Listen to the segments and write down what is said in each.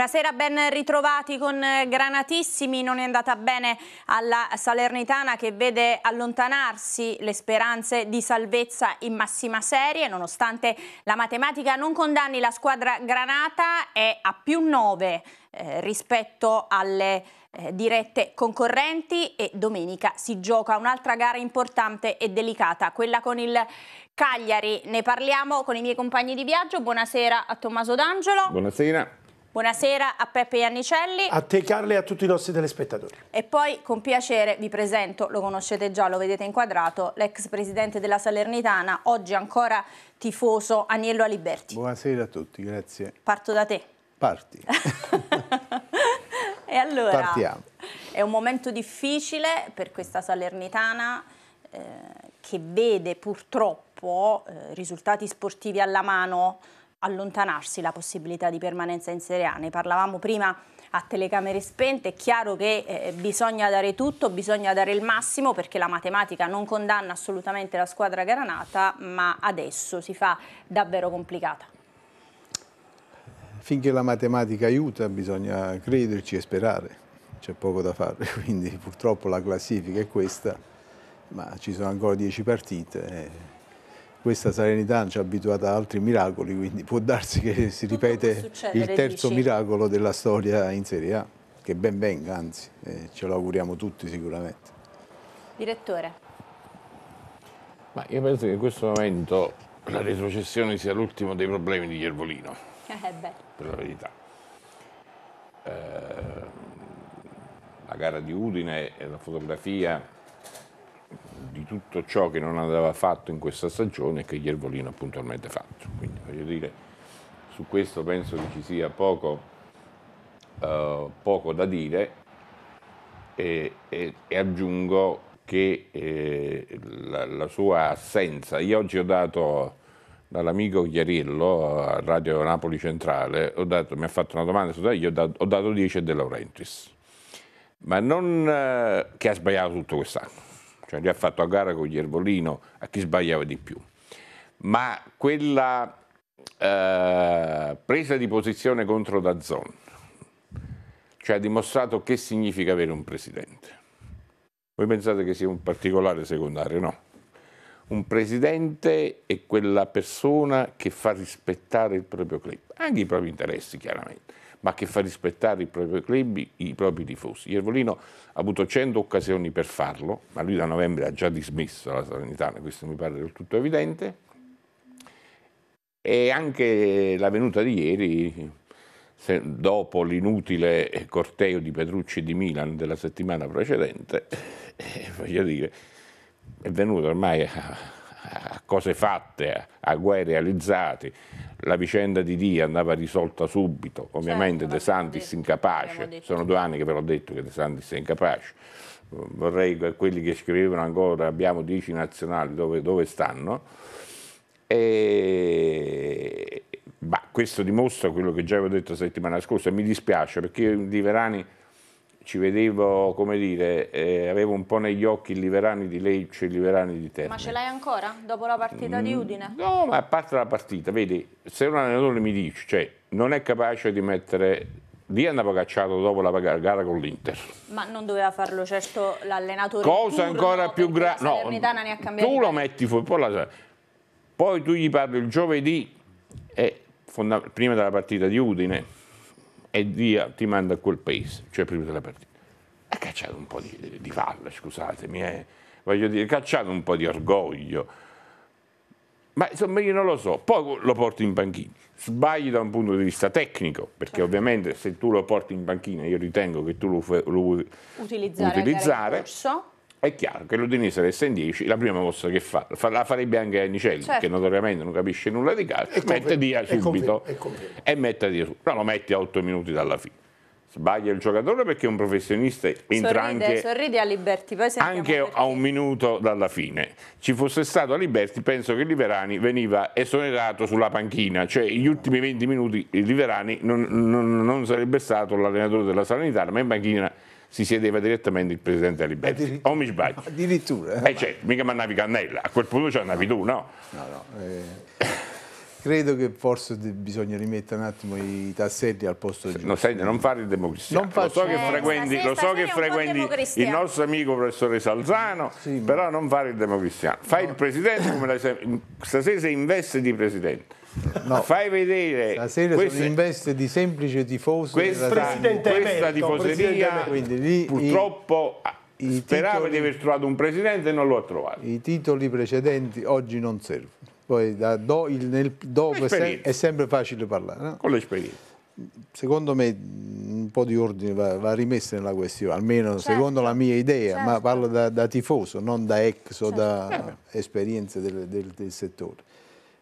Buonasera, ben ritrovati con Granatissimi. Non è andata bene alla Salernitana che vede allontanarsi le speranze di salvezza in massima serie. Nonostante la matematica non condanni la squadra Granata, è a più 9 eh, rispetto alle eh, dirette concorrenti e domenica si gioca un'altra gara importante e delicata, quella con il Cagliari. Ne parliamo con i miei compagni di viaggio. Buonasera a Tommaso D'Angelo. Buonasera. Buonasera a Peppe Iannicelli. A te Carle e a tutti i nostri telespettatori. E poi con piacere vi presento, lo conoscete già, lo vedete inquadrato, l'ex presidente della Salernitana, oggi ancora tifoso Agnello Aliberti. Buonasera a tutti, grazie. Parto da te. Parti. e allora... Partiamo. È un momento difficile per questa Salernitana eh, che vede purtroppo eh, risultati sportivi alla mano allontanarsi la possibilità di permanenza in Serie A. Ne parlavamo prima a telecamere spente, è chiaro che eh, eh, bisogna dare tutto, bisogna dare il massimo perché la matematica non condanna assolutamente la squadra granata, ma adesso si fa davvero complicata. Finché la matematica aiuta bisogna crederci e sperare, c'è poco da fare, quindi purtroppo la classifica è questa, ma ci sono ancora dieci partite. Eh questa Salernitana ci ha abituato ad altri miracoli, quindi può darsi che si ripete il terzo dici? miracolo della storia in Serie A, che ben venga, anzi, eh, ce lo auguriamo tutti sicuramente. Direttore. Ma io penso che in questo momento la retrocessione sia l'ultimo dei problemi di Iervolino, eh beh. per la verità. Eh, la gara di Udine e la fotografia di tutto ciò che non aveva fatto in questa stagione e che Iervolino ha puntualmente fatto. Quindi voglio dire, su questo penso che ci sia poco, uh, poco da dire e, e, e aggiungo che eh, la, la, sua assenza, io oggi ho dato dall'amico Chiarillo a Radio Napoli Centrale, dato, mi ha fatto una domanda io ho dato, ho dato 10 a De Laurentiis, ma non eh, che ha sbagliato tutto quest'anno cioè gli ha fatto a gara con Iervolino a chi sbagliava di più. Ma quella eh, presa di posizione contro Dazzon ci ha dimostrato che significa avere un presidente. Voi pensate che sia un particolare secondario? No. Un presidente è quella persona che fa rispettare il proprio club, anche i propri interessi chiaramente ma che fa rispettare i propri club, i propri tifosi. Iervolino ha avuto 100 occasioni per farlo, ma lui da novembre ha già dismesso la Salernitana, questo mi pare del tutto evidente. E anche la venuta di ieri, dopo l'inutile corteo di Petrucci di Milan della settimana precedente, eh, voglio dire, è venuto ormai a a eh, cose fatte, a guai realizzati, la vicenda di Dia andava risolta subito, certo, ovviamente certo, De Santis incapace, sono due anni che ve l'ho detto che De Santis è incapace, vorrei che quelli che scrivevano ancora abbiamo 10 nazionali dove, dove stanno, e... ma questo dimostra quello che già avevo detto la settimana scorsa, mi dispiace perché io di Verani ci vedevo, come dire, eh, avevo un po' negli occhi i Liverani di Lecce e i Liverani di Terni. Ma ce l'hai ancora dopo la partita mm, di Udine? No, ma a parte la partita, vedi, se un allenatore mi dice, cioè, non è capace di mettere lì andava cacciato dopo la gara con l'Inter. Ma non doveva farlo certo l'allenatore. Cosa turno, ancora più grave. No, tu lo metti fuori, poi, la... poi tu gli parli il giovedì, eh, fonda... prima della partita di Udine e via, ti manda a quel paese, cioè prima della partita. Ha cacciato un po' di, di palla, scusatemi, eh. voglio dire, cacciato un po' di orgoglio. Ma insomma io non lo so, poi lo porto in panchina, sbagli da un punto di vista tecnico, perché certo. ovviamente se tu lo porti in panchina io ritengo che tu lo, vuoi utilizzare, utilizzare è chiaro che l'Udinese resta in 10, la prima mossa che fa, la farebbe anche a Nicelli, certo. che notoriamente non capisce nulla di calcio, e mette confermi, Dia subito e, confermi. e mette via subito, però lo metti a 8 minuti dalla fine. Sbaglia il giocatore perché un professionista entra sorride, anche, sorride a Liberti, anche a un minuto dalla fine. Ci fosse stato a Liberti, penso che Liberani veniva esonerato sulla panchina, cioè gli ultimi 20 minuti Liberani non, non, non sarebbe stato l'allenatore della Salernitana, ma in panchina si siedeva direttamente il presidente Aliberti. O mi sbaglio? Addirittura. Eh, cioè, mica mandavi cannella, a quel punto ce l'andavi no. tu, no? No, no. Eh. Credo che forse bisogna rimettere un attimo i tasselli al posto di. No, senti, non fare il democristiano. Non faccio... lo so che frequenti, eh, lo so che frequenti il nostro amico professore Salzano, sì, però ma... non fare il democristiano. Fai no. il presidente come la... stasera sei in veste di presidente No. Fai vedere. Stasera queste... sono in veste di semplice tifoso. Questa, presidente questa tifoseria lì, purtroppo ah, i, sperava titoli, di aver trovato un presidente e non lo ha trovato. I titoli precedenti oggi non servono. Poi da do, il, nel, dopo è, sempre facile parlare. No? Con l'esperienza. Secondo me un po' di ordine va, va rimesso nella questione, almeno certo. secondo la mia idea, certo. ma parlo da, da, tifoso, non da ex certo. o da eh esperienze del, del, del settore.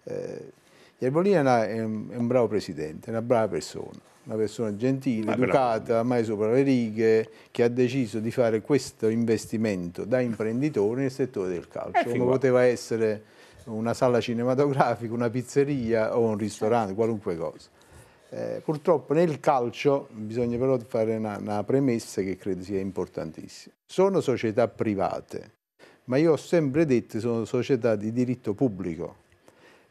Eh, Iervolino è, un, è un bravo presidente, una brava persona, una persona gentile, Ma educata, bravo. mai sopra le righe, che ha deciso di fare questo investimento da imprenditore nel settore del calcio, eh, come poteva essere una sala cinematografica, una pizzeria o un ristorante, certo. qualunque cosa. Eh, purtroppo nel calcio bisogna però fare una, una premessa che credo sia importantissima. Sono società private, ma io ho sempre detto che sono società di diritto pubblico,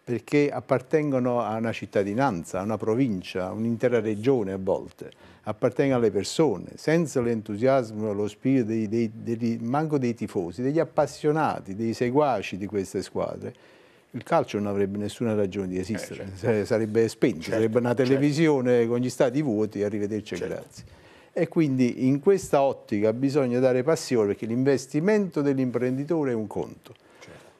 perché appartengono a una cittadinanza, a una provincia, a un'intera regione a volte, appartengono alle persone, senza l'entusiasmo, lo spirito dei, dei, dei, manco dei tifosi, degli appassionati, dei seguaci di queste squadre. Il calcio non avrebbe nessuna ragione di esistere, eh, certo. sarebbe spento, certo, sarebbe una certo. televisione certo. con gli stati vuoti, arrivederci e certo. grazie. E quindi in questa ottica bisogna dare passione perché l'investimento dell'imprenditore è un conto,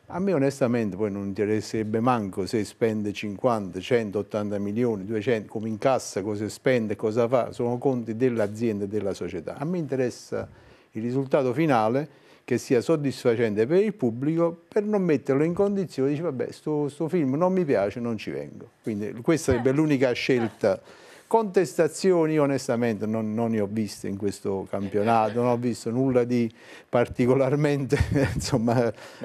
a me onestamente poi non interesserebbe manco se spende 50, 180 milioni, 200, come incassa, cosa spende, cosa fa, sono conti dell'azienda e della società. A me interessa il risultato finale che sia soddisfacente per il pubblico per non metterlo in condizione di dire vabbè, sto, sto film non mi piace, non ci vengo. Quindi questa sarebbe eh, l'unica certo. scelta Contestazioni onestamente non, non ne ho viste in questo campionato, non ho visto nulla di particolarmente insomma,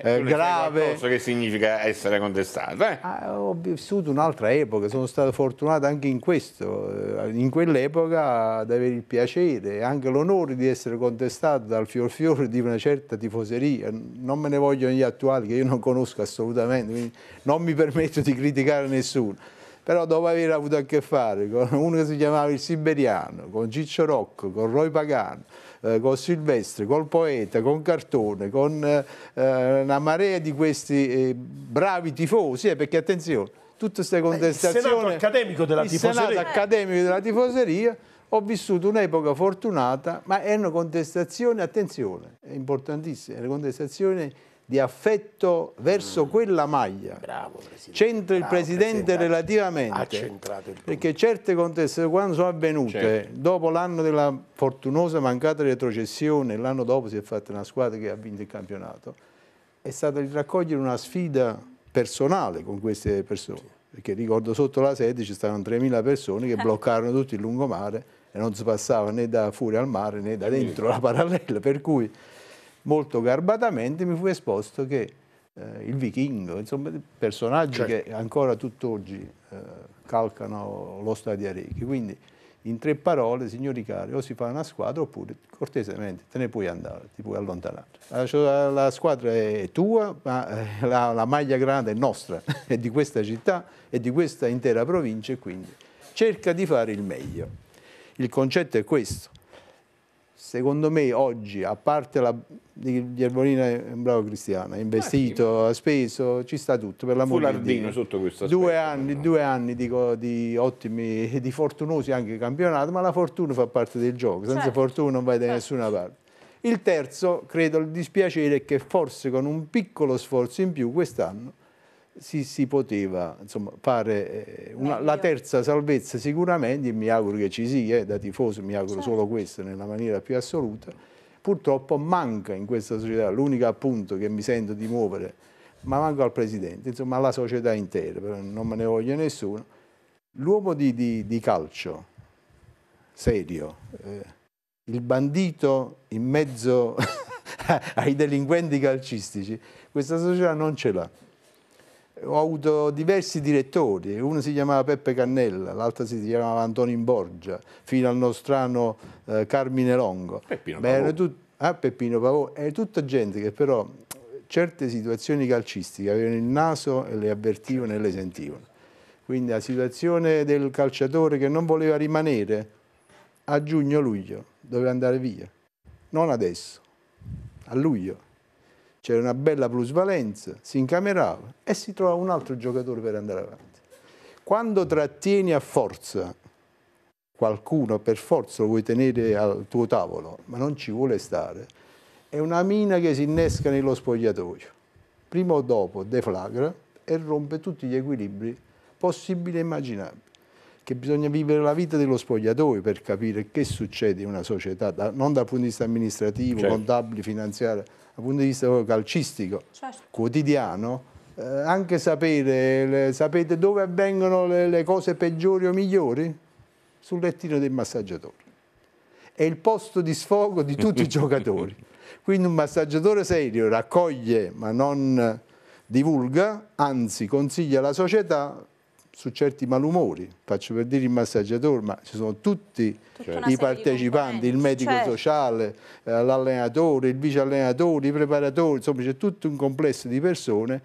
Beh, eh, grave. Che significa essere contestato? Eh? Ah, ho vissuto un'altra epoca, sono stato fortunato anche in questo, eh, in quell'epoca ad avere il piacere e anche l'onore di essere contestato dal fior fiore di una certa tifoseria. Non me ne vogliono gli attuali che io non conosco assolutamente, quindi non mi permetto di criticare nessuno però dopo aver avuto a che fare con uno che si chiamava il Siberiano, con Ciccio Rocco, con Roy Pagano, eh, con Silvestri, col Poeta, con Cartone, con eh, eh una marea di questi eh, bravi tifosi, eh, perché attenzione, tutte queste contestazioni... Il Senato accademico della tifoseria. Senato accademico della tifoseria ho vissuto un'epoca fortunata, ma erano contestazioni, attenzione, è importantissimo, erano contestazioni di affetto verso mm. quella maglia. Bravo, Presidente. C'entra il Presidente relativamente. Perché certe contestazioni, quando sono avvenute, certo. dopo l'anno della fortunosa mancata retrocessione, l'anno dopo si è fatta una squadra che ha vinto il campionato, è stata di raccogliere una sfida personale con queste persone. Sì. Perché ricordo sotto la sede ci stavano 3.000 persone che eh. bloccarono tutto il lungomare e non si passava né da fuori al mare né da dentro la parallela, per cui molto garbatamente mi fu esposto che eh, il vichingo, insomma, personaggi certo. che ancora tutt'oggi eh, calcano lo stadio Arechi. Quindi in tre parole, signori cari, o si fa una squadra oppure cortesemente te ne puoi andare, ti puoi allontanare. La, la squadra è tua, ma eh, la, la maglia grande è nostra, è di questa città, e di questa intera provincia e quindi cerca di fare il meglio. Il concetto è questo. Secondo me oggi, a parte la di, di Erbolina è un bravo cristiano, ha investito, ha speso, ci sta tutto per l'amore di sotto questo aspetto, due anni, no? due anni dico, di ottimi, di fortunosi anche campionato, ma la fortuna fa parte del gioco, senza certo. fortuna non vai da certo. nessuna parte. Il terzo, credo, il dispiacere è che forse con un piccolo sforzo in più quest'anno si, si, poteva insomma, fare eh, una, la terza salvezza sicuramente, e mi auguro che ci sia, eh, da tifoso mi auguro certo. solo questo nella maniera più assoluta, purtroppo manca in questa società, l'unica appunto che mi sento di muovere, ma manco al Presidente, insomma alla società intera, non me ne voglio nessuno, l'uomo di, di, di, calcio, serio, eh, il bandito in mezzo ai delinquenti calcistici, questa società non ce l'ha ho avuto diversi direttori, uno si chiamava Peppe Cannella, l'altro si chiamava Antonio Borgia, fino al nostrano eh, Carmine Longo. Peppino Beh, ah, Peppino Pavò, era tutta gente che però certe situazioni calcistiche avevano il naso e le avvertivano e le sentivano. Quindi la situazione del calciatore che non voleva rimanere a giugno-luglio doveva andare via, non adesso, a luglio c'era una bella plusvalenza, si incamerava e si trovava un altro giocatore per andare avanti. Quando trattieni a forza qualcuno, per forza lo vuoi tenere al tuo tavolo, ma non ci vuole stare, è una mina che si innesca nello spogliatoio. Prima o dopo deflagra e rompe tutti gli equilibri possibili e immaginabili. Che bisogna vivere la vita dello spogliatoio per capire che succede in una società, non dal punto di vista amministrativo, certo. contabile, finanziario, dal punto di vista calcistico certo. quotidiano, eh, anche sapere, le, sapete dove avvengono le, le cose peggiori o migliori? Sul lettino del massaggiatore. È il posto di sfogo di tutti i giocatori. Quindi un massaggiatore serio raccoglie ma non divulga, anzi consiglia alla società su certi malumori. Faccio per dire il massaggiatore, ma ci sono tutti Tutta i partecipanti, il medico certo. sociale, eh, l'allenatore, il vice allenatore, i preparatori, insomma c'è tutto un complesso di persone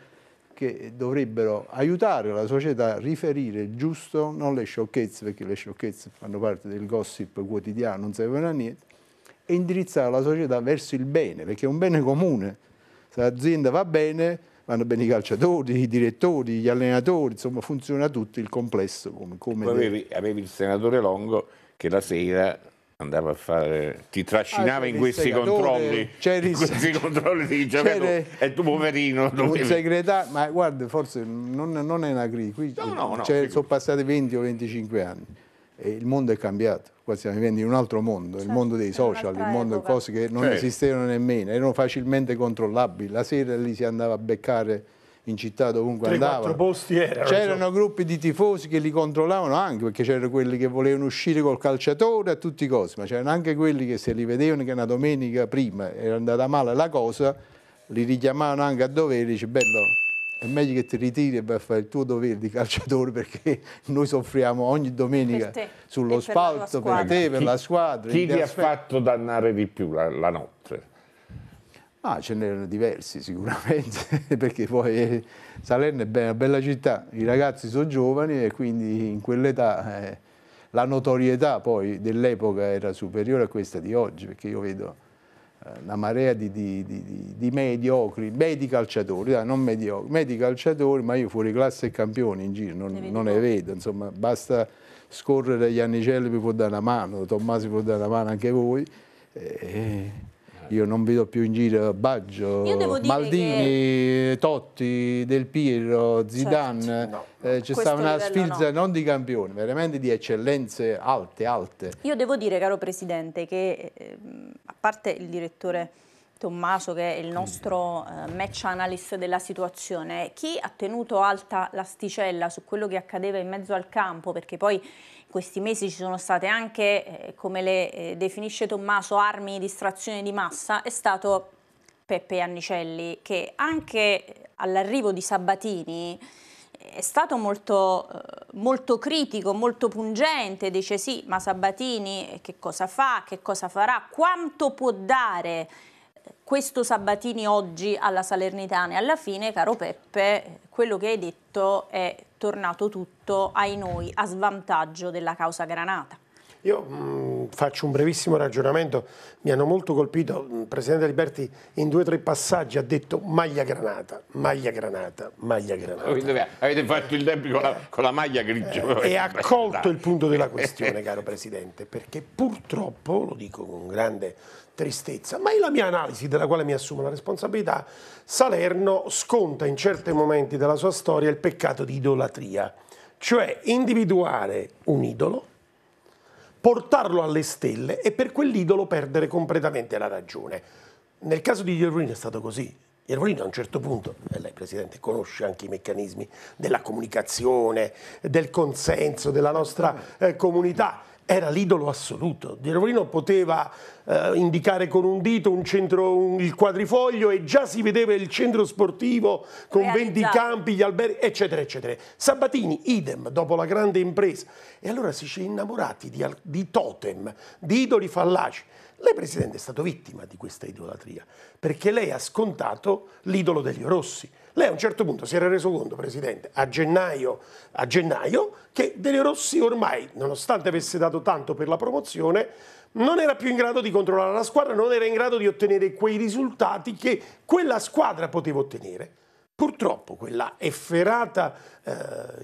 che dovrebbero aiutare la società a riferire il giusto, non le sciocchezze, perché le sciocchezze fanno parte del gossip quotidiano, non servono a niente, e indirizzare la società verso il bene, perché è un bene comune. Se l'azienda va bene, vanno bene i calciatori, i direttori, gli allenatori, insomma funziona tutto il complesso. Come, come avevi, avevi il senatore Longo che la sera andava a fare ti trascinava ah, in questi controlli in questi controlli di diceva e tu poverino un segretario ma guarda forse non, non è una crisi qui no, no, no, sono passati 20 o 25 anni e il mondo è cambiato qua vivendo in un altro mondo, certo. il mondo dei social, il mondo di cose che non certo. esistevano nemmeno, erano facilmente controllabili, la sera lì si andava a beccare in città dovunque andavano. C'erano gruppi di tifosi che li controllavano anche perché c'erano quelli che volevano uscire col calciatore e tutti i cosi, ma c'erano anche quelli che se li vedevano che una domenica prima era andata male la cosa, li richiamavano anche a dovere, dice bello è meglio che ti ritiri e vai a fare il tuo dovere di calciatore perché noi soffriamo ogni domenica sullo spalto per te, per la squadra. Chi, chi ti ha fatto dannare di più la, la notte? Ah, ce n'erano diversi sicuramente, perché poi eh, Salerno è una bella città, i ragazzi sono giovani e quindi in quell'età eh, la notorietà poi dell'epoca era superiore a questa di oggi, perché io vedo una marea di, di, di, di mediocri, medi calciatori, non mediocri, medi calciatori, ma io fuori classe e campione in giro, non ne, non ne vedo, insomma, basta scorrere gli annicelli vi può dare una mano, Tommasi può dare una mano anche voi. E... Io non vedo più in giro Baggio, Maldini, che... Totti, Del Piero, certo. Zidane. Certo. No. Eh, c'è stata una sfilza no. non di campioni, veramente di eccellenze alte, alte. Io devo dire, caro Presidente, che eh, a parte il direttore Tommaso, che è il nostro eh, match analyst della situazione, chi ha tenuto alta l'asticella su quello che accadeva in mezzo al campo, perché poi questi mesi ci sono state anche, eh, come le eh, definisce Tommaso, armi di distrazione di massa, è stato Peppe Annicelli, che anche all'arrivo di Sabatini eh, è stato molto, eh, molto, critico, molto pungente, dice sì, ma Sabatini eh, che cosa fa, che cosa farà, quanto può dare questo Sabatini oggi alla Salernitana? E alla fine, caro Peppe, quello che hai detto è tornato tutto ai noi a svantaggio della causa Granata. Io mh, mm, faccio un brevissimo ragionamento, mi hanno molto colpito, il mm, Presidente Liberti in due o tre passaggi ha detto maglia granata, maglia granata, maglia granata. Avete, fatto il derby con la, con la maglia grigia. Eh, e ha colto il punto della questione, caro Presidente, perché purtroppo, lo dico con grande tristezza. Ma è la mia analisi, della quale mi assumo la responsabilità, Salerno sconta in certi momenti della sua storia il peccato di idolatria, cioè individuare un idolo, portarlo alle stelle e per quell'idolo perdere completamente la ragione. Nel caso di Iervolino è stato così. Iervolino a un certo punto, e lei Presidente conosce anche i meccanismi della comunicazione, del consenso, della nostra eh, comunità, era l'idolo assoluto. Di Rovrino poteva eh, indicare con un dito un centro, un, il quadrifoglio e già si vedeva il centro sportivo con Realizzato. 20 campi, gli alberi, eccetera, eccetera. Sabatini, idem, dopo la grande impresa. E allora si è innamorati di, di totem, di idoli fallaci. Lei, Presidente, è stato vittima di questa idolatria, perché lei ha scontato l'idolo degli Rossi. Lei a un certo punto si era reso conto, Presidente, a gennaio, a gennaio che Dele Rossi ormai, nonostante avesse dato tanto per la promozione, non era più in grado di controllare la squadra, non era in grado di ottenere quei risultati che quella squadra poteva ottenere. Purtroppo quella efferata eh,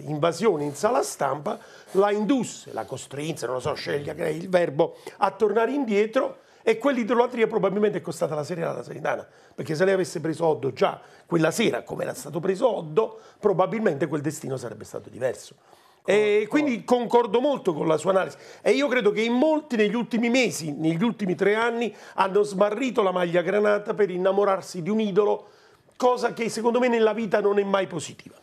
invasione in sala stampa la indusse, la costrinse, non lo so, sceglia il verbo, a tornare indietro e quell'idolatria probabilmente è costata la seriale alla Sanitana, perché se lei avesse preso Oddo già quella sera, come era stato preso Oddo, probabilmente quel destino sarebbe stato diverso. E quindi concordo molto con la sua analisi e io credo che in molti negli ultimi mesi, negli ultimi tre anni, hanno smarrito la maglia granata per innamorarsi di un idolo, cosa che secondo me nella vita non è mai positiva.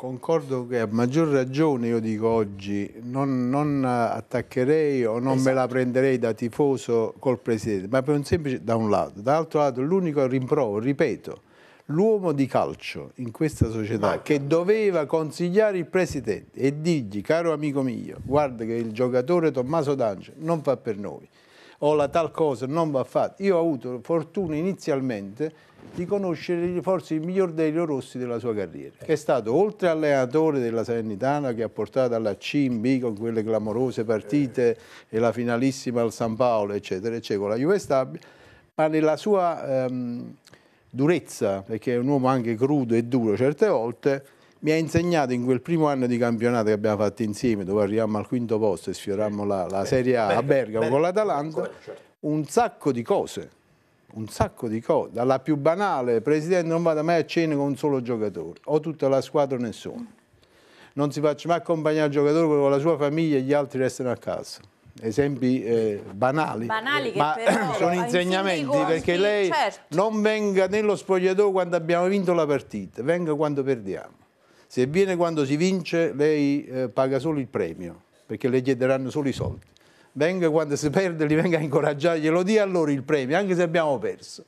Concordo che a maggior ragione io dico oggi non, non attaccherei o non esatto. me la esatto. prenderei da tifoso col presidente, ma per un semplice da un lato, dall'altro lato l'unico rimprovero, ripeto, l'uomo di calcio in questa società Manca. che doveva consigliare il presidente e dirgli caro amico mio, guarda che il giocatore Tommaso D'Angelo non fa per noi o la tal cosa non va fatta. Io ho avuto fortuna inizialmente di conoscere forse il miglior Delio rossi della sua carriera, è stato oltre allenatore della Salernitana che ha portato alla C in B con quelle clamorose partite e la finalissima al San Paolo, eccetera, eccetera, con la Juve Stabia, ma nella sua ehm, durezza, perché è un uomo anche crudo e duro certe volte, mi ha insegnato in quel primo anno di campionato che abbiamo fatto insieme, dove arriviamo al quinto posto e sfiorammo la, la Serie A a Bergamo con l'Atalanta, certo. un sacco di cose un sacco di cose, dalla più banale, presidente non vada mai a cena con un solo giocatore, o tutta la squadra o nessuno. Non si faccia mai accompagnare il giocatore con la sua famiglia e gli altri restano a casa. Esempi eh, banali, banali ma sono insegnamenti perché lei certo. non venga nello spogliatoio quando abbiamo vinto la partita, venga quando perdiamo. Se viene quando si vince, lei eh, paga solo il premio perché le chiederanno solo i soldi venga quando si perde, li venga a incoraggiare, glielo dia loro il premio, anche se abbiamo perso.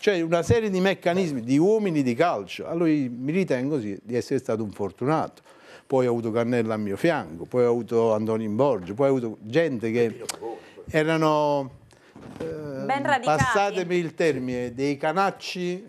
Cioè una serie di meccanismi, di uomini di calcio. Allora mi ritengo sì, di essere stato un fortunato. Poi ho avuto Cannella a mio fianco, poi ho avuto Antonio Imborgio, poi ho avuto gente che erano... Eh, passatemi il termine, dei canacci,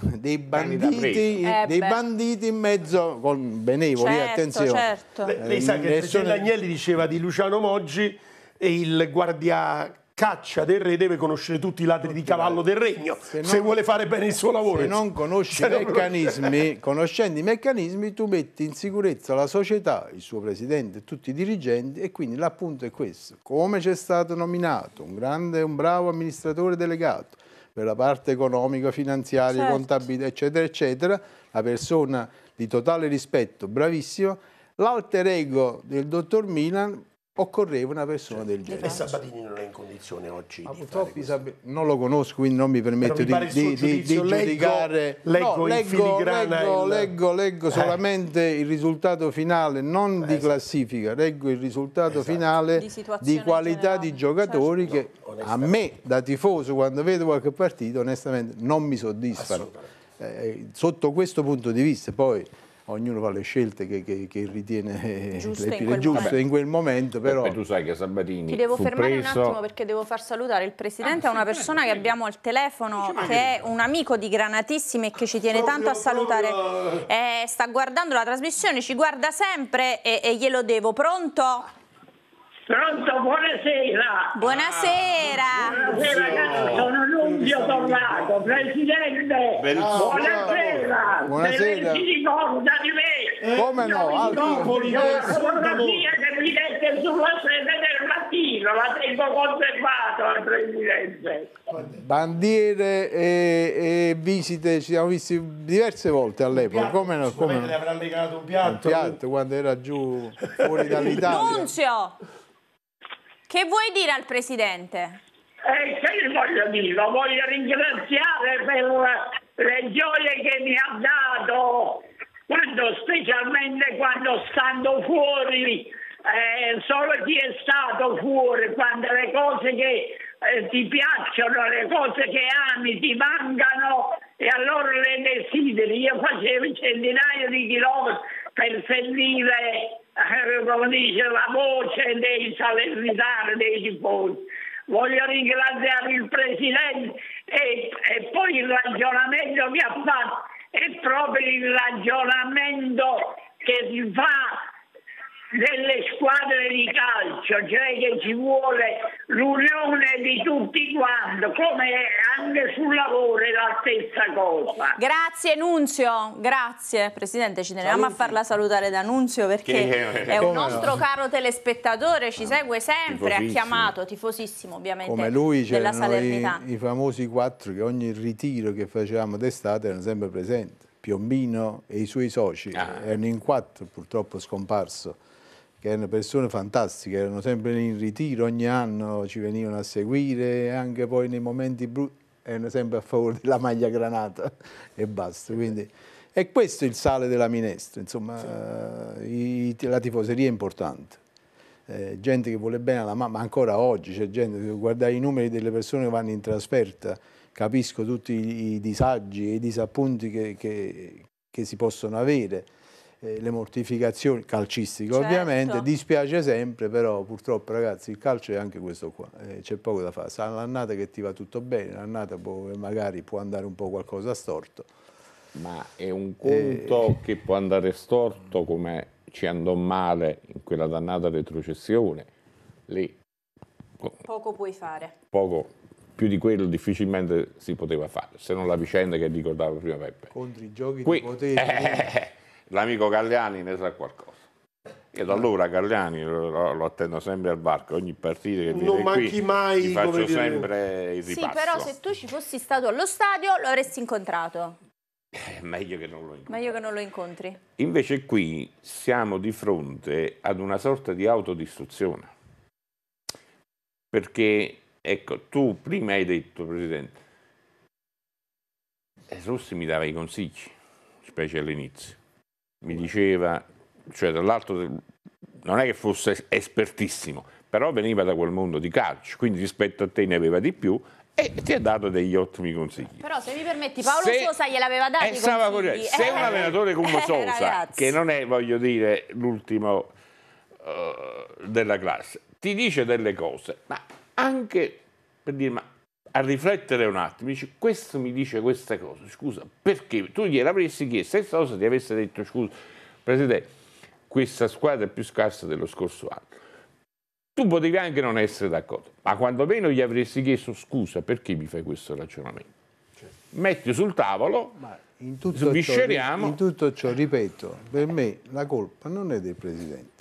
dei banditi, eh dei banditi in mezzo con benevoli, certo, attenzione. Certo. Le, lei sa che eh, Nessun... Agnelli diceva di Luciano Moggi e il guardia caccia del re deve conoscere tutti i ladri di cavallo del regno se, non, se vuole fare bene il suo lavoro. Se non conosci i meccanismi, conoscendo i meccanismi, tu metti in sicurezza la società, il suo presidente, tutti i dirigenti e quindi l'appunto è questo. Come c'è stato nominato un grande un bravo amministratore delegato per la parte economica, finanziaria, certo. contabilità, eccetera, eccetera, la persona di totale rispetto, bravissima, l'alter ego del dottor Milan occorreva una persona del genere. E esatto. Sabatini non è in condizione oggi Ma di fare Sab... Non lo conosco, quindi non mi permetto di, di, di, di giudicare. Leggo, no, leggo, leggo, il... leggo, leggo, eh. solamente il risultato finale, non eh, di classifica, leggo il risultato esatto. finale di, qualità generale. di certo. giocatori certo. che no, a me, da tifoso, quando vedo qualche partito, onestamente non mi soddisfano. Eh, eh, sotto questo punto di vista, poi ognuno fa le scelte che, che, che ritiene Giusto le, in quel giuste in quel momento. Però... Beh, tu sai che Sabatini. Ti devo fermare preso... un attimo perché devo far salutare il presidente a ah, una persona che abbiamo al telefono, che è un amico di Granatissimi e che ci tiene tanto a salutare. Eh, sta guardando la trasmissione, ci guarda sempre e, e glielo devo. Pronto? Pronto, buonasera. Buonasera. Buonasera, ragazzi, sono Nunzio Tornato, presidente. Buonasera. Buonasera. Si ricorda di me. Eh, come no? Altri fotografia che mi mette sulla sede del mattino, la tengo conservata al presidente. Bandiere e, e, visite ci siamo visti diverse volte all'epoca. Come no? Come... Le avrà legato un piatto. Un piatto quando era giù fuori dall'Italia. Nunzio! Che vuoi dire al Presidente? Eh, che gli voglio dire? Lo voglio ringraziare per le gioie che mi ha dato, quando, specialmente quando stando fuori, eh, solo chi è stato fuori, quando le cose che eh, ti piacciono, le cose che ami ti mancano e allora le desideri. Io facevo centinaia di chilometri per sentire, eh, come dice, la voce dei salernitari, dei tifosi. Voglio ringraziare il Presidente e, e poi il ragionamento che ha fatto è proprio il ragionamento che si fa delle squadre di calcio cioè che ci vuole l'unione di tutti quanti, come anche sul lavoro è la stessa cosa. Grazie Nunzio, grazie Presidente, ci teniamo Saluti. a farla salutare da Nunzio perché che... è un nostro no? caro telespettatore, ci segue sempre, ha chiamato, tifosissimo ovviamente, come lui, della Salernità. I, I famosi quattro che ogni ritiro che facevamo d'estate erano sempre presenti. Piombino e i suoi soci, ah. erano in quattro, purtroppo scomparso che erano persone fantastiche, erano sempre in ritiro ogni anno, ci venivano a seguire anche poi nei momenti brutti, erano sempre a favore della maglia granata e basta. Quindi, e questo è il sale della minestra, insomma, sì. Eh, i, la tifoseria è importante. Eh, gente che vuole bene alla mamma, ancora oggi c'è gente, guardare i numeri delle persone che vanno in trasferta, capisco tutti i, i disagi e i disappunti che, che, che si possono avere eh, le mortificazioni calcistiche certo. ovviamente, dispiace sempre però purtroppo ragazzi il calcio è anche questo qua, eh, c'è poco da fare, sarà l'annata che ti va tutto bene, l'annata magari può andare un po' qualcosa storto. Ma è un eh, conto eh, che può andare storto come ci andò male in quella dannata retrocessione, lì poco puoi fare. Poco, più di quello difficilmente si poteva fare, se non la vicenda che ricordava prima Peppe. Contro i giochi Qui, di potere. Eh, l'amico Galliani ne sa qualcosa. Io da allora Galliani lo, lo, attendo sempre al barco, ogni partita che viene non manchi qui mai, ti faccio sempre il ripasso. Sì, però se tu ci fossi stato allo stadio lo avresti incontrato. Eh, meglio, che meglio che non lo incontri. Invece qui siamo di fronte ad una sorta di autodistruzione. Perché, ecco, tu prima hai detto, Presidente, eh, Rossi mi dava i consigli, specie all'inizio mi diceva, cioè dall'altro non è che fosse espertissimo, però veniva da quel mondo di calcio, quindi rispetto a te ne aveva di più e ti ha dato degli ottimi consigli. Però se mi permetti, Paolo se, Sosa gliel'aveva dato eh, Se eh, un allenatore come eh, Sosa, eh, che non è, voglio dire, l'ultimo uh, della classe, ti dice delle cose, ma anche per dire, ma a riflettere un attimo, dice questo mi dice questa cosa, scusa, perché tu gliel'avresti chiesto stessa cosa ti avesse detto scusa, Presidente, questa squadra è più scarsa dello scorso anno. Tu potevi anche non essere d'accordo, ma quantomeno gli avresti chiesto scusa perché mi fai questo ragionamento. Certo. Metti sul tavolo, ma in tutto ciò, ripeto, per me la colpa non è del Presidente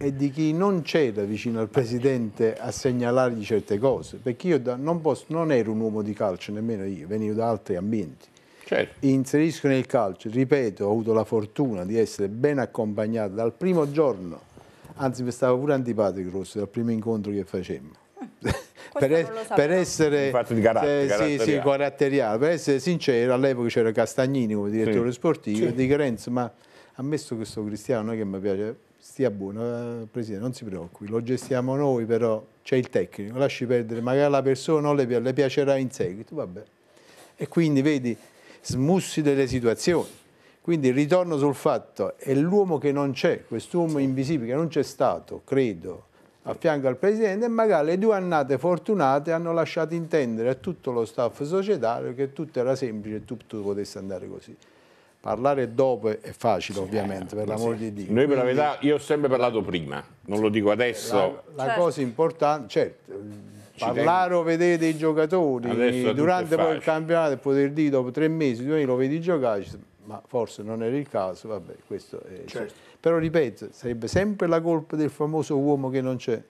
e di chi non c'era vicino al Presidente a segnalargli certe cose, perché io non, posso, non ero un uomo di calcio, nemmeno io, venivo da altri ambienti. Certo. Inserisco nel calcio, ripeto, ho avuto la fortuna di essere ben accompagnato dal primo giorno, anzi mi stava pure antipatico Rossi, dal primo incontro che facemmo. Per, es per, essere carattere, eh, sì, sì, per essere sincero, all'epoca c'era Castagnini come direttore sì. sportivo, sì. e di Renzo, ma ammesso che sto cristiano non è che mi piace, stia buono, eh, Presidente, non si preoccupi, lo gestiamo noi, però c'è il tecnico, lasci perdere, magari la persona non le, pi le piacerà in seguito, vabbè. E quindi, vedi, smussi delle situazioni. Quindi ritorno sul fatto, è l'uomo che non c'è, quest'uomo invisibile che non c'è stato, credo, a fianco al Presidente e magari le due annate fortunate hanno lasciato intendere a tutto lo staff societario che tutto era semplice e tutto potesse andare così. Parlare dopo è facile ovviamente, per eh, l'amor di Dio. Noi per la verità, io ho sempre parlato prima, non lo dico adesso. La, la certo. cosa importante, certo, Ci parlare tengo. o vedere dei giocatori durante poi il campionato e poter dire dopo tre mesi, due anni lo vedi giocare, ma forse non era il caso, vabbè, questo è... Certo. Però ripeto, sarebbe sempre la colpa del famoso uomo che non c'è.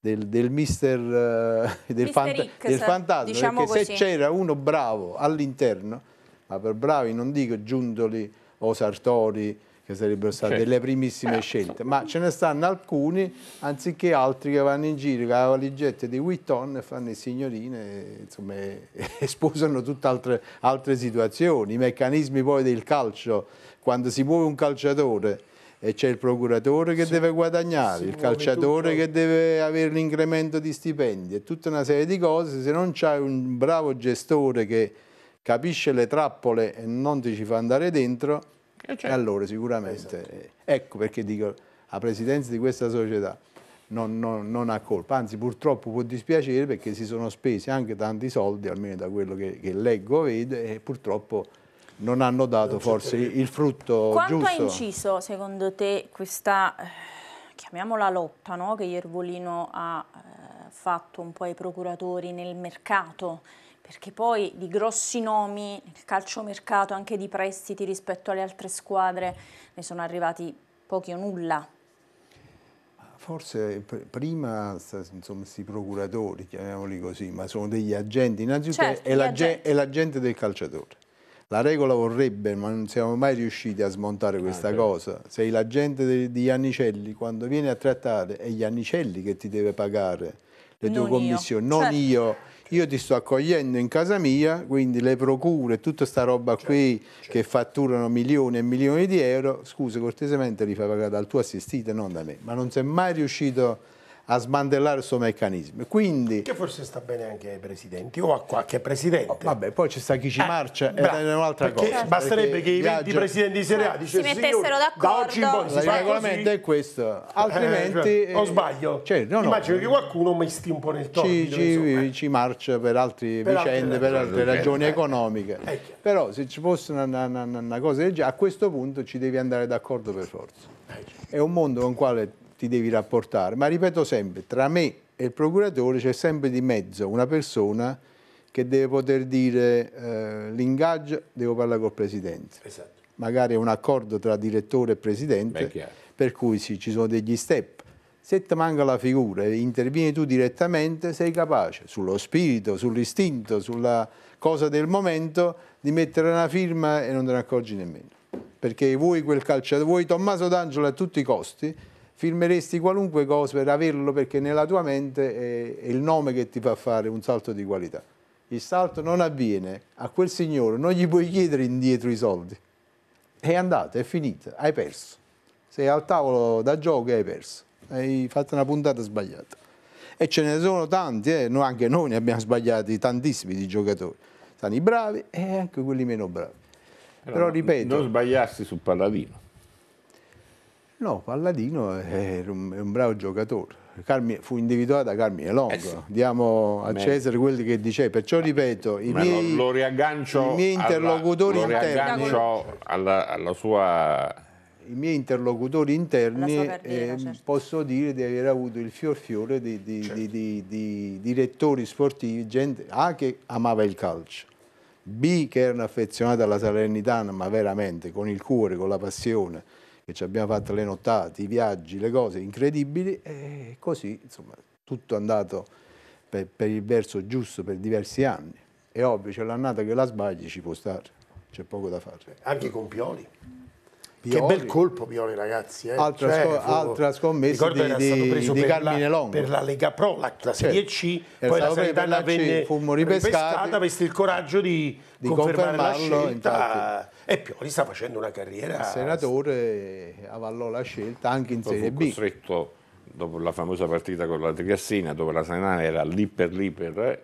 Del, del, mister, uh, del, mister fanta X, del fantasma, diciamo perché così. se c'era uno bravo all'interno ma per bravi non dico Giuntoli o Sartori che sarebbero state certo. le primissime eh, scelte, ma ce ne stanno alcuni anziché altri che vanno in giro con la valigetta di Witton e fanno i signorine, insomma, e, e sposano tutte altre, altre situazioni. I meccanismi poi del calcio, quando si muove un calciatore e c'è il procuratore che si, deve guadagnare, il calciatore tutto. che deve avere l'incremento di stipendi e tutta una serie di cose, se non c'è un bravo gestore che capisce le trappole e non ti ci fa andare dentro, eh, certo. e allora sicuramente... Esatto. Ecco perché dico, la presidenza di questa società non, non, non, ha colpa, anzi purtroppo può dispiacere perché si sono spesi anche tanti soldi, almeno da quello che, che leggo, vedo, e purtroppo non hanno dato non forse il frutto Quanto giusto. Quanto ha inciso secondo te questa, eh, chiamiamola lotta, no? che Iervolino ha eh, fatto un po' ai procuratori nel mercato? perché poi di grossi nomi nel calciomercato, anche di prestiti rispetto alle altre squadre, ne sono arrivati pochi o nulla. Forse prima insomma, questi procuratori, chiamiamoli così, ma sono degli agenti, innanzitutto certo, è, l'agente del calciatore. La regola vorrebbe, ma non siamo mai riusciti a smontare ah, questa ah, cosa. Sei l'agente di Iannicelli, quando vieni a trattare è Iannicelli che ti deve pagare le non tue commissioni, cioè io. non certo. io io ti sto accogliendo in casa mia, quindi le procure, tutta sta roba certo, qui certo. che fatturano milioni e milioni di euro, scusa cortesemente li fai pagare dal tuo assistito, non da me. Ma non sei mai riuscito a smantellare questo meccanismo. Quindi, che forse sta bene anche ai presidenti o a qualche presidente. Oh, vabbè, poi ci sta chi ci eh, marcia ed è un'altra cosa. Basterebbe che i 20 presidenti di Serie A dicessero si mettessero d'accordo. il regolamento è questo, eh, cioè, altrimenti... Eh, cioè, o sbaglio? Cioè, no, no, Immagino che qualcuno mi stimpo nel torbido. Ci, ci, eh, ci, marcia per altre vicende, altre per altre ragioni eh, economiche. Eh, Però se ci fosse una, una, una, una cosa del genere, a questo punto ci devi andare d'accordo per forza. Certo. È un mondo con il quale ti devi rapportare, ma ripeto sempre, tra me e il procuratore c'è sempre di mezzo una persona che deve poter dire eh, l'ingaggio, devo parlare col Presidente. Esatto. Magari è un accordo tra direttore e Presidente, per cui sì, ci sono degli step. Se ti manca la figura e intervieni tu direttamente, sei capace, sullo spirito, sull'istinto, sulla cosa del momento, di mettere una firma e non te ne accorgi nemmeno. Perché vuoi quel calciatore, vuoi Tommaso D'Angelo a tutti i costi, firmeresti qualunque cosa per averlo perché nella tua mente è, il nome che ti fa fare un salto di qualità. Il salto non avviene a quel signore, non gli puoi chiedere indietro i soldi. È andato, è finita, hai perso. Sei al tavolo da gioco e hai perso. Hai fatto una puntata sbagliata. E ce ne sono tanti, eh? no, anche noi ne abbiamo sbagliati tantissimi di giocatori. Stanno i bravi e anche quelli meno bravi. Però, Però ripeto... Non sbagliarsi su Palladino No, Palladino era un, un bravo giocatore. Carmi, fu da Carmine Longo. Eh sì. Diamo a Cesare quello che dice, perciò ripeto, i miei, lo, lo i miei interlocutori alla, interni. Alla, alla sua... I miei interlocutori interni carriera, eh, certo. posso dire di aver avuto il fior fiore di, di, certo. di, di direttori sportivi, gente A che amava il calcio, B che erano affezionati alla Salernitana, ma veramente con il cuore, con la passione che ci abbiamo fatto le nottate, i viaggi, le cose incredibili e così insomma tutto è andato per, per il verso giusto per diversi anni. È ovvio, c'è l'annata che la sbagli, ci può stare, c'è poco da fare. Anche con Pioli. Pioli. Che bel colpo Pioli ragazzi. Eh? Altra, cioè, sco- altra scommessa di, di, preso di Carmine Longo. Per la Lega Pro, la, la Serie certo. C, poi la Serie venne C, ripescata, ripescata il coraggio di, di confermare la scelta. Infatti e Pioli sta facendo una carriera... Il senatore avallò la scelta anche in Serie B. Costretto, dopo la famosa partita con la Triassina, dove la Sanana era lì per lì per eh,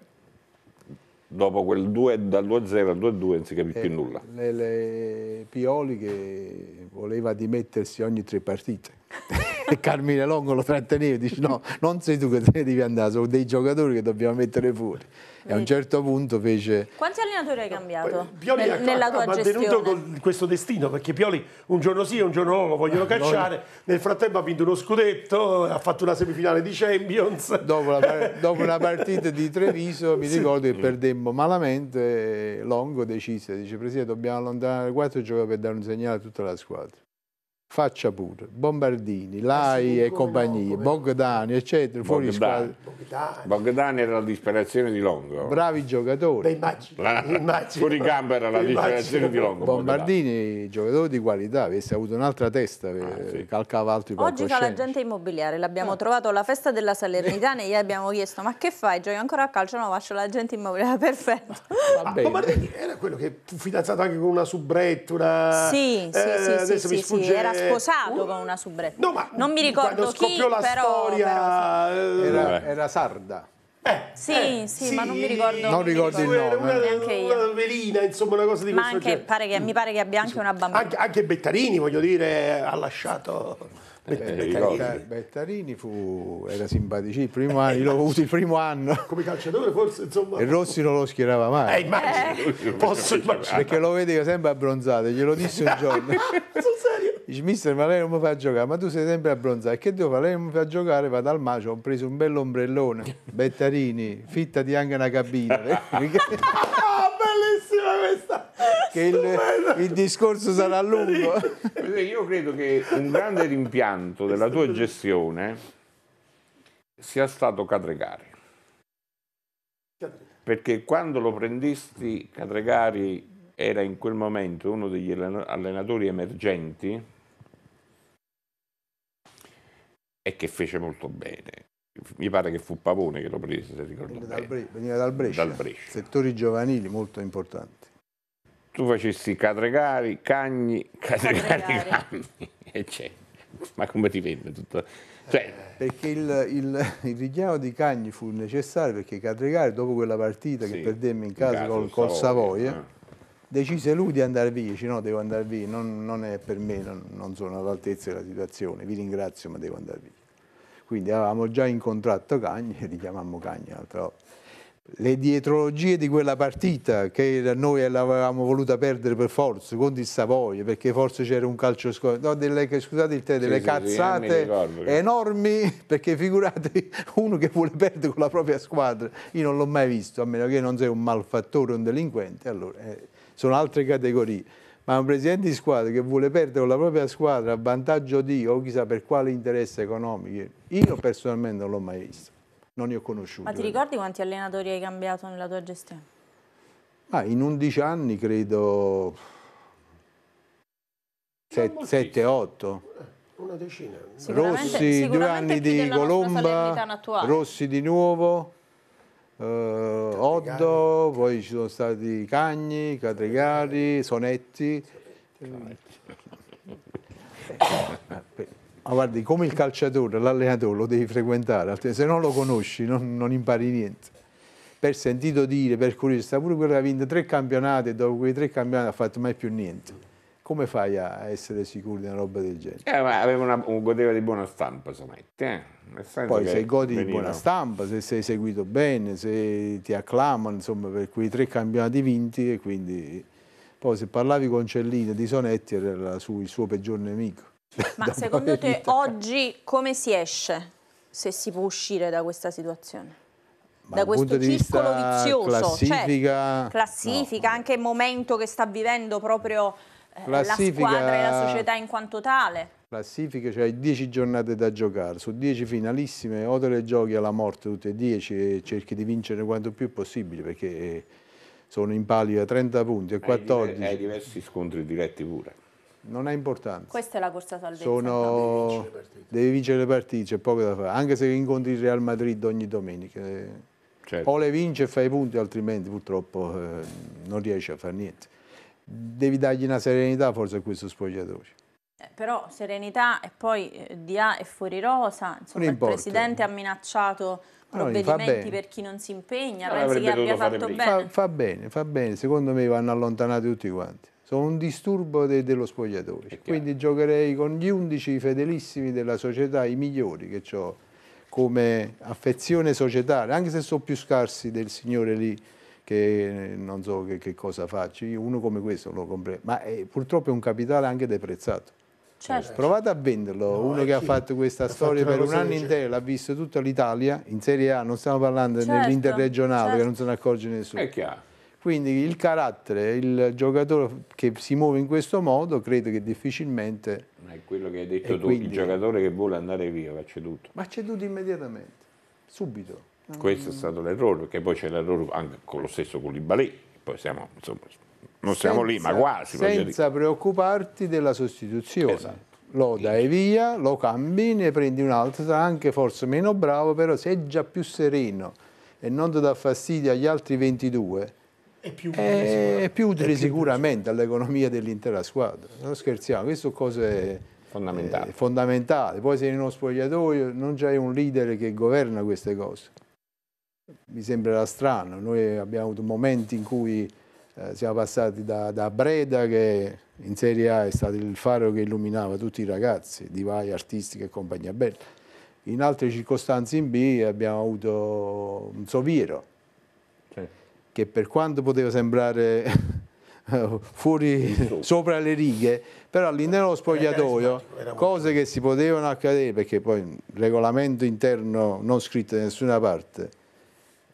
dopo quel 2, dal 2-0 al 2-2 non si capì eh, più nulla. Le, le Pioli che voleva dimettersi ogni tre partite e Carmine Longo lo tratteneva e dice no, non sei tu che te ne devi andare, sono dei giocatori che dobbiamo mettere fuori. E a un certo punto fece... Quanti allenatori hai cambiato Pioli nel, nella tua ha con questo destino, perché Pioli un giorno sì un giorno no lo vogliono cacciare, nel frattempo ha vinto uno scudetto, ha fatto una semifinale di Champions. Dopo, la, dopo una partita di Treviso mi sì. ricordo che perdemmo malamente, Longo decise, dice Presidente dobbiamo allontanare quattro giocatori per dare un segnale a tutta la squadra faccia pure, Bombardini, eh Lai e compagnie, no, Bogdani, eccetera, fuori Bogdani. squadra. Bogdani era la disperazione di Longo. Bravi giocatori. Beh, immagino, la, immagino. Fuori gamba era la disperazione immagino. di Longo. Bombardini, Bogdani. giocatore di qualità, avesse avuto un'altra testa, ah, sì. calcava altri Oggi fa l'agente immobiliare, l'abbiamo ah. trovato alla festa della Salernitana e gli abbiamo chiesto ma che fai, giochi ancora a calcio? No, faccio l'agente immobiliare, perfetto. Ah, Bombardini era quello che fu fidanzato anche con una subrettura. una... Sì, eh, sì, sì, sì, sì, sì, era sposato eh, con una subretta. No, ma non mi ricordo chi, la però, storia però, sì. Eh, era, eh. era sarda. Eh, sì, eh, sì, sì, ma non mi ricordo. Non ricordo il nome. Una, neanche io. Una velina, insomma, una cosa di ma questo anche, pare che, mi pare che abbia anche una bambina. Anche, anche Bettarini, voglio dire, ha lasciato... Bettarini. Bettarini fu, era simpaticissimo il primo anno, l'ho avuto il primo anno come calciatore forse insomma e Rossi non lo schierava mai eh, immagino, eh. posso immaginare perché lo vedeva sempre abbronzato glielo disse un giorno Dice, mister, ma lei non mi fa giocare, ma tu sei sempre abbronzato. E che devo fare? Lei non mi fa giocare, vado al macio, ho preso un bell'ombrellone, Bettarini, fittati anche una cabina. Ah, bellissima questa! Che il, il, discorso sarà lungo. Io credo che un grande rimpianto della tua gestione sia stato Cadregari. Perché quando lo prendesti Cadregari era in quel momento uno degli allenatori emergenti e che fece molto bene. Mi pare che fu Pavone che lo prese, se ricordo veniva bene. Dal, veniva dal Brescia, dal Brescia. Settori giovanili molto importanti. Tu facessi Cadregari, Cagni, Cadregari, Cagni, eccetera. Ma come ti venne tutto? Cioè... Eh, perché il, il, il, richiamo di Cagni fu necessario perché Cadregari, dopo quella partita sì, che perdemmo in casa, in casa col, col Savoia, Savoia eh decise lui di andare via, dice no, devo andare via, non, non è per me, non, non sono all'altezza della situazione, vi ringrazio ma devo andare via. Quindi avevamo già incontrato Cagni e li richiamammo Cagni l'altra volta. Le dietrologie di quella partita che noi l'avevamo voluta perdere per forza, con il Savoia, perché forse c'era un calcio scoperto, no, delle, scusate il te, delle sì, cazzate sì, ricordo, enormi, perché figuratevi uno che vuole perdere con la propria squadra, io non l'ho mai visto, a meno che non sei un malfattore, un delinquente, allora... Eh, sono altre categorie. Ma un presidente di squadra che vuole perdere con la propria squadra a vantaggio di o chissà per quale interesse economico, io personalmente non l'ho mai visto, non ne ho conosciuto. Ma ti eh. ricordi quanti allenatori hai cambiato nella tua gestione? Ah, in 11 anni credo 7-8 una decina Rossi due anni di Colomba Rossi di nuovo eh, Oddo, poi ci sono stati Cagni, Catregari, Sonetti. Ma guardi, come il calciatore, l'allenatore lo devi frequentare, se non lo conosci non, non impari niente. Per sentito dire, per curiosità, pure quello che ha vinto tre campionati e dopo quei tre campionati ha fatto mai più niente. Come fai a essere sicuro di una roba del genere? Eh, ma aveva una, un, godeva di buona stampa, Sonetti. Eh? Poi se godi di buona stampa, se sei seguito bene, se ti acclamano insomma, per quei tre campionati vinti e quindi... Poi se parlavi con Cellini di Sonetti era su, il suo peggior nemico. Ma cioè, secondo te oggi come si esce se si può uscire da questa situazione? Ma da questo circolo vizioso, cioè, classifica, cioè, classifica no. anche il momento che sta vivendo proprio eh, la squadra e la società in quanto tale classifica c'hai cioè 10 giornate da giocare, su 10 finalissime o te le giochi alla morte tutte e 10 e cerchi di vincere quanto più possibile perché eh, sono in palio 30 punti e 14. Hai, diversi scontri diretti pure. Non ha importanza. Questa è la corsa salvezza. Sono... Devi vincere le partite, c'è poco da fare. Anche se incontri il Real Madrid ogni domenica. Eh. Certo. O le vinci e fai i punti, altrimenti purtroppo eh, non riesci a fare niente. Devi dargli una serenità forse a questo spogliatore. Eh, però Serenità e poi eh, DA e Fuori Rosa, insomma il Presidente ha minacciato provvedimenti per chi non si impegna, no, pensi che abbia fatto bene? Fa, fa, bene, fa bene, secondo me vanno allontanati tutti quanti. Sono un disturbo de, dello spogliatore, quindi giocherei con gli undici fedelissimi della società, i migliori che ho come affezione societaria, anche se sono più scarsi del signore lì che eh, non so che, che cosa faccio, Io uno come questo lo comprerei, ma è, eh, purtroppo è un capitale anche deprezzato. Certo. Provate a venderlo, no, uno eh, che ha fatto questa storia per un anno intero, l'ha visto tutta l'Italia, in Serie A, non stiamo parlando certo, nell'interregionale certo. che non se ne accorge nessuno. È chiaro. Quindi il carattere, il giocatore che si muove in questo modo, credo che difficilmente... Ma è quello che hai detto tu, quindi... il giocatore che vuole andare via va ceduto. Ma ceduto immediatamente, subito. Questo mm. è stato l'errore, perché poi c'è l'errore anche con lo stesso Coulibaly, poi siamo insomma non siamo senza, lì, ma quasi. Senza preoccuparti della sostituzione. Esatto. Lo dai via, lo cambi, ne prendi un altro, anche forse meno bravo, però se è già più sereno e non ti dà fastidio agli altri 22. Eh, è più utile, è più utile sicuramente all'economia dell'intera squadra. Non scherziamo, queste cose eh, fondamentali. fondamentali. Poi se in uno spogliatoio non c'è un leader che governa queste cose. Mi sembrerà strano, noi abbiamo avuto momenti in cui eh, siamo passati da, da, Breda che in Serie A è stato il faro che illuminava tutti i ragazzi, di vai Artistica e compagnia bella. In altre circostanze in B abbiamo avuto un Soviero, sì. che per quanto poteva sembrare fuori, sopra le righe, però all'interno dello spogliatoio, cose che si potevano accadere, perché poi il regolamento interno non scritto da nessuna parte,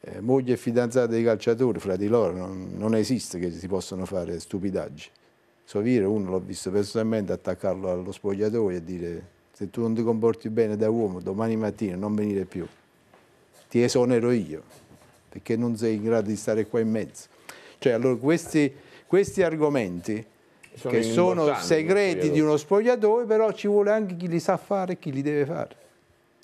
eh, moglie e fidanzata dei calciatori, fra di loro, non, non esiste che si possano fare stupidaggi. Sovire uno l'ho visto personalmente attaccarlo allo spogliatoio e dire se tu non ti comporti bene da uomo domani mattina non venire più, ti esonero io perché non sei in grado di stare qua in mezzo. Cioè allora questi, questi argomenti sono che sono segreti di uno spogliatoio però ci vuole anche chi li sa fare e chi li deve fare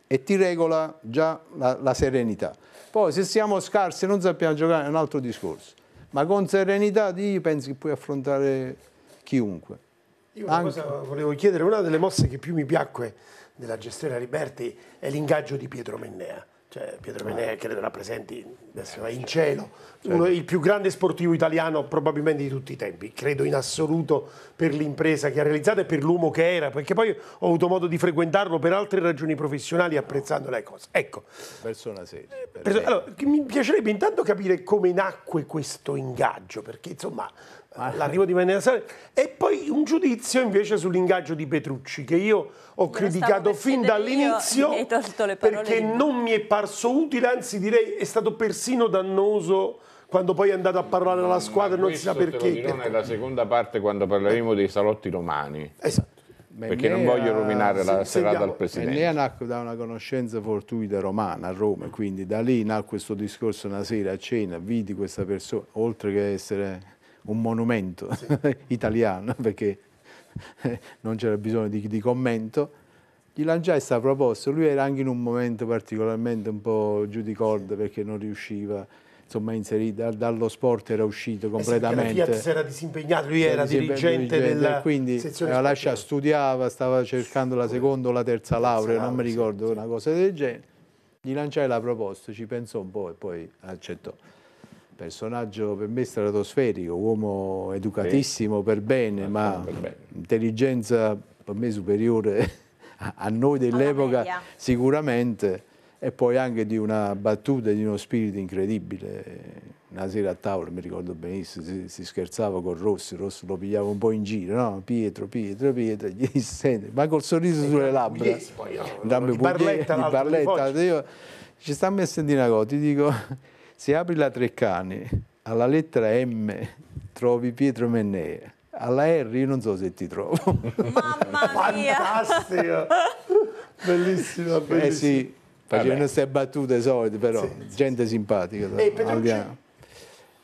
e ti regola già la, la serenità. Poi se siamo scarsi e non sappiamo giocare è un altro discorso. Ma con serenità io penso che puoi affrontare chiunque. Io Anche... volevo chiedere, una delle mosse che più mi piacque della gestione Aliberti è l'ingaggio di Pietro Mennea cioè, Pietro Menea credo rappresenti adesso eh, va in certo. cielo certo. uno, il più grande sportivo italiano probabilmente di tutti i tempi credo in assoluto per l'impresa che ha realizzato e per l'uomo che era perché poi ho avuto modo di frequentarlo per altre ragioni professionali apprezzando le cose ecco persona seria eh, per allora, mi piacerebbe intanto capire come nacque questo ingaggio perché insomma all'arrivo di Mangiasane e poi un giudizio invece sull'ingaggio di Petrucci che io ho criticato fin dall'inizio perché non mi è parso utile, anzi direi è stato persino dannoso quando poi è andato a parlare alla squadra non si sa perché. non lo nella seconda parte quando parleremo dei salotti romani. Esatto. Perché non voglio rovinare la sì, serata al eh, Presidente. Mennea nacque da una conoscenza fortuita romana a Roma, quindi da lì nacque questo discorso una sera a cena, vidi questa persona, oltre che essere un monumento sì. italiano, perché non c'era bisogno di, di commento, gli lanciai questa proposta. Lui era anche in un momento particolarmente un po' giù di corda sì. perché non riusciva insomma inserito dallo sport era uscito eh completamente. Sì, la Fiat si era disimpegnato, lui era, era dirigente, dirigente della quindi lascia, studiava, stava cercando la seconda o la terza laurea, non mi ricordo, una cosa del genere. Gli lanciai la proposta, ci pensò un po' e poi accettò personaggio per me stratosferico, uomo educatissimo sì. per bene, ah, ma per intelligenza per me superiore a noi dell'epoca sicuramente e poi anche di una battuta e di uno spirito incredibile. Una sera a tavola, mi ricordo benissimo, si, si scherzava con Rossi, Rossi lo pigliava un po' in giro, no? Pietro, Pietro, Pietro, gli disse, ma col sorriso e sulle labbra, Pugliese, poi, no, di Barletta, di Barletta, io, ci sta messo me a una cosa, ti dico se apri la Treccani, alla lettera M trovi Pietro Mennea. Alla R io non so se ti trovo. Mamma mia! Fantastico! Bellissima, bellissima. Eh sì, facevano queste battute solite, però, sì, gente sì. simpatica. E Petrucci?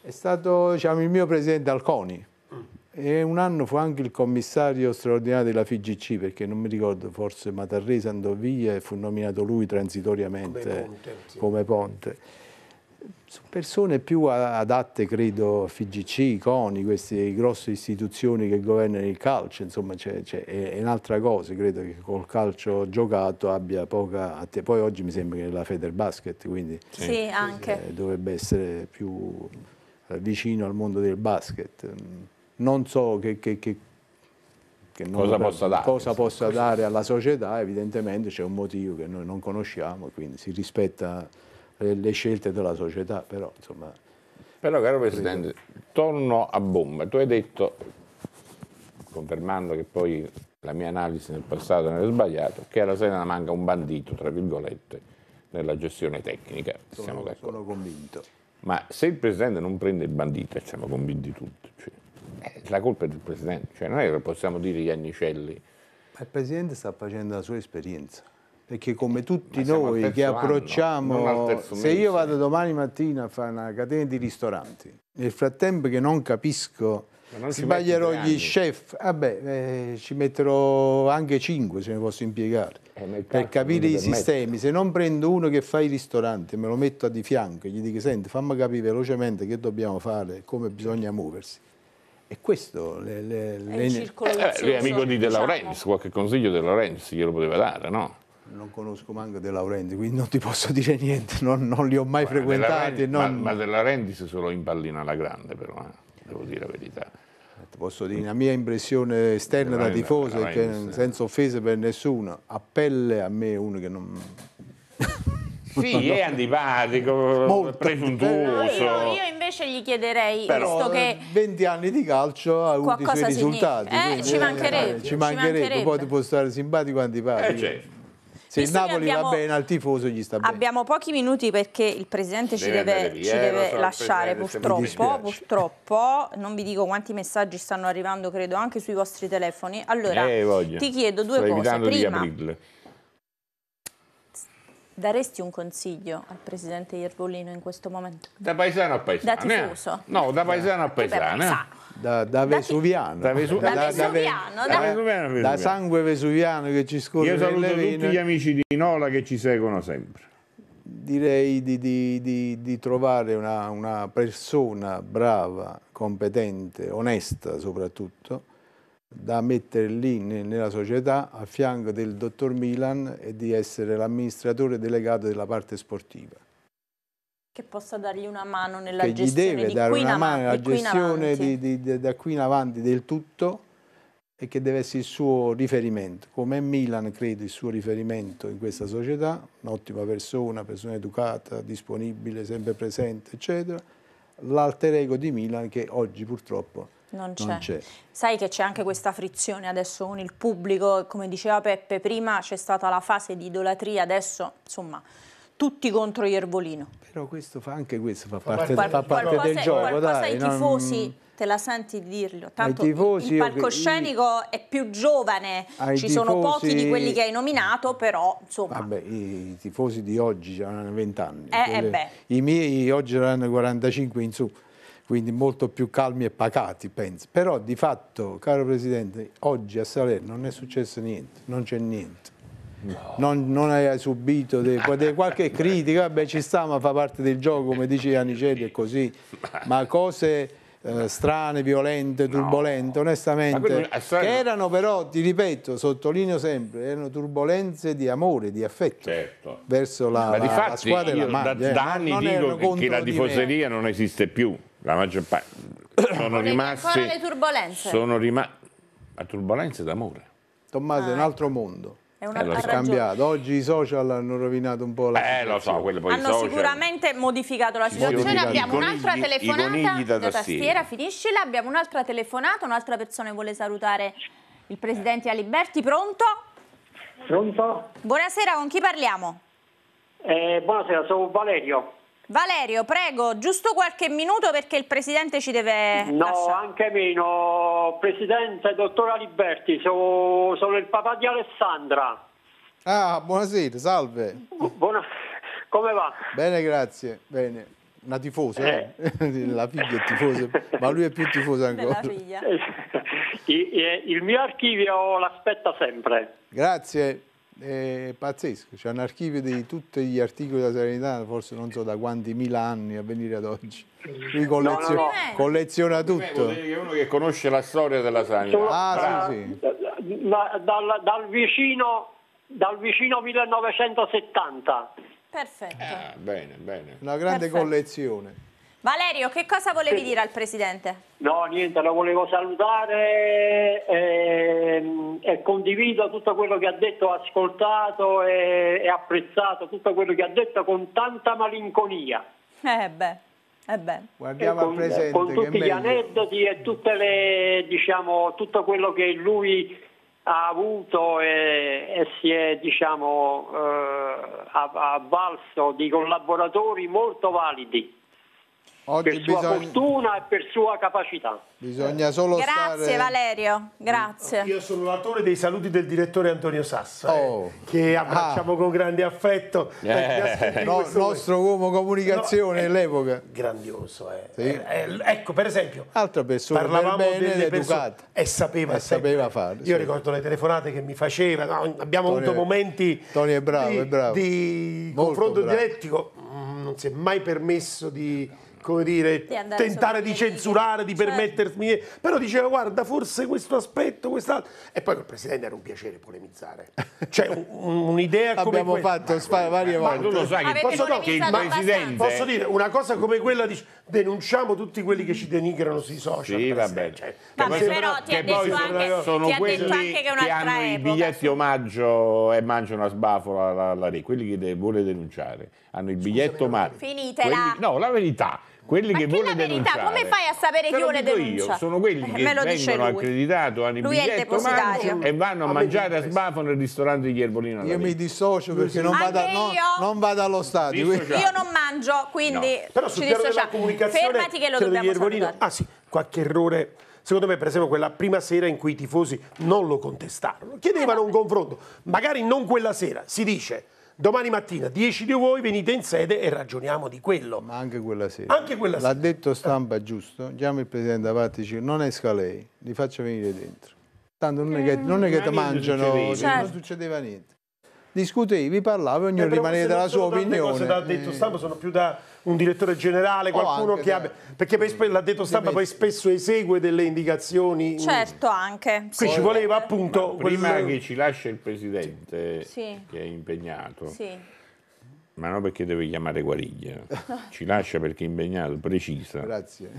È stato diciamo, il mio presidente Alconi mm. E un anno fu anche il commissario straordinario della FIGC, perché non mi ricordo, forse Matarrese andò via e fu nominato lui transitoriamente come ponte. Come ponte sono persone più adatte, credo, a FGC, CONI, queste grosse istituzioni che governano il calcio, insomma c è, è, un'altra cosa, credo che col calcio giocato abbia poca... Attività. Poi oggi mi sembra che la Feder Basket, quindi sì, eh, anche. dovrebbe essere più eh, vicino al mondo del basket. Non so che, che, che che cosa, possa dare, cosa possa dare alla società, evidentemente c'è un motivo che noi non conosciamo, quindi si rispetta eh, le scelte della società, però insomma... Però caro Presidente, torno a bomba, tu hai detto, confermando che poi la mia analisi nel passato non è sbagliata, che alla Serena manca un bandito, tra virgolette, nella gestione tecnica, sono, sono convinto. Ma se il Presidente non prende il bandito, e siamo convinti tutti, cioè, eh, la colpa è del Presidente, cioè, non è che possiamo dire gli annicelli. Ma il Presidente sta facendo la sua esperienza perché come eh, tutti noi che approcciamo, anno, se io vado domani mattina a fare una catena di ristoranti, nel frattempo che non capisco non sbaglierò gli chef, vabbè, eh, ci metterò anche cinque se ne posso impiegare eh, per capire i sistemi. Se non prendo uno che fa i ristoranti, me lo metto di fianco e gli dico: Senti, fammi capire velocemente che dobbiamo fare, come bisogna muoversi. E questo le, le, è le... Eh, è amico di De Laurentiis, diciamo. qualche consiglio De Laurentiis glielo poteva dare, no? non conosco manco De Laurenti, quindi non ti posso dire niente, non, non li ho mai ma frequentati. Della Rendi, non... Ma, ma De Laurenti se lo impallina alla grande, però, eh, devo dire la verità. Posso dire, la mia impressione esterna da tifoso, la, che, eh. senza offese per nessuno, appelle a me uno che non... Sì, è antipatico, Molto. presuntuoso. Io, io, invece gli chiederei, Però, visto che... 20 anni di calcio ha avuto i suoi risultati. Eh, ci eh, mancherebbe. Eh, ci mancherebbe. Ci mancherebbe. Poi ti può stare simpatico o antipatico. Eh, certo. Se il Napoli abbiamo, va bene, al tifoso gli sta bene. Abbiamo pochi minuti perché il Presidente ci deve, deve, via, ci eh, deve so, lasciare, purtroppo, purtroppo. Non vi dico quanti messaggi stanno arrivando, credo, anche sui vostri telefoni. Allora, eh, ti chiedo due Sto cose. Prima, daresti un consiglio al presidente Iervolino in questo momento? Da paesano a paesano. Da eh? tifoso. No, da paesano a paesano. Eh? Da, da, Vesuviano. Da, Vesu- da, da Vesuviano, da, Vesuviano, da, sangue vesuviano che ci scorre. Io saluto tutti gli amici di Nola che ci seguono sempre. Direi di, di, di, di trovare una, una, persona brava, competente, onesta soprattutto, da mettere lì nella società a fianco del dottor Milan e di essere l'amministratore delegato della parte sportiva che possa dargli una mano nella gestione. che gestione gli deve dare una mano nella gestione di, di, di, da qui in avanti del tutto e che deve essere il suo riferimento. Come Milan, credo, il suo riferimento in questa società, un'ottima persona, persona educata, disponibile, sempre presente, eccetera. L'alter ego di Milan che oggi purtroppo non c'è. Sai che c'è anche questa frizione adesso con il pubblico, come diceva Peppe prima c'è stata la fase di idolatria, adesso insomma tutti contro Iervolino. Però questo fa anche questo, fa parte, Qual, fa parte qualcosa, del gioco. Dai, ai tifosi te la senti dirlo. Tanto tifosi, il palcoscenico io... è più giovane, ci tifosi... sono pochi di quelli che hai nominato, però insomma. Vabbè, i tifosi di oggi hanno 20 anni. Eh, quelle... Eh, I miei oggi hanno 45 in su quindi molto più calmi e pacati, penso. Però di fatto, caro Presidente, oggi a Salerno non è successo niente, non c'è niente. No. Non, non, hai subito de, de qualche critica, beh ci sta ma fa parte del gioco come dice Anicelli è così, ma cose eh, strane, violente, turbolente, no. onestamente, che erano però, ti ripeto, sottolineo sempre, erano turbolenze di amore, di affetto certo. verso la, ma la, difatti, la squadra io, maglia, da, da, anni dico che, la tifoseria di non esiste più, la maggior parte sono rimaste sono rimaste Ma turbolenze d'amore. Tommaso ah. è un ah. altro mondo. È una eh, cambiato. Oggi i social hanno rovinato un po' la eh, situazione. So, hanno sicuramente modificato la situazione. Abbiamo un'altra telefonata. Da tastiera, finiscila. Abbiamo un'altra telefonata. Un'altra persona vuole salutare il presidente Aliberti. Pronto? Pronto? Buonasera, con chi parliamo? Eh, buonasera, sono Valerio. Valerio, prego, giusto qualche minuto perché il Presidente ci deve No, lasciare. anche meno. Presidente, dottora Liberti, sono, sono il papà di Alessandra. Ah, buonasera, salve. Buona... Come va? Bene, grazie, bene una tifosa, eh. Eh? la figlia è tifosa, ma lui è più tifoso ancora. figlia. Eh, il mio archivio l'aspetta sempre. Grazie è pazzesco, c'è un archivio di tutti gli articoli della Serenità, forse non so da quanti mila anni a venire ad oggi. Lui collezio no, no, no. colleziona tutto. È uno che conosce la storia della Sanità. Ah, da, sì, sì. Da, ah. dal, dal, vicino, dal vicino 1970. Perfetto. Ah, bene, bene. Una grande Perfetto. collezione. Valerio, che cosa volevi sì. dire al Presidente? No, niente, lo volevo salutare e, e, condivido tutto quello che ha detto, ho ascoltato e, e, apprezzato tutto quello che ha detto con tanta malinconia. Eh beh, eh beh. Guardiamo con, al presente. Con tutti gli aneddoti e le, diciamo, tutto quello che lui ha avuto e, e si è diciamo, eh, avvalso di collaboratori molto validi. Oggi per bisogna... sua fortuna e per sua capacità. Bisogna solo Grazie stare... Valerio, grazie. Io sono l'autore dei saluti del direttore Antonio Sassa, eh, oh. eh, che abbracciamo ah. con grande affetto. Eh. No, nostro uomo comunicazione all'epoca. No, grandioso, eh. Sì. eh. eh ecco, per esempio, Altra persona parlavamo per bene delle persone e sapeva, sapeva fare. Io sì. ricordo le telefonate che mi faceva, no, abbiamo Tony, avuto momenti Tony è bravo, di, è bravo. di confronto bravo. dialettico, mm, non si è mai permesso di come dire, di tentare di censurare, di cioè. permettermi, però diceva guarda forse questo aspetto, quest'altro, e poi col Presidente era un piacere polemizzare, cioè un'idea un come Abbiamo quella. fatto ma, varie ma volte. Ma tu lo sai, posso, no, che il Presidente... posso dire una cosa come quella di denunciamo tutti quelli che ci denigrano sui social. Sì, vabbè. Cioè, vabbè che però ti ha detto, anche, sono ti quelli anche che è un'altra che hanno epoca. i biglietti omaggio e mangiano a sbafola la, la, la, quelli che vuole denunciare, hanno il biglietto Scusami, omaggio. Finitela. Quelli, no, la verità quelli Ma che vuole verità, come fai a sapere chi vuole denunciare? Io, sono quelli eh, che eh, vengono accreditati hanno il biglietto mancio e vanno a, a mangiare a sbafo nel ristorante di Iervolino. Io mi dissocio perché non vado, no, non vado, allo stadio. Io non mangio, quindi no. Però ci dissociamo. Fermati che lo dobbiamo salutare. Ah sì, qualche errore secondo me per esempio quella prima sera in cui i tifosi non lo contestarono, chiedevano eh, un confronto, magari non quella sera, si dice Domani mattina, 10 di voi, venite in sede e ragioniamo di quello. Ma anche quella sera. Anche quella sera. L'ha detto stampa giusto, chiama il presidente Avatti, dice non esca lei, li faccio venire dentro. Tanto non è che, non è che ti mangiano, non certo. succedeva niente discutevi, parlavi, ognuno eh, rimaneva della sua opinione. Le cose da detto eh. stampa sono più da un direttore generale, qualcuno che abbia... Perché l'ha detto stampa poi spesso esegue delle indicazioni. Mm. Certo, anche. Qui ci voleva appunto... Ma prima quel... che ci lascia il Presidente, sì. che è impegnato... Sì. Ma non perché deve chiamare Guariglia, ci lascia perché è impegnato, precisa. Grazie.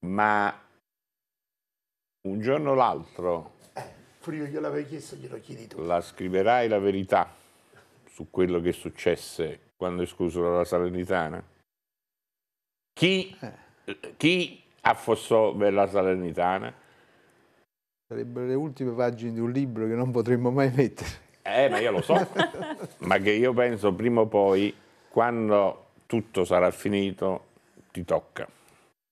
Ma un giorno o l'altro Prima gliel'avevi chiesto, glielo chiedi tu. La scriverai la verità su quello che successe quando esclusero la Salernitana? Chi, eh. chi affossò per la Salernitana? Sarebbero le ultime pagine di un libro che non potremmo mai mettere. Eh, ma io lo so. ma che io penso prima o poi, quando tutto sarà finito, ti tocca.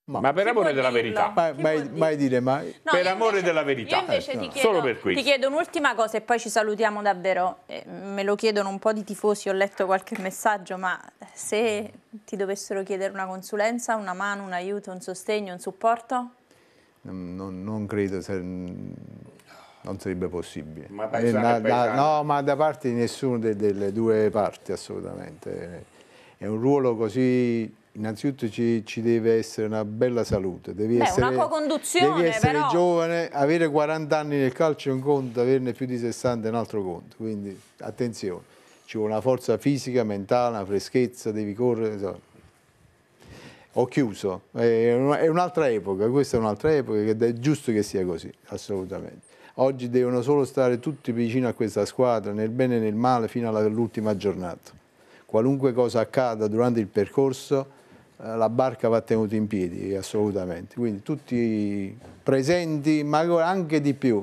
Ma, ma, per amore della verità. Ma, mai, mai, dire mai. No, per amore invece, della verità. Io eh, ti, no. chiedo, Solo per questo. ti chiedo un'ultima cosa e poi ci salutiamo davvero. Eh, me lo chiedono un po' di tifosi, ho letto qualche messaggio, ma se ti dovessero chiedere una consulenza, una mano, un aiuto, un sostegno, un supporto? Non, non credo, mm, non sarebbe possibile. Ma eh, da, da, no, ma da parte di nessuno delle, delle due parti assolutamente. È un ruolo così innanzitutto ci, ci, deve essere una bella salute, devi Beh, essere, una co-conduzione, devi essere però... giovane, avere 40 anni nel calcio è un conto, averne più di 60 è un altro conto, quindi attenzione, ci vuole una forza fisica, mentale, una freschezza, devi correre, insomma. ho chiuso, è un'altra epoca, questa è un'altra epoca ed è giusto che sia così, assolutamente. Oggi devono solo stare tutti vicino a questa squadra, nel bene e nel male, fino all'ultima giornata. Qualunque cosa accada durante il percorso, eh, la barca va tenuta in piedi assolutamente, quindi tutti presenti ma anche di più.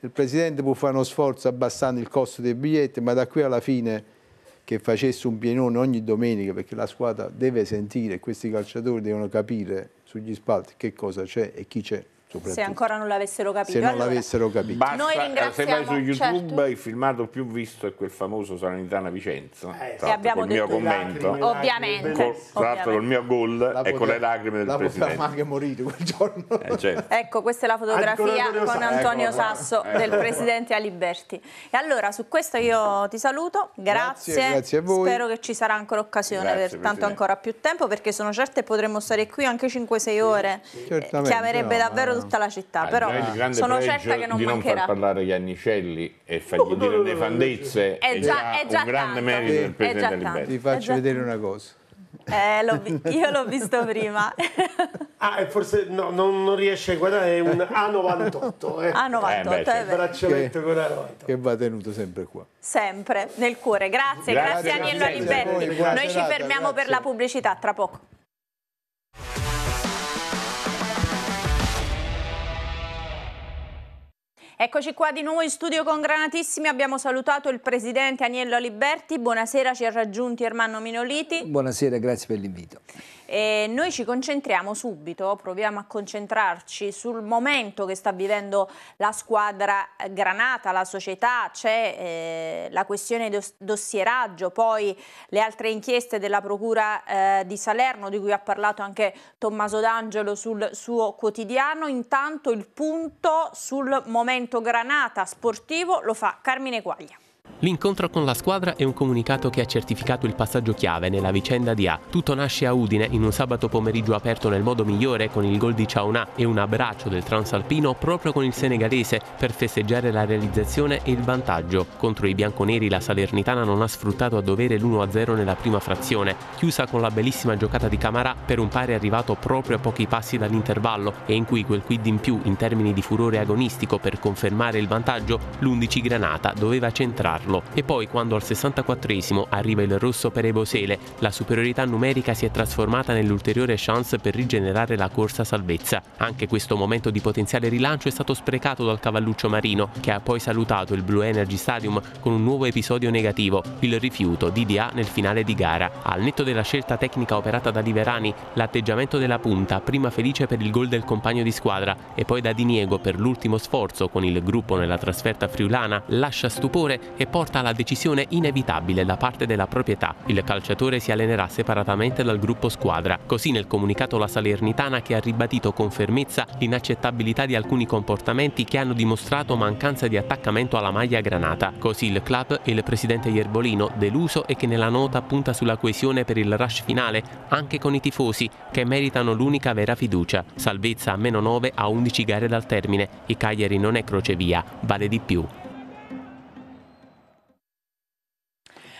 Il Presidente può fare uno sforzo abbassando il costo dei biglietti ma da qui alla fine che facesse un pienone ogni domenica perché la squadra deve sentire, questi calciatori devono capire sugli spalti che cosa c'è e chi c'è. Se ancora non l'avessero capito. Se non allora, l'avessero capito. Basta, Noi ringraziamo, se vai su certo. YouTube certo. il filmato più visto è quel famoso Salernitana Vicenza. Eh, e esatto, abbiamo detto il mio commento. Lacrime, ovviamente. Col, tra l'altro col mio gol la e con le lacrime del la presidente. Ma anche morito quel giorno. Eh, certo. Ecco, questa è la fotografia Antonio con Antonio ecco Sasso ecco del presidente Aliberti. E allora su questo io ti saluto. Grazie. Grazie, grazie a voi. Spero che ci sarà ancora occasione grazie, per tanto presidente. ancora più tempo perché sono certa che potremmo stare qui anche 5-6 ore. Sì, sì. Eh, chiamerebbe no, davvero tutta la città, ah, però sono certa che non di non mancherà. far parlare Annicelli e fargli dire le fandezze è è già, è già un grande merito del Presidente Liberti. Ti faccio vedere una cosa. Eh, io l'ho visto prima. ah, e forse no, non, non, riesce a guardare è un A98. Eh. A98, eh, beh, certo. braccialetto che, con A98. Che va tenuto sempre qua. Sempre, nel cuore. Grazie, grazie, grazie Agnello Liberti. Noi ci fermiamo grazie. per la pubblicità tra poco. Eccoci qua di nuovo in studio con Granatissimi, abbiamo salutato il presidente Agnello Aliberti, buonasera, ci ha raggiunti Ermanno Minoliti. Buonasera, grazie per l'invito. noi ci concentriamo subito, proviamo a concentrarci sul momento che sta vivendo la squadra Granata, la società, c'è eh, la questione dos dossieraggio, poi le altre inchieste della Procura eh, di Salerno di cui ha parlato anche Tommaso D'Angelo sul suo quotidiano, intanto il punto sul momento evento granata sportivo lo fa Carmine Guaglia. L'incontro con la squadra è un comunicato che ha certificato il passaggio chiave nella vicenda di A. Tutto nasce a Udine in un sabato pomeriggio aperto nel modo migliore con il gol di Ciaunà e un abbraccio del transalpino proprio con il senegalese per festeggiare la realizzazione e il vantaggio. Contro i bianconeri la Salernitana non ha sfruttato a dovere l'1-0 nella prima frazione, chiusa con la bellissima giocata di Camarà per un pari arrivato proprio a pochi passi dall'intervallo e in cui quel quid in più in termini di furore agonistico per confermare il vantaggio l'11 Granata doveva centrare farlo. E poi quando al 64esimo arriva il rosso per Ebosele, la superiorità numerica si è trasformata nell'ulteriore chance per rigenerare la corsa salvezza. Anche questo momento di potenziale rilancio è stato sprecato dal cavalluccio marino, che ha poi salutato il Blue Energy Stadium con un nuovo episodio negativo, il rifiuto di DA nel finale di gara. Al netto della scelta tecnica operata da Liverani, l'atteggiamento della punta, prima felice per il gol del compagno di squadra e poi da Diniego per l'ultimo sforzo con il gruppo nella trasferta friulana, lascia stupore e porta alla decisione inevitabile da parte della proprietà. Il calciatore si allenerà separatamente dal gruppo squadra. Così nel comunicato la Salernitana che ha ribadito con fermezza l'inaccettabilità di alcuni comportamenti che hanno dimostrato mancanza di attaccamento alla maglia granata. Così il club e il presidente Ierbolino, deluso e che nella nota punta sulla coesione per il rush finale anche con i tifosi che meritano l'unica vera fiducia. Salvezza a meno 9 a 11 gare dal termine. I Cagliari non è crocevia, vale di più.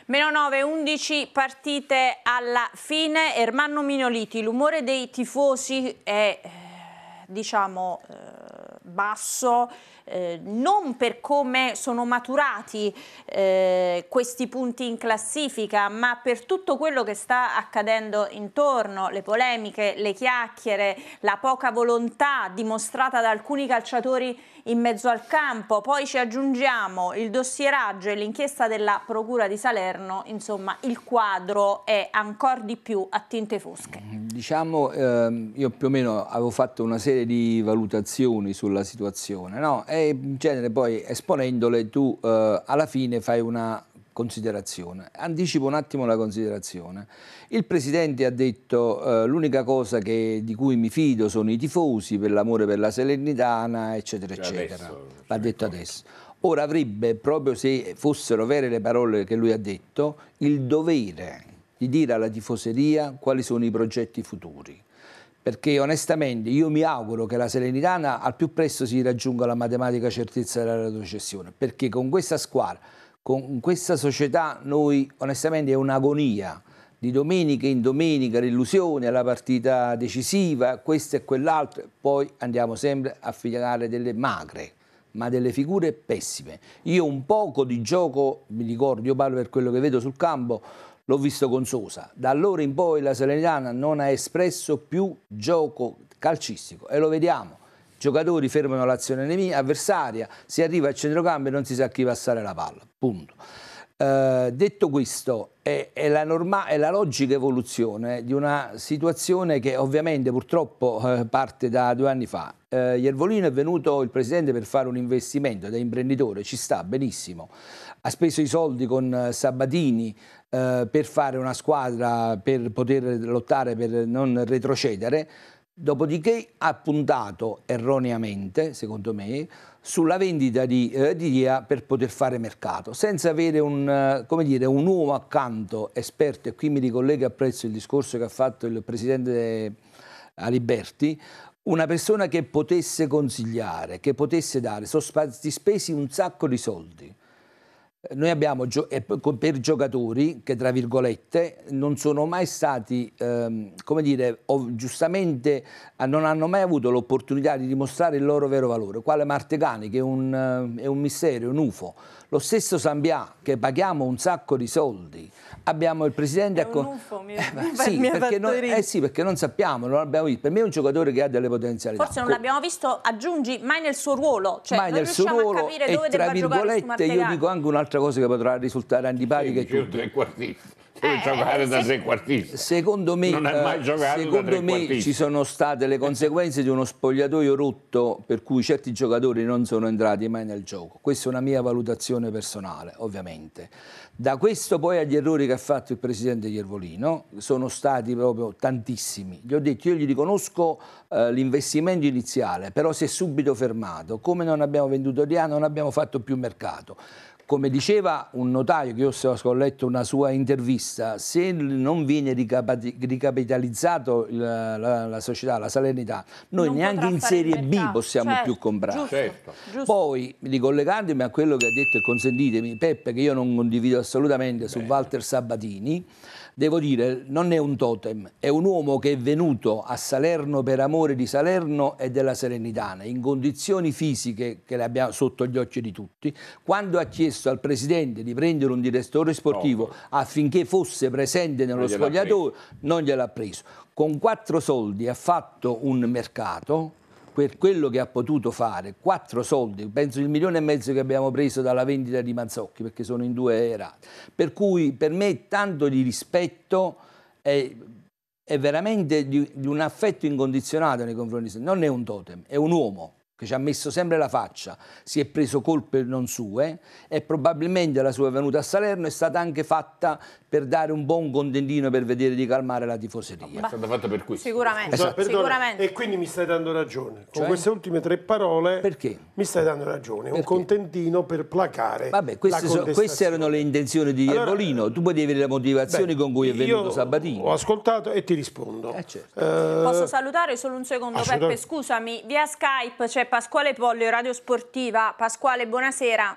Meno 9, 11 partite alla fine. Ermanno Minoliti, l'umore dei tifosi è, eh, diciamo, eh, basso, eh, non per come sono maturati questi punti in classifica, ma per tutto quello che sta accadendo intorno, le polemiche, le chiacchiere, la poca volontà dimostrata da alcuni calciatori in mezzo al campo, poi ci aggiungiamo il dossieraggio e l'inchiesta della Procura di Salerno, insomma il quadro è ancora di più a tinte fosche. Diciamo, ehm, io più o meno avevo fatto una serie di valutazioni sulla situazione, no? e in genere poi esponendole tu eh, alla fine fai una considerazione. Anticipo un attimo la considerazione. Il Presidente ha detto eh, l'unica cosa che, di cui mi fido sono i tifosi per l'amore per la Salernitana, eccetera, cioè eccetera. L'ha cioè, detto ricordo. adesso. Ora avrebbe, proprio se fossero vere le parole che lui ha detto, il dovere di dire alla tifoseria quali sono i progetti futuri perché onestamente io mi auguro che la Serenitana al più presto si raggiunga la matematica certezza della retrocessione, perché con questa squadra con questa società noi onestamente è un'agonia di domenica in domenica, l'illusione, alla partita decisiva, questo e quell'altro, poi andiamo sempre a filare delle magre ma delle figure pessime. Io un poco di gioco, mi ricordo, io parlo per quello che vedo sul campo, l'ho visto con Sosa. Da allora in poi la Salernitana non ha espresso più gioco calcistico e lo vediamo giocatori fermano l'azione avversaria, si arriva al centrocampo e non si sa a chi passare la palla. Punto. Eh, detto questo, è, è, la norma, è, la logica evoluzione di una situazione che ovviamente purtroppo eh, parte da due anni fa. Eh, Iervolino è venuto il presidente per fare un investimento da imprenditore, ci sta benissimo. Ha speso i soldi con Sabatini eh, per fare una squadra per poter lottare per non retrocedere Dopodiché ha puntato erroneamente, secondo me, sulla vendita di eh, Dia per poter fare mercato, senza avere un, eh, dire, un, uomo accanto esperto, e qui mi ricollego apprezzo il discorso che ha fatto il presidente Aliberti, una persona che potesse consigliare, che potesse dare. Sono stati spesi un sacco di soldi noi abbiamo eh, per giocatori che, tra virgolette, non sono mai stati, ehm, come dire, giustamente eh, non hanno mai avuto l'opportunità di dimostrare il loro vero valore, quale Martegani, che è un, eh, è un mistero, un UFO. Lo stesso Sambià, che paghiamo un sacco di soldi, abbiamo il presidente... È un UFO, mi, eh, beh, sì, mi perché non, eh sì, perché non sappiamo, non abbiamo visto. Per me è un giocatore che ha delle potenzialità. Forse non l'abbiamo visto, aggiungi, mai nel suo ruolo. Cioè, mai nel suo ruolo e tra virgolette io dico anche un'altra cosa che potrà risultare antiparica. Sì, che più puoi eh, giocare eh, da sei quartista. Secondo me, non hai mai eh, giocato secondo me ci sono state le conseguenze di uno spogliatoio rotto per cui certi giocatori non sono entrati mai nel gioco. Questa è una mia valutazione personale, ovviamente. Da questo poi agli errori che ha fatto il presidente Iervolino sono stati proprio tantissimi. Gli ho detto, io gli riconosco eh, l'investimento iniziale, però si è subito fermato. Come non abbiamo venduto Dia, non abbiamo fatto più mercato come diceva un notaio, che io ho letto una sua intervista, se non viene ricapitalizzato la, la, la società, la Salernità, noi non neanche in Serie B possiamo certo, più comprare. Giusto, certo. giusto. Poi, ricollegandomi a quello che ha detto, e consentitemi, Peppe, che io non condivido assolutamente, su Bene. Walter Sabatini, devo dire, non è un totem, è un uomo che è venuto a Salerno per amore di Salerno e della Serenitana, in condizioni fisiche che le abbiamo sotto gli occhi di tutti, quando ha chiesto al presidente di prendere un direttore sportivo oh. affinché fosse presente nello non sfogliatoio, non gliel'ha preso. Con quattro soldi ha fatto un mercato per quello che ha potuto fare, quattro soldi, penso il milione e mezzo che abbiamo preso dalla vendita di Mazzocchi, perché sono in due era. Per cui per me tanto di rispetto è, è veramente di, di, un affetto incondizionato nei confronti di sé, non è un totem, è un uomo che ci ha messo sempre la faccia, si è preso colpe non sue e probabilmente la sua venuta a Salerno è stata anche fatta per dare un buon contentino per vedere di calmare la tifoseria. Ma è stata fatta per questo. Sicuramente, esatto. sicuramente. E quindi mi stai dando ragione. Cioè? Con queste ultime tre parole Perché? mi stai dando ragione. Perché? Un contentino per placare Vabbè, queste, so, queste erano le intenzioni di allora, Iervolino. Tu puoi avere le motivazioni beh, con cui è venuto Sabatino. ho ascoltato e ti rispondo. Eh, certo. eh, Posso salutare solo un secondo Peppe, scusami. Via Skype c'è Pasquale Pollio, Radio Sportiva. Pasquale, buonasera.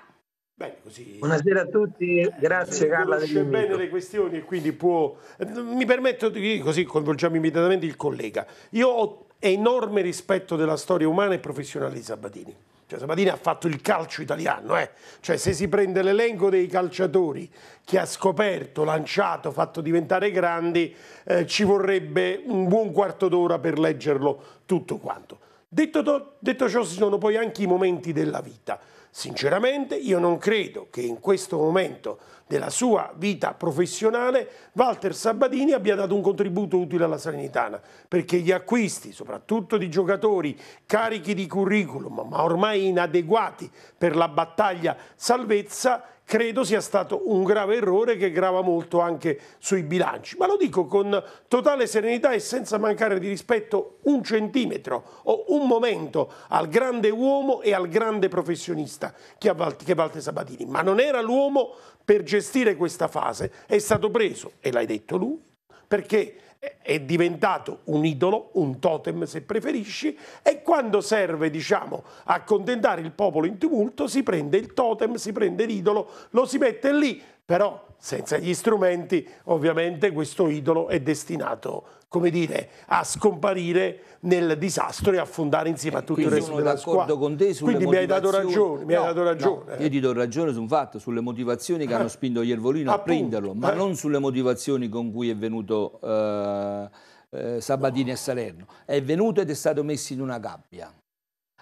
Bene, così... Buonasera a tutti, grazie eh, Carla. Conosce bene le questioni e quindi può... Mi permetto di, così coinvolgiamo immediatamente il collega. Io ho enorme rispetto della storia umana e professionale di Sabatini. Cioè, Sabatini ha fatto il calcio italiano, eh? cioè, se si prende l'elenco dei calciatori che ha scoperto, lanciato, fatto diventare grandi, eh, ci vorrebbe un buon quarto d'ora per leggerlo tutto quanto. Detto, detto ciò, ci sono poi anche i momenti della vita. Sinceramente io non credo che in questo momento della sua vita professionale Walter Sabadini abbia dato un contributo utile alla Salernitana, perché gli acquisti, soprattutto di giocatori carichi di curriculum, ma ormai inadeguati per la battaglia salvezza, credo sia stato un grave errore che grava molto anche sui bilanci. Ma lo dico con totale serenità e senza mancare di rispetto un centimetro o un momento al grande uomo e al grande professionista che è Walter Sabatini. Ma non era l'uomo per gestire questa fase, è stato preso, e l'hai detto lui, perché è diventato un idolo, un totem se preferisci, e quando serve diciamo, contentare il popolo in tumulto si prende il totem, si prende l'idolo, lo si mette lì però senza gli strumenti ovviamente questo idolo è destinato come dire, a scomparire nel disastro e affondare insieme a tutto Quindi il resto della squadra. Con te sulle Quindi mi hai dato ragione. Mi no, hai dato ragione. No, eh. io ti do ragione su un fatto, sulle motivazioni che eh. hanno spinto Iervolino Appunto, a prenderlo, ma eh. non sulle motivazioni con cui è venuto eh, eh Sabatini no. a Salerno. È venuto ed è stato messo in una gabbia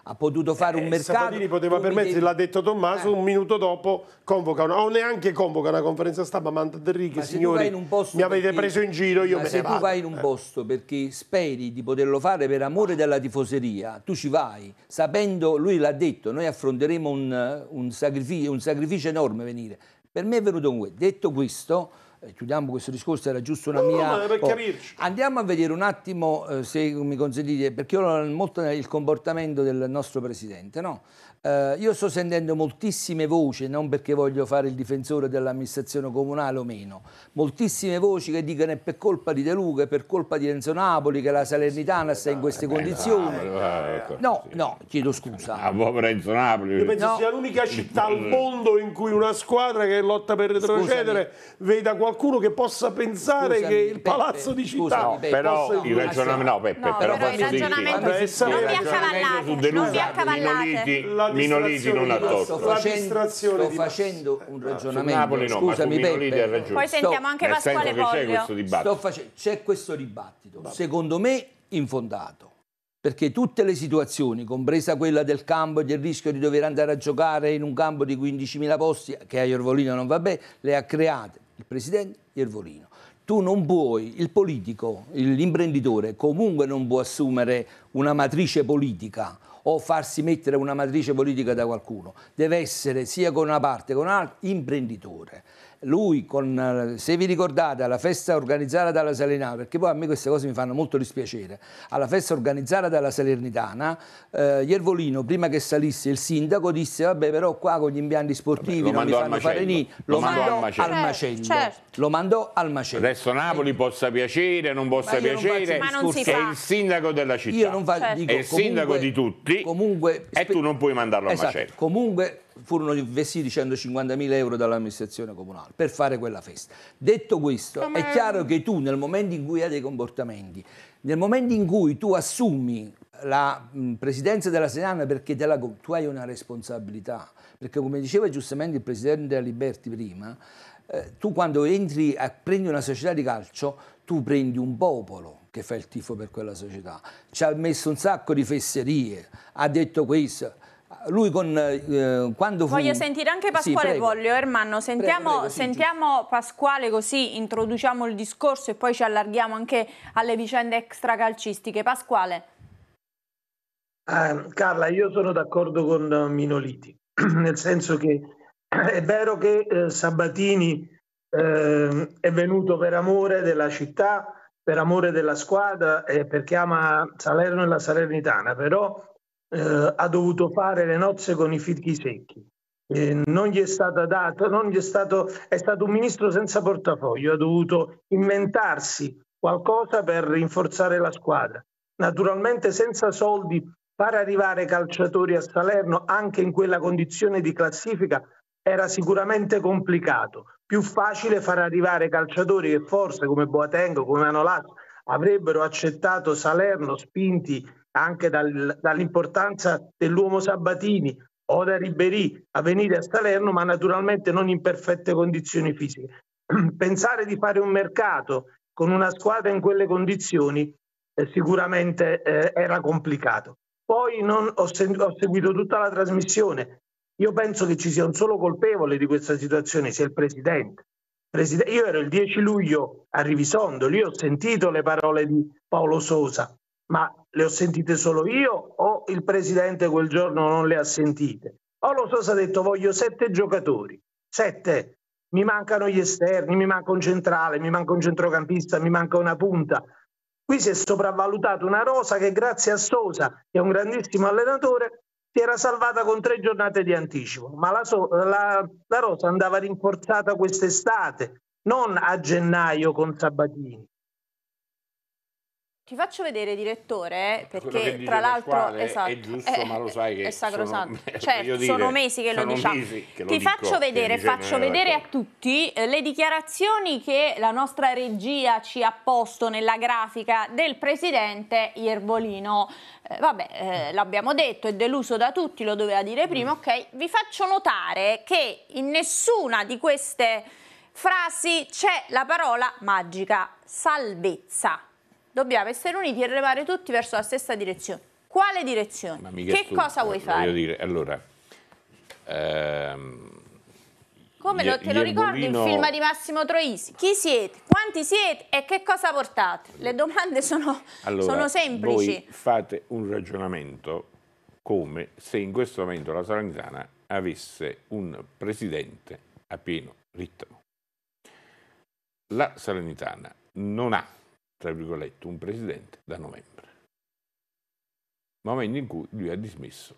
ha potuto fare un eh, mercato. Sabatini poteva permettersi, l'ha detto Tommaso, eh. un minuto dopo convoca una, o neanche convoca una conferenza stampa, ma Enrique, signori, mi avete perché... preso in giro, io ma me se ne tu vado. vai in un eh. posto perché speri di poterlo fare per amore della tifoseria, tu ci vai, sapendo, lui l'ha detto, noi affronteremo un, un, sacrificio, un sacrificio enorme venire. Per me è venuto un detto questo eh, chiudiamo questo discorso, era giusto una no, mia... No, per oh. Andiamo a vedere un attimo, eh, se mi consentite, perché io ho molto il comportamento del nostro Presidente, no? Eh, io sto sentendo moltissime voci, non perché voglio fare il difensore dell'amministrazione comunale o meno, moltissime voci che dicono è per colpa di De Luca, per colpa di Enzo Napoli, che la Salernitana sta in queste condizioni. Ecco, no, no, chiedo scusa. A ah, boh, povero Enzo Napoli. Io penso no. sia l'unica città al mondo in cui una squadra che lotta per retrocedere Scusami. veda qualcuno che possa pensare Scusami, che il palazzo Peppe, di città Scusa, no, però il ragionamento no, Peppe, no, però, però il ragionamento non vi accavallate, non vi accavallate. Minolidi non la tocca. Sto facendo, sto facendo un eh, ragionamento. Napoli no, Scusami, ma Poi sentiamo anche Pasquale Poglio. C'è questo, c'è questo dibattito, secondo me infondato. Perché tutte le situazioni, compresa quella del campo e del rischio di dover andare a giocare in un campo di 15.000 posti, che a Iervolino non va bene, le ha create il presidente Iervolino tu non puoi, il politico, l'imprenditore comunque non può assumere una matrice politica o farsi mettere una matrice politica da qualcuno, deve essere sia con una parte che con un'altra imprenditore lui con, eh, se vi ricordate, alla festa organizzata dalla Salernitana, perché poi a me queste cose mi fanno molto dispiacere, alla festa organizzata dalla Salernitana, eh, Iervolino, prima che salisse il sindaco, disse vabbè però qua con gli impianti sportivi Vabbè, non mi fanno fare niente, lo, lo mandò, al macello, al certo, macello. Certo. lo mandò al macello. Adesso Napoli eh. possa piacere, non possa piacere, non è il sindaco della città, io non fa, certo. dico, è il sindaco comunque, di tutti comunque, e tu non puoi mandarlo esatto, al macello. Comunque furono investiti 150.000 euro dall'amministrazione comunale per fare quella festa. Detto questo, Ma è chiaro che tu nel momento in cui hai dei comportamenti, nel momento in cui tu assumi la mh, presidenza della Senana perché la, tu hai una responsabilità, perché come diceva giustamente il presidente Aliberti prima, eh, tu quando entri, a, prendi una società di calcio, tu prendi un popolo che fa il tifo per quella società. Ci ha messo un sacco di fesserie, ha detto questo, lui con, eh, quando fu... sentire anche Pasquale sì, Voglio, Ermanno, sentiamo, prego, prego, sentiamo Pasquale così introduciamo il discorso e poi ci allarghiamo anche alle vicende extracalcistiche. Pasquale. Eh, Carla, io sono d'accordo con eh, Minoliti, nel senso che è vero che eh, Sabatini eh, è venuto per amore della città, per amore della squadra e perché ama Salerno e la Salernitana, però eh, ha dovuto fare le nozze con i fichi secchi. Eh, non gli è stata data, non gli è, stato, è stato un ministro senza portafoglio, ha dovuto inventarsi qualcosa per rinforzare la squadra. Naturalmente senza soldi far arrivare calciatori a Salerno anche in quella condizione di classifica era sicuramente complicato. Più facile far arrivare calciatori che forse come Boatengo, come Manolas avrebbero accettato Salerno spinti anche dal, dall'importanza dell'uomo Sabatini o da Ribéry a venire a Salerno, ma naturalmente non in perfette condizioni fisiche. Pensare di fare un mercato con una squadra in quelle condizioni eh, sicuramente eh, era complicato. Poi non, ho, sentito, ho seguito tutta la trasmissione. Io penso che ci sia un solo colpevole di questa situazione, sia il presidente. Presid- io ero il 10 luglio a Rivisondo, lì ho sentito le parole di Paolo Sosa, ma le ho sentite solo io o il presidente quel giorno non le ha sentite? O lo so, ha detto voglio sette giocatori, sette, mi mancano gli esterni, mi manca un centrale, mi manca un centrocampista, mi manca una punta. Qui si è sopravvalutata una rosa che grazie a Sosa, che è un grandissimo allenatore, si era salvata con tre giornate di anticipo, ma la, so- la, la rosa andava rinforzata quest'estate, non a gennaio con Sabatini. Ti faccio vedere, direttore, perché tra l'altro esatto, è giusto, è, eh, ma lo sai eh, che è sacrosanto. Sono, certo, dire, sono mesi che lo diciamo. Che lo Ti dico, faccio vedere, faccio vedere ecco. a tutti eh, le dichiarazioni che la nostra regia ci ha posto nella grafica del presidente Iervolino. Eh, vabbè, eh, l'abbiamo detto, è deluso da tutti, lo doveva dire prima, mm. ok? Vi faccio notare che in nessuna di queste frasi c'è la parola magica salvezza Dobbiamo essere uniti e remare tutti verso la stessa direzione. Quale direzione? Che tu, cosa vuoi eh, fare? Dire, allora, ehm, Come lo, te lo ricordi il film di Massimo Troisi? Chi siete? Quanti siete? E che cosa portate? Le domande sono, allora, sono semplici. fate un ragionamento come se in questo momento la Salernitana avesse un presidente a pieno ritmo. La Salernitana non ha tra virgolette, un presidente da novembre, momento in cui lui ha dismesso.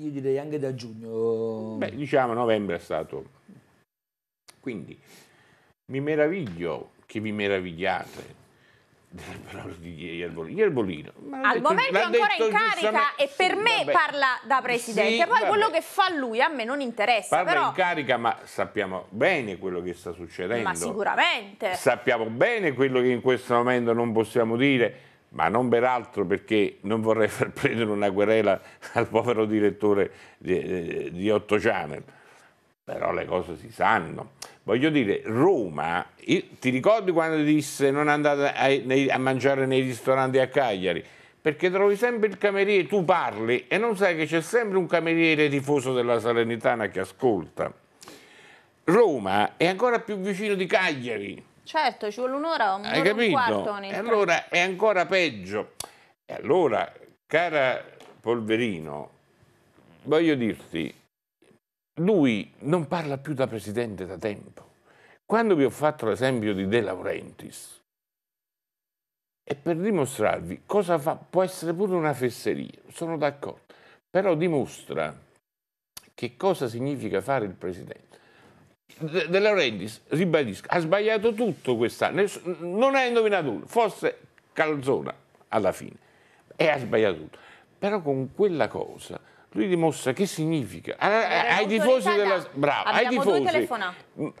Io direi anche da giugno. Beh, diciamo novembre è stato. Quindi mi meraviglio che vi meravigliate parole di Ierbolino. Ierbolino Al detto, momento è ancora in carica e per me sì, parla da presidente. Sì, Poi vabbè. quello che fa lui a me non interessa. Parla però... in carica, ma sappiamo bene quello che sta succedendo. Ma sicuramente. Sappiamo bene quello che in questo momento non possiamo dire ma non peraltro perché non vorrei far prendere una querela al povero direttore di, eh, di 8 Channel, però le cose si sanno voglio dire, Roma, io, ti ricordi quando disse non andate a, a, mangiare nei ristoranti a Cagliari? Perché trovi sempre il cameriere, tu parli e non sai che c'è sempre un cameriere tifoso della Salernitana che ascolta. Roma è ancora più vicino di Cagliari. Certo, ci vuole un'ora, un'ora Hai capito? un quarto. E allora è ancora peggio. E allora, cara Polverino, voglio dirti, lui non parla più da presidente da tempo. Quando vi ho fatto l'esempio di De Laurentiis, è per dimostrarvi cosa fa, può essere pure una fesseria, sono d'accordo, però dimostra che cosa significa fare il presidente. De Laurentiis, ribadisco, ha sbagliato tutto quest'anno, non ha indovinato nulla, forse Calzona alla fine, e ha sbagliato tutto. Però con quella cosa lui dimostra che significa. Allora, ah, eh, ai tifosi della bravo, ai tifosi,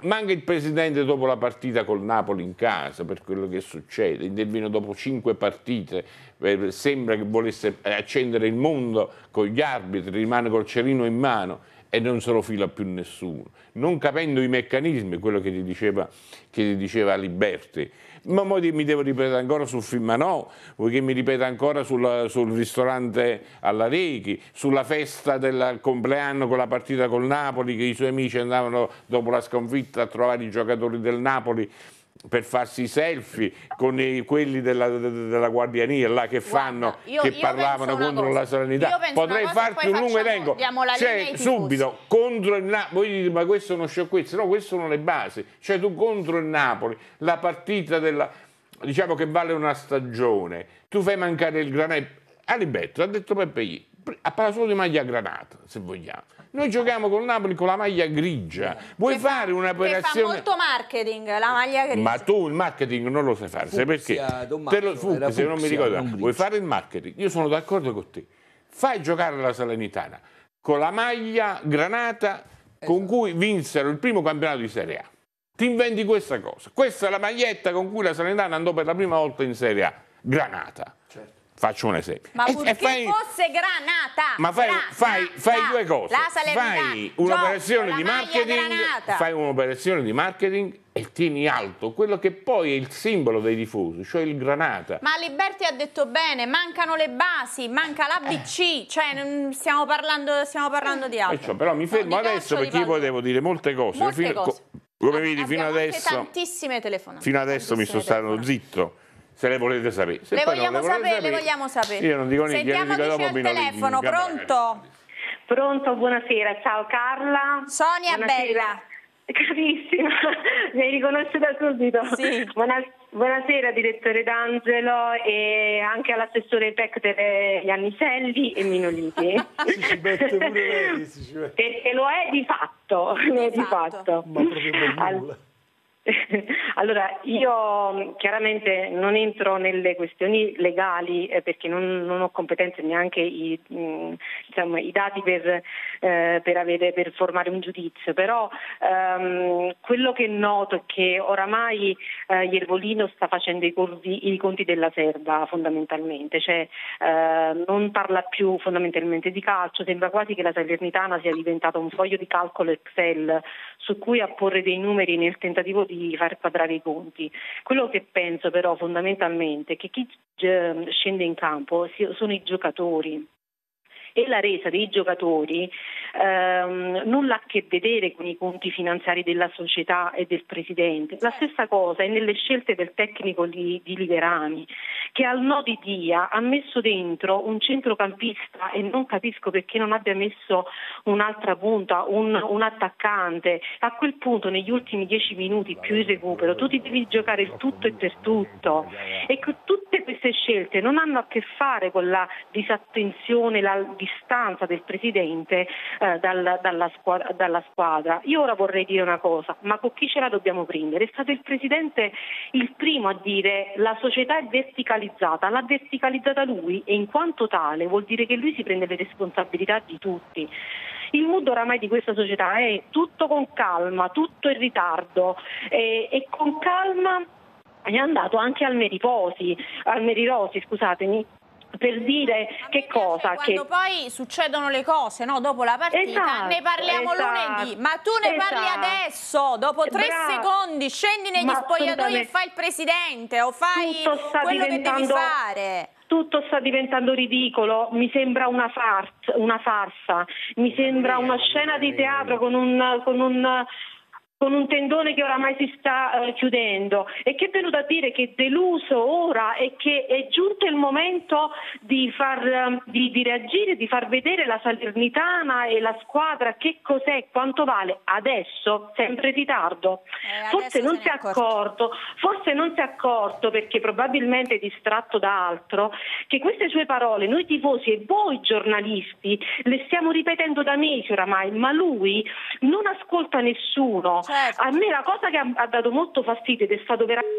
manca il presidente dopo la partita col Napoli in casa per quello che succede. Intervino dopo cinque partite, sembra che volesse eh, accendere il mondo con gli arbitri, rimane col cerino in mano e non se lo fila più nessuno, non capendo i meccanismi, quello che ti diceva, diceva Liberti. Ma poi mi devo ripetere ancora sul film Fimanò, vuoi che mi ripeta ancora sul, sul ristorante alla Rechi, sulla festa del compleanno con la partita col Napoli, che i suoi amici andavano dopo la sconfitta a trovare i giocatori del Napoli per farsi i selfie con i, quelli della, della, guardiania là che fanno Guarda, io, che io parlavano contro cosa. la sanità potrei farti un lungo elenco cioè subito contro il Napoli voi dite ma questo è uno sciocchezza no queste sono le basi cioè tu contro il Napoli la partita della diciamo che vale una stagione tu fai mancare il granello Alibetto ha detto Peppe appare solo di maglia granata, se vogliamo. Noi giochiamo con Napoli con la maglia grigia. Vuoi che fare un'operazione? Fa molto marketing la maglia grigia. Ma tu il marketing non lo sai fare, sai perché? Te lo, Fucsia, se non mi ricordo, non vuoi fare il marketing? Io sono d'accordo con te. Fai giocare la Salernitana con la maglia granata esatto. con cui vinsero il primo campionato di Serie A. Ti inventi questa cosa. Questa è la maglietta con cui la Salernitana andò per la prima volta in Serie A. Granata Faccio un esempio. Ma purché fai, fosse granata. Ma fai, granata, fai, fai due cose. fai un'operazione di marketing, fai un'operazione di marketing e tieni alto quello che poi è il simbolo dei tifosi, cioè il granata. Ma Liberti ha detto bene, mancano le basi, manca l'ABC, eh. cioè stiamo parlando, stiamo parlando di altro. Perciò, però mi fermo no, adesso perché io poi devo dire molte cose. Molte fino, cose. Come vedi fino adesso... Tantissime telefonate. Fino adesso mi sono stato zitto se le volete sapere. Se le vogliamo le sapere, sapere, le vogliamo sapere. Io non dico niente, Sentiamo al telefono, pronto? Pronto, buonasera, ciao Carla. Sonia buonasera. Bella. Carissima, mi hai riconosciuta subito. Sì. buonasera direttore D'Angelo e anche all'assessore PEC per e Minoliti. si Perché lo è di fatto, esatto. è di esatto. fatto. Ma proprio per nulla. Allora, io mm, chiaramente non entro nelle questioni legali eh, perché non, non, ho competenze neanche i, mh, mm, diciamo, i dati per, eh, per, avere, per, formare un giudizio, però ehm, quello che noto è che oramai eh, Iervolino sta facendo i, corvi, i, conti della serva fondamentalmente, cioè eh, non parla più fondamentalmente di calcio, sembra quasi che la Salernitana sia diventata un foglio di calcolo Excel su cui apporre dei numeri nel tentativo di di far quadrare i conti. Quello che penso però fondamentalmente è che chi ehm, scende in campo sono i giocatori, e la resa dei giocatori ehm, nulla a che vedere con i conti finanziari della società e del presidente. La stessa cosa è nelle scelte del tecnico di, di Liberani, che al no di Dia ha messo dentro un centrocampista e non capisco perché non abbia messo un'altra punta, un, un attaccante. A quel punto, negli ultimi dieci minuti più il recupero, tu ti devi giocare il tutto e per tutto. E tutte queste scelte non hanno a che fare con la disattenzione, la distanza del presidente eh, dal, dalla, squadra, dalla, squadra, Io ora vorrei dire una cosa, ma con chi ce la dobbiamo prendere? È stato il presidente il primo a dire che la società è verticalizzata, l'ha verticalizzata lui e in quanto tale vuol dire che lui si prende le responsabilità di tutti. Il mood oramai di questa società è tutto con calma, tutto in ritardo e, e con calma è andato anche al Meriposi, al Merirosi, scusatemi, per dire Ammettiamo che cosa. Quando che... poi succedono le cose, no? dopo la partita, esatto, ne parliamo esatto, lunedì, ma tu ne esatto. parli adesso, dopo tre Bravo. secondi scendi negli spogliatoi e fai il presidente o fai quello che devi fare tutto sta diventando ridicolo, mi sembra una, farsa, una farsa. mi sembra una scena di teatro con un, con un con un tendone che oramai si sta eh, chiudendo e che è venuto a dire che è deluso ora e che è giunto il momento di, far, di, di reagire, di far vedere la Salernitana e la squadra che cos'è, quanto vale adesso, sempre in ritardo. Eh, forse non si è accorto. accorto, forse non si è accorto perché probabilmente è distratto da altro, che queste sue parole noi tifosi e voi giornalisti le stiamo ripetendo da mesi oramai, ma lui non ascolta nessuno. Certo. Certo. A me la cosa che ha, ha dato molto fastidio ed è stato veramente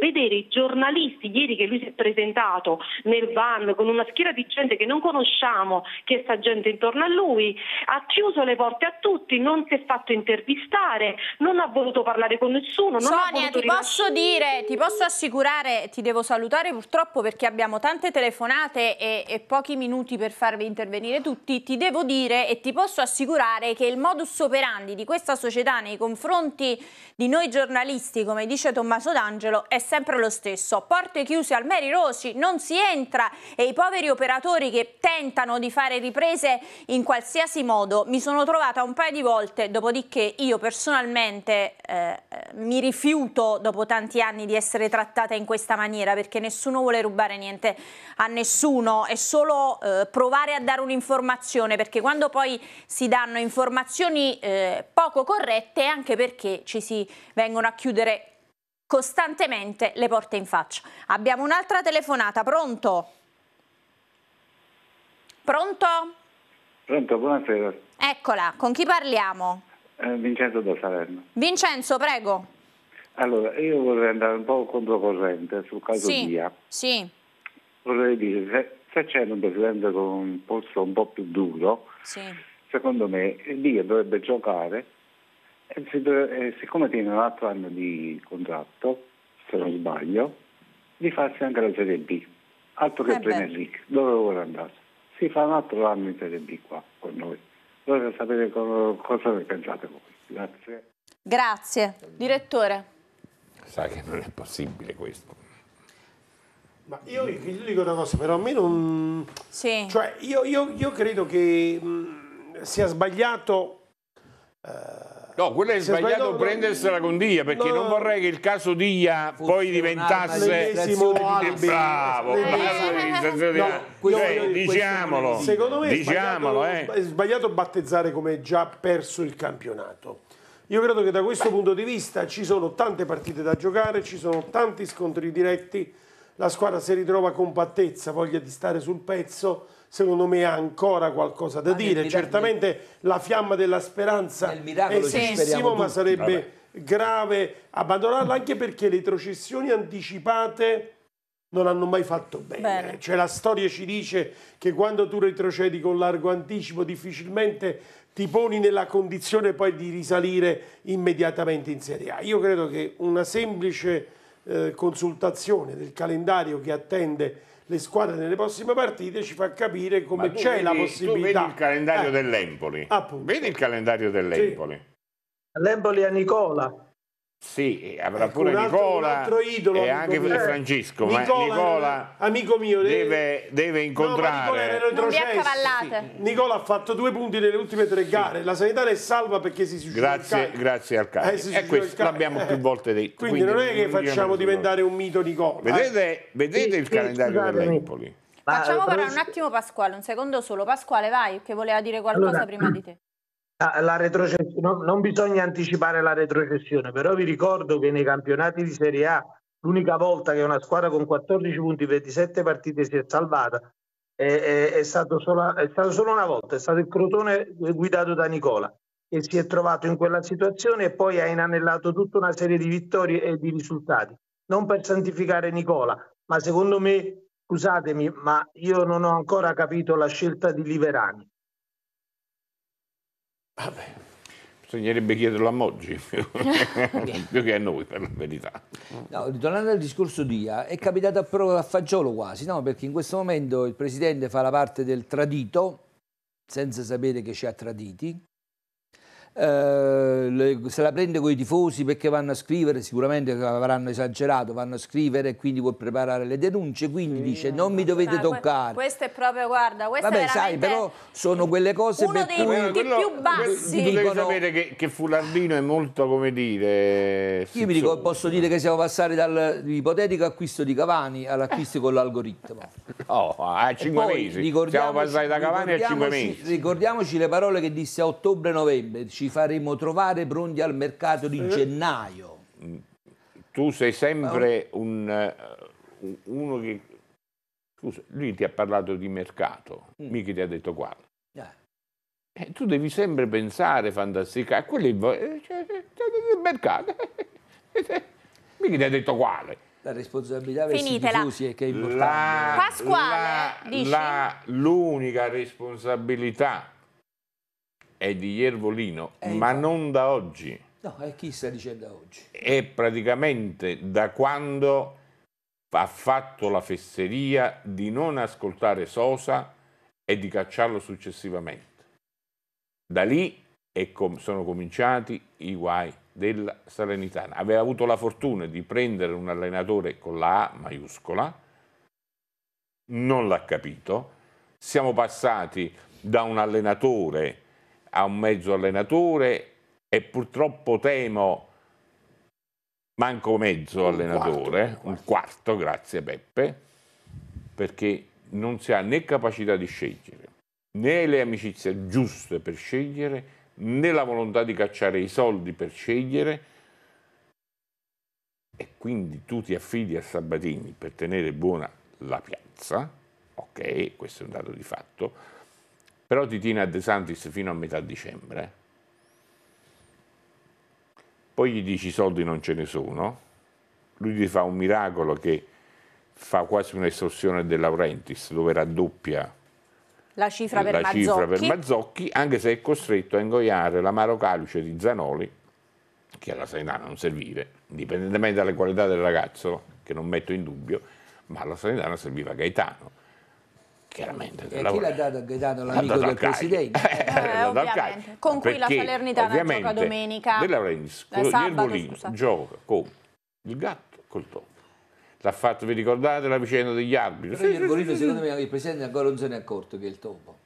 vedere i giornalisti ieri che lui si è presentato nel van con una schiera di gente che non conosciamo, che sta gente intorno a lui, ha chiuso le porte a tutti, non si è fatto intervistare, non ha voluto parlare con nessuno. Sonia, ti posso dire, ti posso assicurare, ti devo salutare purtroppo perché abbiamo tante telefonate e, e pochi minuti per farvi intervenire tutti, ti devo dire e ti posso assicurare che il modus operandi di questa società nei nei confronti di noi giornalisti, come dice Tommaso D'Angelo, è sempre lo stesso. Porte chiuse al Meri Rossi, non si entra e i poveri operatori che tentano di fare riprese in qualsiasi modo mi sono trovata un paio di volte, dopodiché io personalmente eh, mi rifiuto dopo tanti anni di essere trattata in questa maniera perché nessuno vuole rubare niente a nessuno, è solo eh, provare a dare un'informazione perché quando poi si danno informazioni eh, poco corrette perché? Anche perché ci si vengono a chiudere costantemente le porte in faccia. Abbiamo un'altra telefonata, pronto? Pronto? Pronto, buonasera. Eccola, con chi parliamo? Eh, Vincenzo da Salerno. Vincenzo, prego. Allora, io vorrei andare un po' controcorrente sul caso sì, Dia. Sì. Vorrei dire, se, se c'è un presidente con un posto un po' più duro, sì. secondo me Dia dovrebbe giocare eh, eh, siccome tiene un altro anno di contratto, se non sbaglio, di farsi anche la Serie B, altro che eh Premier League, dove vuole andare. Si fa un altro anno in Serie B qua con noi. Vorrei sapere cosa ne pensate voi. Grazie. Grazie. Direttore. Sa che non è possibile questo. Ma io vi dico una cosa, però a me non... Sì. Cioè, io, io, io credo che mh, mm, sia sbagliato... Eh, No, quello è sbagliato, sbagliato prendersela con Dia perché no. non vorrei che il caso Diglia poi diventasse eh, bravo. No, cioè, diciamolo, secondo me diciamolo, è sbagliato, eh. è sbagliato battezzare come già perso il campionato. Io credo che da questo Beh. punto di vista ci sono tante partite da giocare, ci sono tanti scontri diretti, la squadra si ritrova compattezza, voglia di stare sul pezzo secondo me ha ancora qualcosa da ma dire. Miracolo, Certamente la fiamma della speranza è sessimo, ma sarebbe Vabbè. grave abbandonarla anche perché le retrocessioni anticipate non hanno mai fatto bene. bene. Cioè, la storia ci dice che quando tu retrocedi con largo anticipo difficilmente ti poni nella condizione poi di risalire immediatamente in Serie A. Io credo che una semplice eh, consultazione del calendario che attende le squadre nelle prossime partite ci fa capire come c'è la possibilità. vedi il calendario eh, dell'Empoli. Appunto. Vedi il calendario dell'Empoli. Sì. L'Empoli a Nicola. Sì, avrà ecco, pure altro, Nicola un altro idolo, e anche mio. Francesco. ma Nicola, amico mio, deve, deve incontrare. No, Nicola, sì. Nicola ha fatto due punti nelle ultime tre gare. Sì. La sanità è salva perché si suicida. Grazie, grazie al CAI. Eh, e questo l'abbiamo più volte eh. detto. Quindi, quindi non è che facciamo diventare un mito Nicola. Vedete, eh. vedete il calendario della Napoli. Facciamo eh, però un attimo Pasquale, un secondo solo. Pasquale, vai, che voleva dire qualcosa allora. prima di te. La, retrocessione, no, non bisogna anticipare la retrocessione, però vi ricordo che nei campionati di Serie A l'unica volta che una squadra con 14 punti, e 27 partite si è salvata è, è, è, stato solo, è, stato solo, una volta, è stato il Crotone guidato da Nicola che si è trovato in quella situazione e poi ha inanellato tutta una serie di vittorie e di risultati. Non per santificare Nicola, ma secondo me, scusatemi, ma io non ho ancora capito la scelta di Liverani. Vabbè, bisognerebbe chiederlo a Moggi, più che a noi per la verità. No, ritornando al discorso Dia, è capitato proprio a fagiolo quasi, no? perché in questo momento il Presidente fa la parte del tradito, senza sapere che ci ha traditi, eh, se la prende con i tifosi perché vanno a scrivere, sicuramente avranno esagerato, vanno a scrivere e quindi vuol preparare le denunce, quindi sì, dice non mi dovete toccare. Questo è proprio, guarda, questo Vabbè, sai, però sono quelle cose uno dei punti quello, più bassi. Quello, dicono, sapere che, che Fullardino è molto, come dire... Io mi dico, posso dire che siamo passati dall'ipotetico acquisto di Cavani all'acquisto con l'algoritmo. Oh, a 5 mesi. Siamo passati da Cavani a 5 mesi. Ricordiamoci le parole che disse a ottobre-novembre, ci faremo trovare pronti al mercato di eh. gennaio. Tu sei sempre un, eh, uno che... Scusa, lui ti ha parlato di mercato, mm. mica ti ha detto guarda. Eh, tu devi sempre pensare, fantasticare, quello è eh, cioè, cioè il mercato. mica ti ha detto quale. La responsabilità verso i tifosi è che è importante. La, Pasquale, la, l'unica responsabilità è di Iervolino, eh, ma in... non da oggi. No, e chi sta dicendo oggi? È praticamente da quando ha fatto la fesseria di non ascoltare Sosa e di cacciarlo successivamente. Da lì com sono cominciati i guai della Salernitana. Aveva avuto la fortuna di prendere un allenatore con la A maiuscola, non l'ha capito. Siamo passati da un allenatore a un mezzo allenatore e purtroppo temo manco mezzo un allenatore, quarto, un, quarto. un quarto, grazie Beppe, perché non si ha né capacità di scegliere, né le amicizie giuste per scegliere, né la volontà di cacciare i soldi per scegliere e quindi tu ti affidi a Sabatini per tenere buona la piazza, ok, questo è un dato di fatto, però ti tiene a De Santis fino a metà dicembre. Poi gli dici i soldi non ce ne sono, lui ti fa un miracolo che fa quasi un'estorsione del Laurentiis dove raddoppia la cifra per, la Mazzocchi. cifra per Mazzocchi, anche se è costretto a ingoiare l'amaro calice di Zanoli, che alla sanità non serviva, indipendentemente dalle qualità del ragazzo, che non metto in dubbio, ma alla sanità serviva Gaetano chiaramente. E chi l'ha dato Gaetano, l'amico del presidente? Eh, eh, con cui la Salernitana gioca domenica. De Laurentiis, eh, quello sabato, nel Bolino, gioca con il gatto col topo. L'ha fatto, vi ricordate, la vicenda degli arbitri? Però sì, il Bolino, secondo me, il presidente ancora non se ne è accorto che è il topo.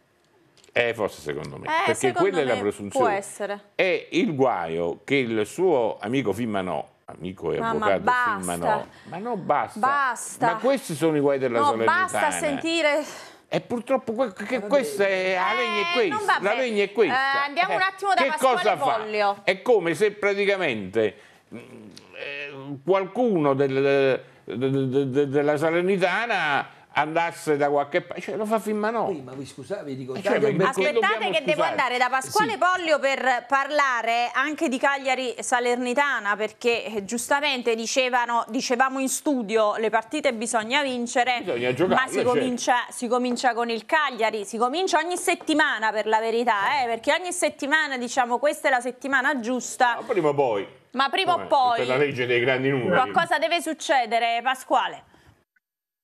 Eh, forse secondo me, eh, perché quella è la presunzione. Può essere. È il guaio che il suo amico Fimmanò, amico e Mamma, avvocato basta. Fimmanò, ma non basta. basta. Ma questi sono i guai della no, Salernitana. basta sentire... E purtroppo que questa è, la legna è eh, questa. la legna è questa. Eh, andiamo un attimo da eh, che Pasquale Foglio. È come se praticamente mm, eh, qualcuno del, de, de, de, della Salernitana andasse da qualche parte, cioè, lo fa fin no. ma voi scusate, dico, eh cioè, aspettate che devo andare da Pasquale sì. Pollio per parlare anche di Cagliari Salernitana, perché eh, giustamente dicevano, dicevamo in studio, le partite bisogna vincere, bisogna giocare, ma si certo. comincia, si comincia, con il Cagliari, si comincia ogni settimana per la verità, eh, certo. perché ogni settimana diciamo questa è la settimana giusta. Ma prima o poi. Ma prima o poi. Per la legge dei grandi numeri. Qualcosa deve succedere, Pasquale.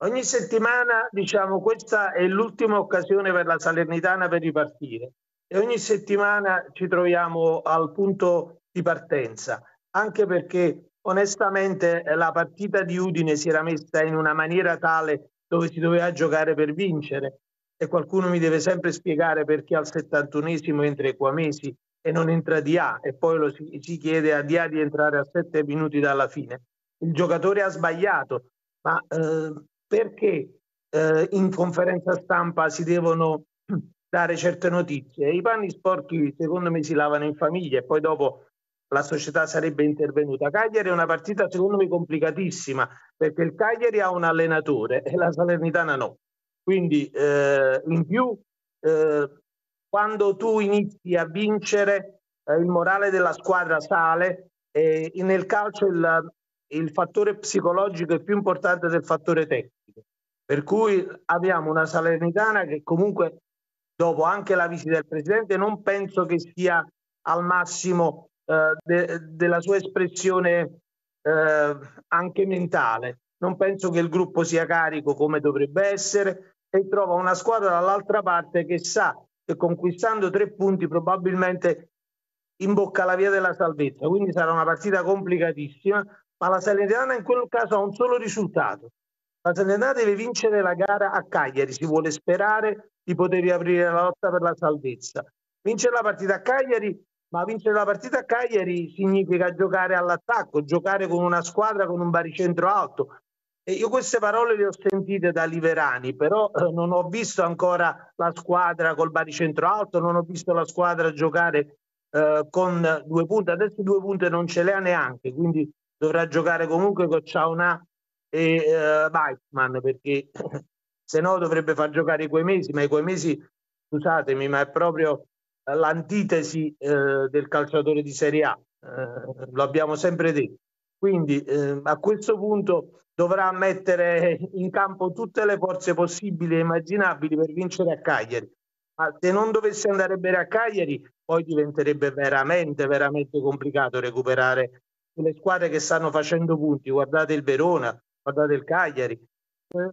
Ogni settimana, diciamo, questa è l'ultima occasione per la Salernitana per ripartire e ogni settimana ci troviamo al punto di partenza, anche perché onestamente la partita di Udine si era messa in una maniera tale dove si doveva giocare per vincere e qualcuno mi deve sempre spiegare perché al 71esimo entra Equamesi e non entra Dia e poi lo si, si chiede a Dia di entrare a sette minuti dalla fine. Il giocatore ha sbagliato, ma eh, perché eh, in conferenza stampa si devono dare certe notizie. I panni sporchi secondo me si lavano in famiglia e poi dopo la società sarebbe intervenuta. Cagliari è una partita secondo me complicatissima perché il Cagliari ha un allenatore e la Salernitana no. Quindi eh, in più eh, quando tu inizi a vincere eh, il morale della squadra sale e nel calcio il, il fattore psicologico è più importante del fattore tecnico. Per cui abbiamo una Salernitana che comunque dopo anche la visita del Presidente non penso che sia al massimo eh, de- della sua espressione eh, anche mentale. Non penso che il gruppo sia carico come dovrebbe essere e trova una squadra dall'altra parte che sa che conquistando tre punti probabilmente imbocca la via della salvezza. Quindi sarà una partita complicatissima ma la Salernitana in quel caso ha un solo risultato. La Salernitana deve vincere la gara a Cagliari, si vuole sperare di poter riaprire la lotta per la salvezza. Vincere la partita a Cagliari, ma vincere la partita a Cagliari significa giocare all'attacco, giocare con una squadra con un baricentro alto. E io queste parole le ho sentite da Liverani, però eh, non ho visto ancora la squadra col baricentro alto, non ho visto la squadra giocare eh, con due punte, adesso due punte non ce le ha neanche, quindi dovrà giocare comunque con Ciauna e eh, Weissman perché se no dovrebbe far giocare i quei mesi, ma i quei mesi, scusatemi, ma è proprio l'antitesi eh, del calciatore di Serie A, eh, lo abbiamo sempre detto. Quindi eh, a questo punto dovrà mettere in campo tutte le forze possibili e immaginabili per vincere a Cagliari. Ma se non dovesse andare bene a Cagliari, poi diventerebbe veramente, veramente complicato recuperare le squadre che stanno facendo punti, guardate il Verona, guardate il Cagliari. Eh,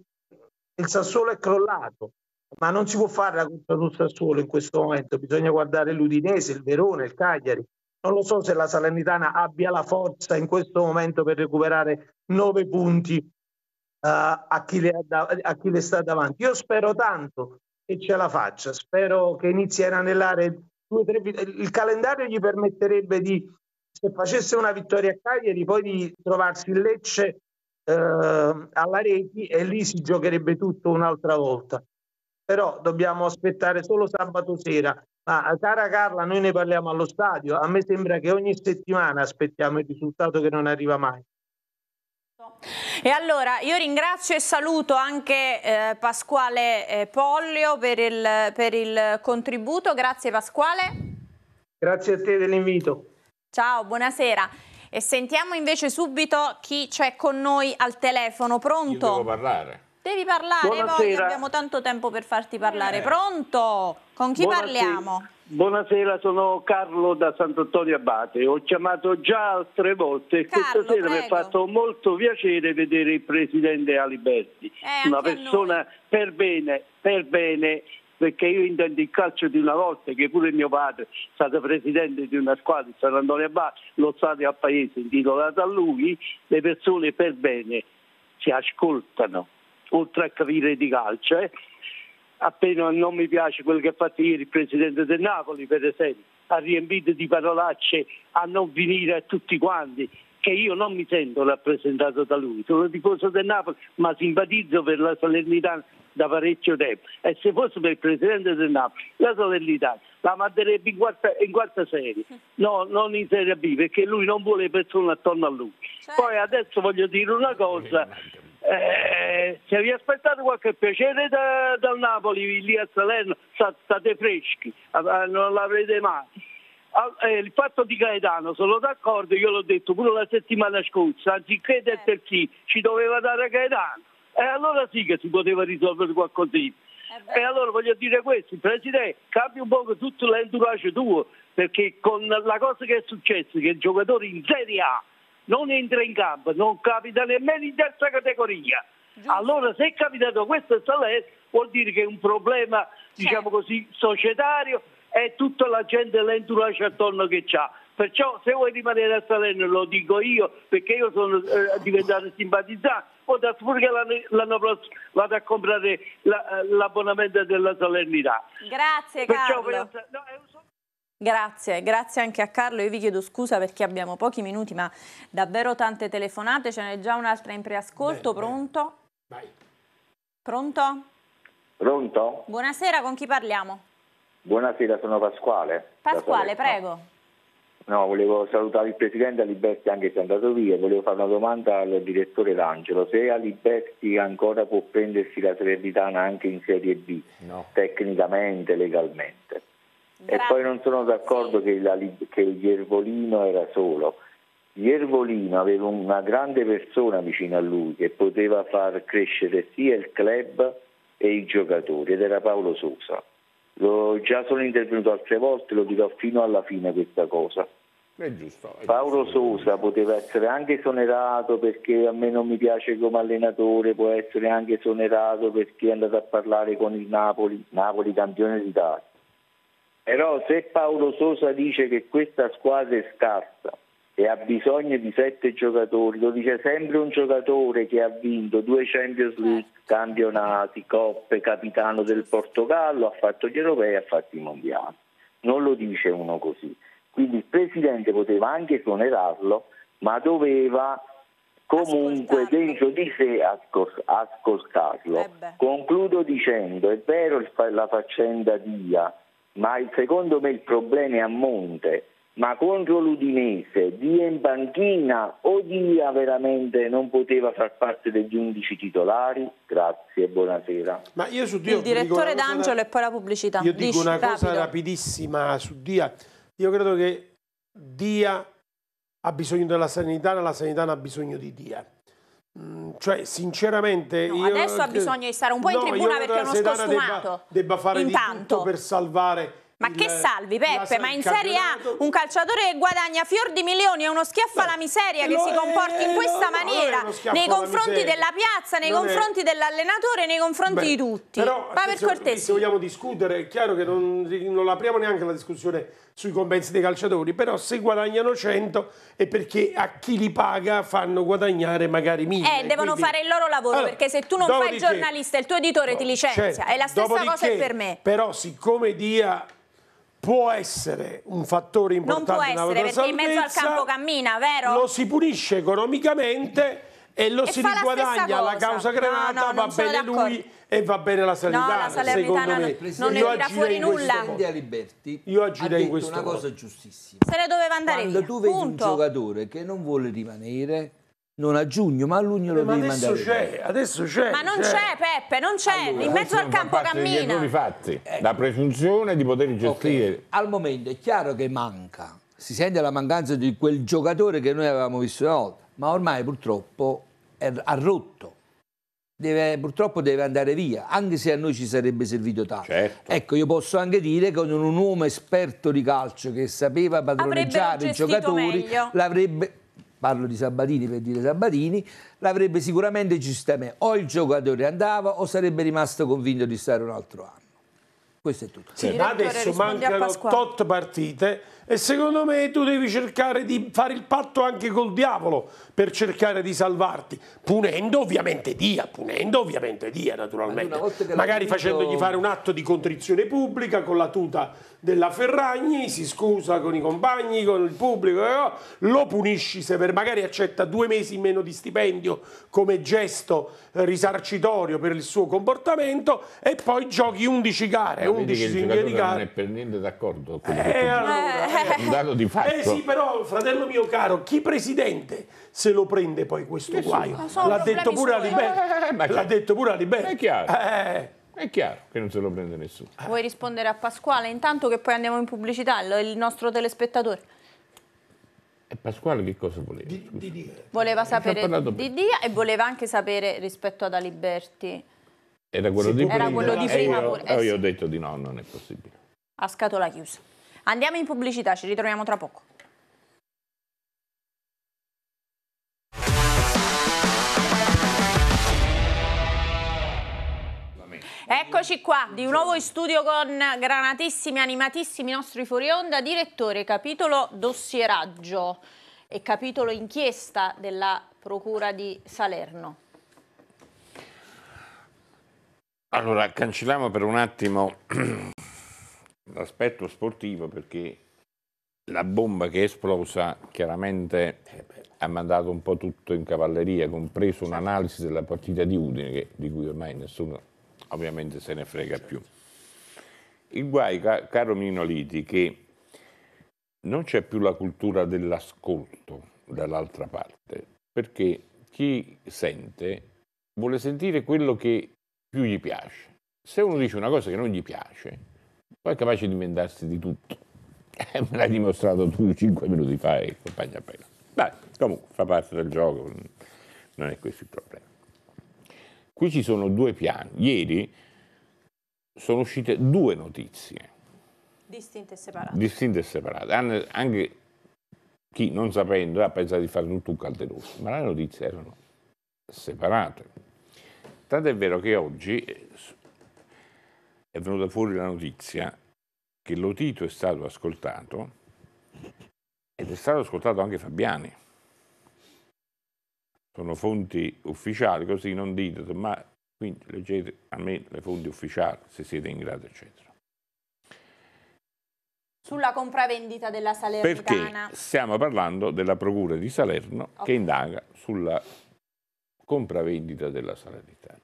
il Sassuolo è crollato, ma non si può fare la corsa sul Sassuolo in questo momento, bisogna guardare l'Udinese, il Verona, il Cagliari. Non lo so se la Salernitana abbia la forza in questo momento per recuperare nove punti uh, a, chi le, a chi le sta davanti. Io spero tanto che ce la faccia, spero che inizi a inanellare due, tre... Il calendario gli permetterebbe di se facesse una vittoria a Cagliari, poi di trovarsi in Lecce eh, alla Reti e lì si giocherebbe tutto un'altra volta. Però dobbiamo aspettare solo sabato sera. Ma cara Carla, noi ne parliamo allo stadio. A me sembra che ogni settimana aspettiamo il risultato che non arriva mai. E allora io ringrazio e saluto anche eh, Pasquale eh, Pollio per il, per il contributo. Grazie Pasquale. Grazie a te dell'invito. Ciao, buonasera. E sentiamo invece subito chi c'è con noi al telefono. Pronto? Io devo parlare. Devi parlare, Buonasera. poi abbiamo tanto tempo per farti parlare. Eh. Pronto? Con chi Buonasera. parliamo? Buonasera, sono Carlo da Sant'Antonio Abate. Ho chiamato già altre volte e questa sera prego. mi è fatto molto piacere vedere il presidente Aliberti, eh, una persona per bene, per bene perché io intendo il calcio di una volta che pure mio padre è stato presidente di una squadra di San Antonio Bar, lo stadio a paese intitolato a lui, le persone per bene si ascoltano, oltre a capire di calcio. Eh. Appena non mi piace quello che ha fatto ieri il presidente del Napoli, per esempio, ha riempito di parolacce a non venire a tutti quanti, che io non mi sento rappresentato da lui, sono tifoso del Napoli, ma simpatizzo per la Salernitana da parecchio tempo e se fosse per il presidente del Napoli la Salernitana la manderebbe in quarta, in quarta serie no, non in Serie B perché lui non vuole persone attorno a lui certo. poi adesso voglio dire una cosa eh, se vi aspettate qualche piacere da, dal Napoli lì a Salerno state freschi ah, ah, non l'avrete mai Ah, eh, il fatto di Gaetano sono d'accordo, io l'ho detto pure la settimana scorsa, anziché eh. del sì ci doveva dare Gaetano. E allora sì che si poteva risolvere qualcosina. Eh e allora voglio dire questo, Presidente, cambia un po' tutto l'entourage tuo, perché con la cosa che è successa, che il giocatore in Serie A non entra in campo, non capita nemmeno in terza categoria. Giusto. Allora se è capitato questo vuol dire che è un problema, certo. diciamo così, societario e tutta la gente, l'entourage attorno che c'ha. Perciò se vuoi rimanere a Salerno lo dico io perché io sono eh, diventato simpatizzante, ho dato pure che l'anno, prossimo vado a comprare la, eh, l'abbonamento della Salernità. Grazie Perciò, Carlo. Grazie, grazie anche a Carlo. Io vi chiedo scusa perché abbiamo pochi minuti, ma davvero tante telefonate. Ce n'è già un'altra in preascolto. Beh, Pronto? Beh. Pronto? Pronto? Buonasera, con chi parliamo? Buonasera, sono Pasquale. Pasquale, prego. No, volevo salutare il presidente Aliberti anche se è andato via, volevo fare una domanda al direttore D'Angelo, se Aliberti ancora può prendersi la Salernitana anche in Serie B, no. tecnicamente, legalmente. Grazie. E poi non sono d'accordo sì. che, la, che Iervolino era solo. Iervolino aveva una grande persona vicino a lui che poteva far crescere sia il club e i giocatori ed era Paolo Sosa lo, già sono intervenuto altre volte, lo dirò fino alla fine questa cosa. È giusto, è Paolo giusto. Sosa poteva essere anche esonerato perché a me non mi piace come allenatore, può essere anche esonerato perché è andato a parlare con il Napoli, Napoli campione d'Italia. Però se Paolo Sosa dice che questa squadra è scarsa, e ha bisogno di sette giocatori, lo dice sempre un giocatore che ha vinto due Champions League, certo. campionati, coppe, capitano del Portogallo, ha fatto gli europei, ha fatto i mondiali. Non lo dice uno così. Quindi il presidente poteva anche esonerarlo, ma doveva comunque dentro di sé ascoltarlo. Eh Concludo dicendo, è vero la faccenda Dia, ma secondo me il problema è a monte ma contro l'Udinese Dia in panchina o Dia veramente non poteva far parte degli 11 titolari? Grazie, buonasera. Ma io su Dia Il direttore D'Angelo cosa, e poi la pubblicità. Io dico Dici, una cosa rapidissima su Dia. Io credo che Dia ha bisogno della sanità, la sanità ha bisogno di Dia. Mm, cioè, sinceramente, no, adesso ha bisogno di stare un po' in no, tribuna perché è uno scostumato. Debba, debba fare Intanto. di tutto per salvare ma il, che salvi Peppe? Ma in Serie A un calciatore che guadagna fior di milioni è uno schiaffo alla miseria che si comporti in questa maniera nei confronti della piazza, nei non confronti dell'allenatore, nei confronti Beh, di tutti. Però, Ma per cortesia. Se vogliamo discutere, è chiaro che non, non apriamo neanche la discussione sui compensi dei calciatori, però se guadagnano 100 è perché a chi li paga fanno guadagnare magari 1000. Eh, devono quindi... fare il loro lavoro, allora, perché se tu non fai giornalista, il tuo editore no, ti licenzia, certo. è la certo, stessa cosa per me. Però siccome Dia può essere un fattore importante. Non può essere perché in mezzo al campo cammina, vero? Lo si punisce economicamente e lo e si riguadagna la causa granata, no, no, va bene lui e va bene la sanità. No, la Salernitana non, non ne tira fuori nulla. Questo, io agirei in questo. una cosa giustissima. Se ne doveva andare Quando via. tu vedi Punto. un giocatore che non vuole rimanere non a giugno, ma a luglio lo eh, ma devi adesso c'è, adesso c'è. Ma non c'è, Peppe, non c'è, allora, in mezzo al campo cammina. Fatti, ecco. La presunzione di poter gestire. Okay. Al momento è chiaro che manca, si sente la mancanza di quel giocatore che noi avevamo visto una volta, ma ormai purtroppo è, ha rotto. Deve, purtroppo deve andare via, anche se a noi ci sarebbe servito tanto. Certo. Ecco, io posso anche dire che con un uomo esperto di calcio che sapeva padroneggiare i giocatori, l'avrebbe parlo di Sabatini per dire Sabatini, l'avrebbe sicuramente me. o il giocatore andava o sarebbe rimasto convinto di stare un altro anno. Questo è tutto. Sì, adesso mancano tot partite e secondo me tu devi cercare di fare il patto anche col diavolo per cercare di salvarti, punendo ovviamente Dia, punendo ovviamente Dia naturalmente, magari punito... facendogli fare un atto di contrizione pubblica con la tuta della Ferragni, si scusa con i compagni, con il pubblico, eh, lo punisci se per, magari accetta due mesi in meno di stipendio come gesto eh, risarcitorio per il suo comportamento e poi giochi 11 gare, 11 singole di gare. Non è per niente d'accordo con eh, allora, eh. un dato di eh, fatto. Eh sì, però fratello mio caro, chi presidente se se lo prende poi questo Nessuno. guaio. L'ha detto, pure Aliberti. Eh, detto pure Aliberti. È chiaro. Eh. È chiaro che non se lo prende nessuno. Eh. Vuoi rispondere a Pasquale intanto che poi andiamo in pubblicità, il nostro telespettatore? E Pasquale che cosa voleva? Di, di Dia. Voleva eh, sapere di Dia e voleva anche sapere rispetto ad Aliberti. Era quello, di, era prima. quello di eh, prima. Eh, io, eh, io sì. ho detto di no, non è possibile. A scatola chiusa. Andiamo in pubblicità, ci ritroviamo tra poco. Eccoci qua, di nuovo in studio con granatissimi, animatissimi nostri fuori onda, direttore capitolo dossieraggio e capitolo inchiesta della Procura di Salerno. Allora, cancelliamo per un attimo l'aspetto sportivo perché la bomba che è esplosa chiaramente eh, ha mandato un po' tutto in cavalleria, compreso certo. un'analisi della partita di Udine, che, di cui ormai nessuno ovviamente se ne frega più. Il guai, caro Mino Liti, che non c'è più la cultura dell'ascolto dall'altra parte, perché chi sente vuole sentire quello che più gli piace. Se uno dice una cosa che non gli piace, poi è capace di inventarsi di tutto. Eh, me l'hai dimostrato tu cinque minuti fa e compagna appena. Beh, comunque fa parte del gioco, non è questo il problema. Qui ci sono due piani. Ieri sono uscite due notizie. Distinte e separate. Distinte e separate. Anche chi non sapendo ha pensato di fare tutto un calderosso, ma le notizie erano separate. Tanto è vero che oggi eh, è venuta fuori la notizia che Lotito è stato ascoltato ed è stato ascoltato anche Fabiani sono fonti ufficiali, così non dite, ma quindi leggete me le fonti ufficiali se siete in grado, eccetera. Sulla compravendita della Salernitana. Perché stiamo parlando della Procura di Salerno okay. che indaga sulla compravendita della Salernitana.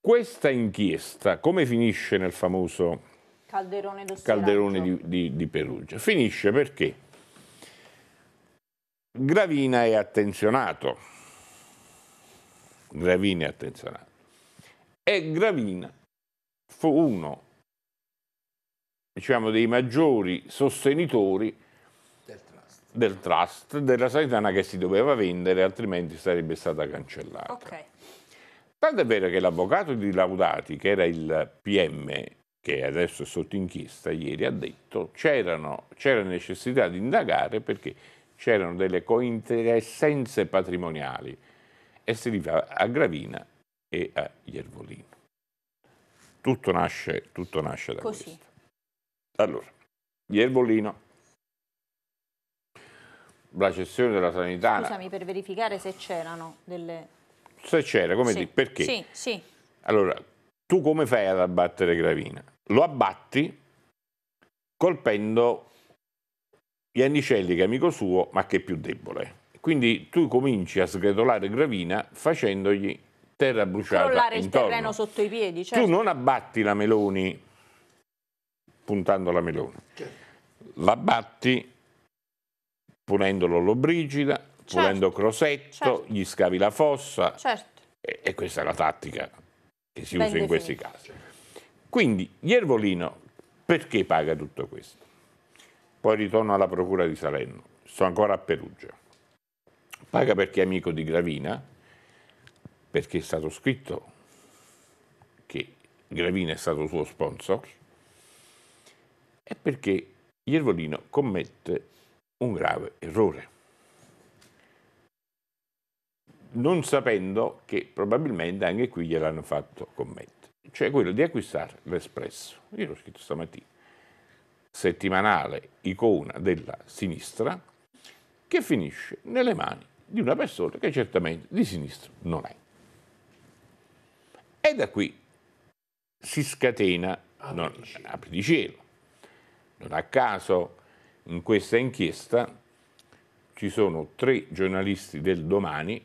Questa inchiesta come finisce nel famoso calderone, calderone di, di, di Perugia? Finisce perché Gravina è attenzionato. Gravina è attenzionato. E Gravina fu uno diciamo, dei maggiori sostenitori del trust. del trust. della Sanitana che si doveva vendere, altrimenti sarebbe stata cancellata. Okay. è vero che l'avvocato di Laudati, che era il PM, che adesso è sotto inchiesta, ieri ha detto c'era necessità di indagare perché c'erano delle cointeressenze patrimoniali e si rifà a Gravina e a Iervolino. Tutto nasce, tutto nasce da Così. questo. Allora, Iervolino, la cessione della sanità. Scusami, per verificare se c'erano delle... Se c'era, come sì. dire, perché? Sì, sì. Allora, tu come fai ad abbattere Gravina? Lo abbatti colpendo Iannicelli che è amico suo ma che è più debole. Quindi tu cominci a sgretolare Gravina facendogli terra bruciata Crollare intorno. il terreno sotto i piedi. Certo. Tu non abbatti la Meloni puntando la Meloni, certo. la batti punendolo Lollobrigida, certo. punendo Crosetto, certo. gli scavi la fossa certo. e, e, questa è la tattica che si ben usa definito. in questi casi. Quindi Iervolino perché paga tutto questo? poi ritorno alla procura di Salerno, sto ancora a Perugia. Paga perché è amico di Gravina, perché è stato scritto che Gravina è stato suo sponsor, e perché Iervolino commette un grave errore, non sapendo che probabilmente anche qui gliel'hanno fatto commettere, cioè quello di acquistare l'Espresso. Io l'ho scritto stamattina settimanale icona della sinistra, che finisce nelle mani di una persona che certamente di sinistra non è. E da qui si scatena non, apri di cielo. Non a caso in questa inchiesta ci sono tre giornalisti del domani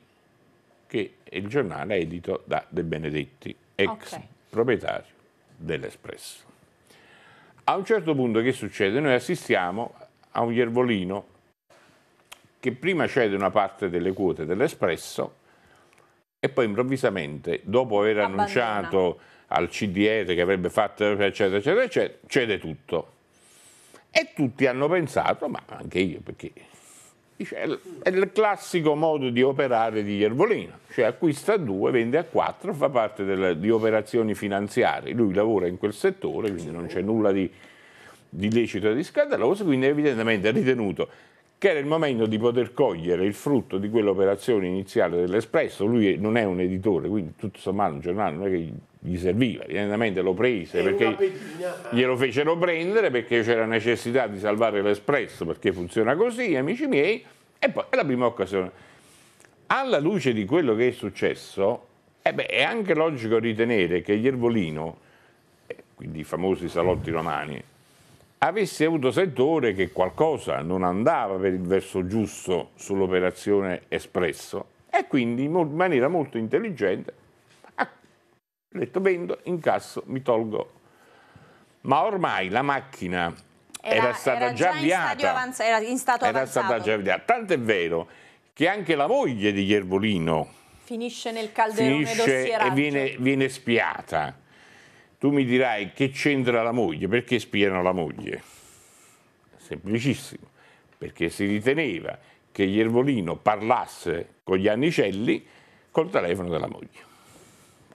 che il giornale è edito da De Benedetti, ex okay. proprietario dell'Espresso. A un certo punto che succede? Noi assistiamo a un Iervolino che prima cede una parte delle quote dell'Espresso e poi improvvisamente, dopo aver Abbandona. annunciato al CDR che avrebbe fatto eccetera eccetera eccetera, cede tutto. E tutti hanno pensato, ma anche io perché è il classico modo di operare di Iervolino, cioè acquista a 2, vende a 4, fa parte delle, di operazioni finanziarie, lui lavora in quel settore, quindi non c'è nulla di, di lecito e di scandaloso, quindi evidentemente ha ritenuto che era il momento di poter cogliere il frutto di quell'operazione iniziale dell'Espresso. Lui non è un editore, quindi tutto sommato un giornale non è che gli serviva, evidentemente lo prese perché eh. glielo fecero prendere perché c'era necessità di salvare l'Espresso perché funziona così, amici miei, e poi è la prima occasione. Alla luce di quello che è successo, eh beh, è anche logico ritenere che Iervolino, eh, quindi i famosi salotti romani, avesse avuto settore che qualcosa non andava per il verso giusto sull'operazione espresso e quindi in maniera molto intelligente ha detto vendo, incasso, mi tolgo. Ma ormai la macchina era, era stata era già, già avviata, avanz- era in stato era avanzato. stata già avviata, tanto è vero che anche la moglie di Iervolino finisce nel calderone finisce e viene, viene spiata tu mi dirai che c'entra la moglie, perché spiano la moglie? Semplicissimo, perché si riteneva che Iervolino parlasse con gli Annicelli col telefono della moglie.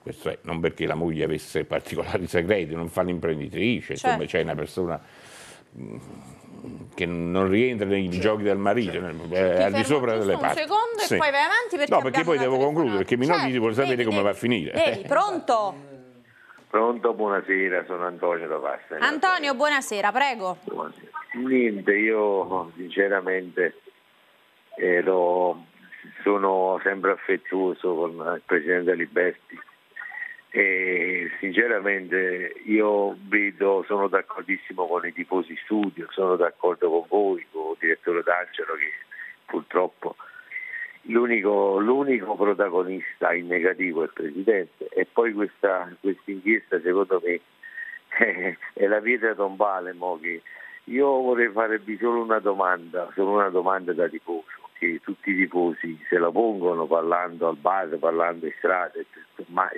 Questo è, non perché la moglie avesse particolari segreti, non fa l'imprenditrice, certo. insomma c'è una persona mm, che non rientra nei certo. giochi del marito, certo. eh, al di sopra delle parti. Un secondo e sì. poi vai avanti perché No, perché poi devo concludere, perché Minotti certo, vuole sapere vedi, come va a finire. Vedi, pronto? Pronto, buonasera, sono Antonio da Passano. Antonio, buonasera, prego. Buonasera. Niente, io sinceramente ero, eh, sono sempre affettuoso con il Presidente Liberti e sinceramente io vedo, sono d'accordissimo con i tifosi studio, sono d'accordo con voi, con il direttore D'Angelo che purtroppo L'unico, l'unico, protagonista in negativo è il Presidente e poi questa inchiesta secondo me è, è la pietra tombale Moghi. Io vorrei farvi solo una domanda, solo una domanda da tifoso, che tutti i tifosi se la pongono parlando al bar, parlando in strada, ma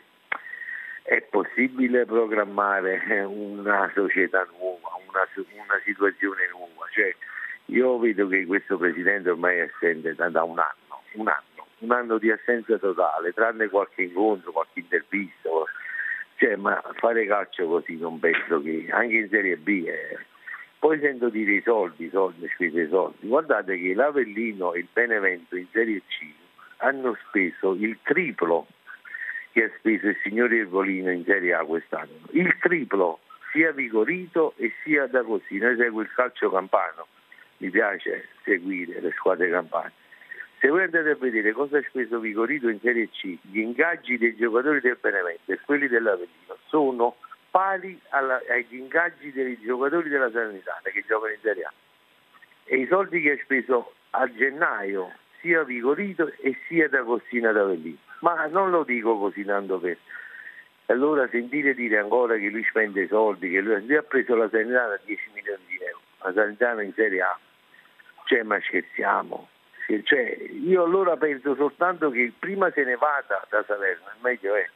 è possibile programmare una società nuova, una, una situazione nuova? Cioè, io vedo che questo Presidente ormai è assente da, da un anno un anno, un anno di assenza totale, tranne qualche incontro, qualche intervista. Cioè, ma fare calcio così non penso che anche in Serie B eh. poi sento dire i soldi, i soldi, spese i soldi. Guardate che l'Avellino e il Benevento in Serie C hanno speso il triplo che ha speso il signor Ervolino in Serie A quest'anno, il triplo sia Vigorito e sia da così. Noi seguo il calcio campano, mi piace seguire le squadre campane se voi andate a vedere cosa ha speso Vigorito in Serie C, gli ingaggi dei giocatori del Benevento e quelli dell'Avellino sono pari alla, agli ingaggi dei giocatori della Sanitana che giocano in Serie A. E i soldi che ha speso a gennaio sia Vigorito e sia D'Agostina d'Avellino. Ma non lo dico così tanto per... Allora sentire dire ancora che lui spende i soldi, che lui, ha preso la Salernitana 10 milioni di euro, la Sanitana in Serie A. Cioè ma scherziamo, Venezia. Cioè, io allora penso soltanto che prima se ne vada da Salerno, il meglio è,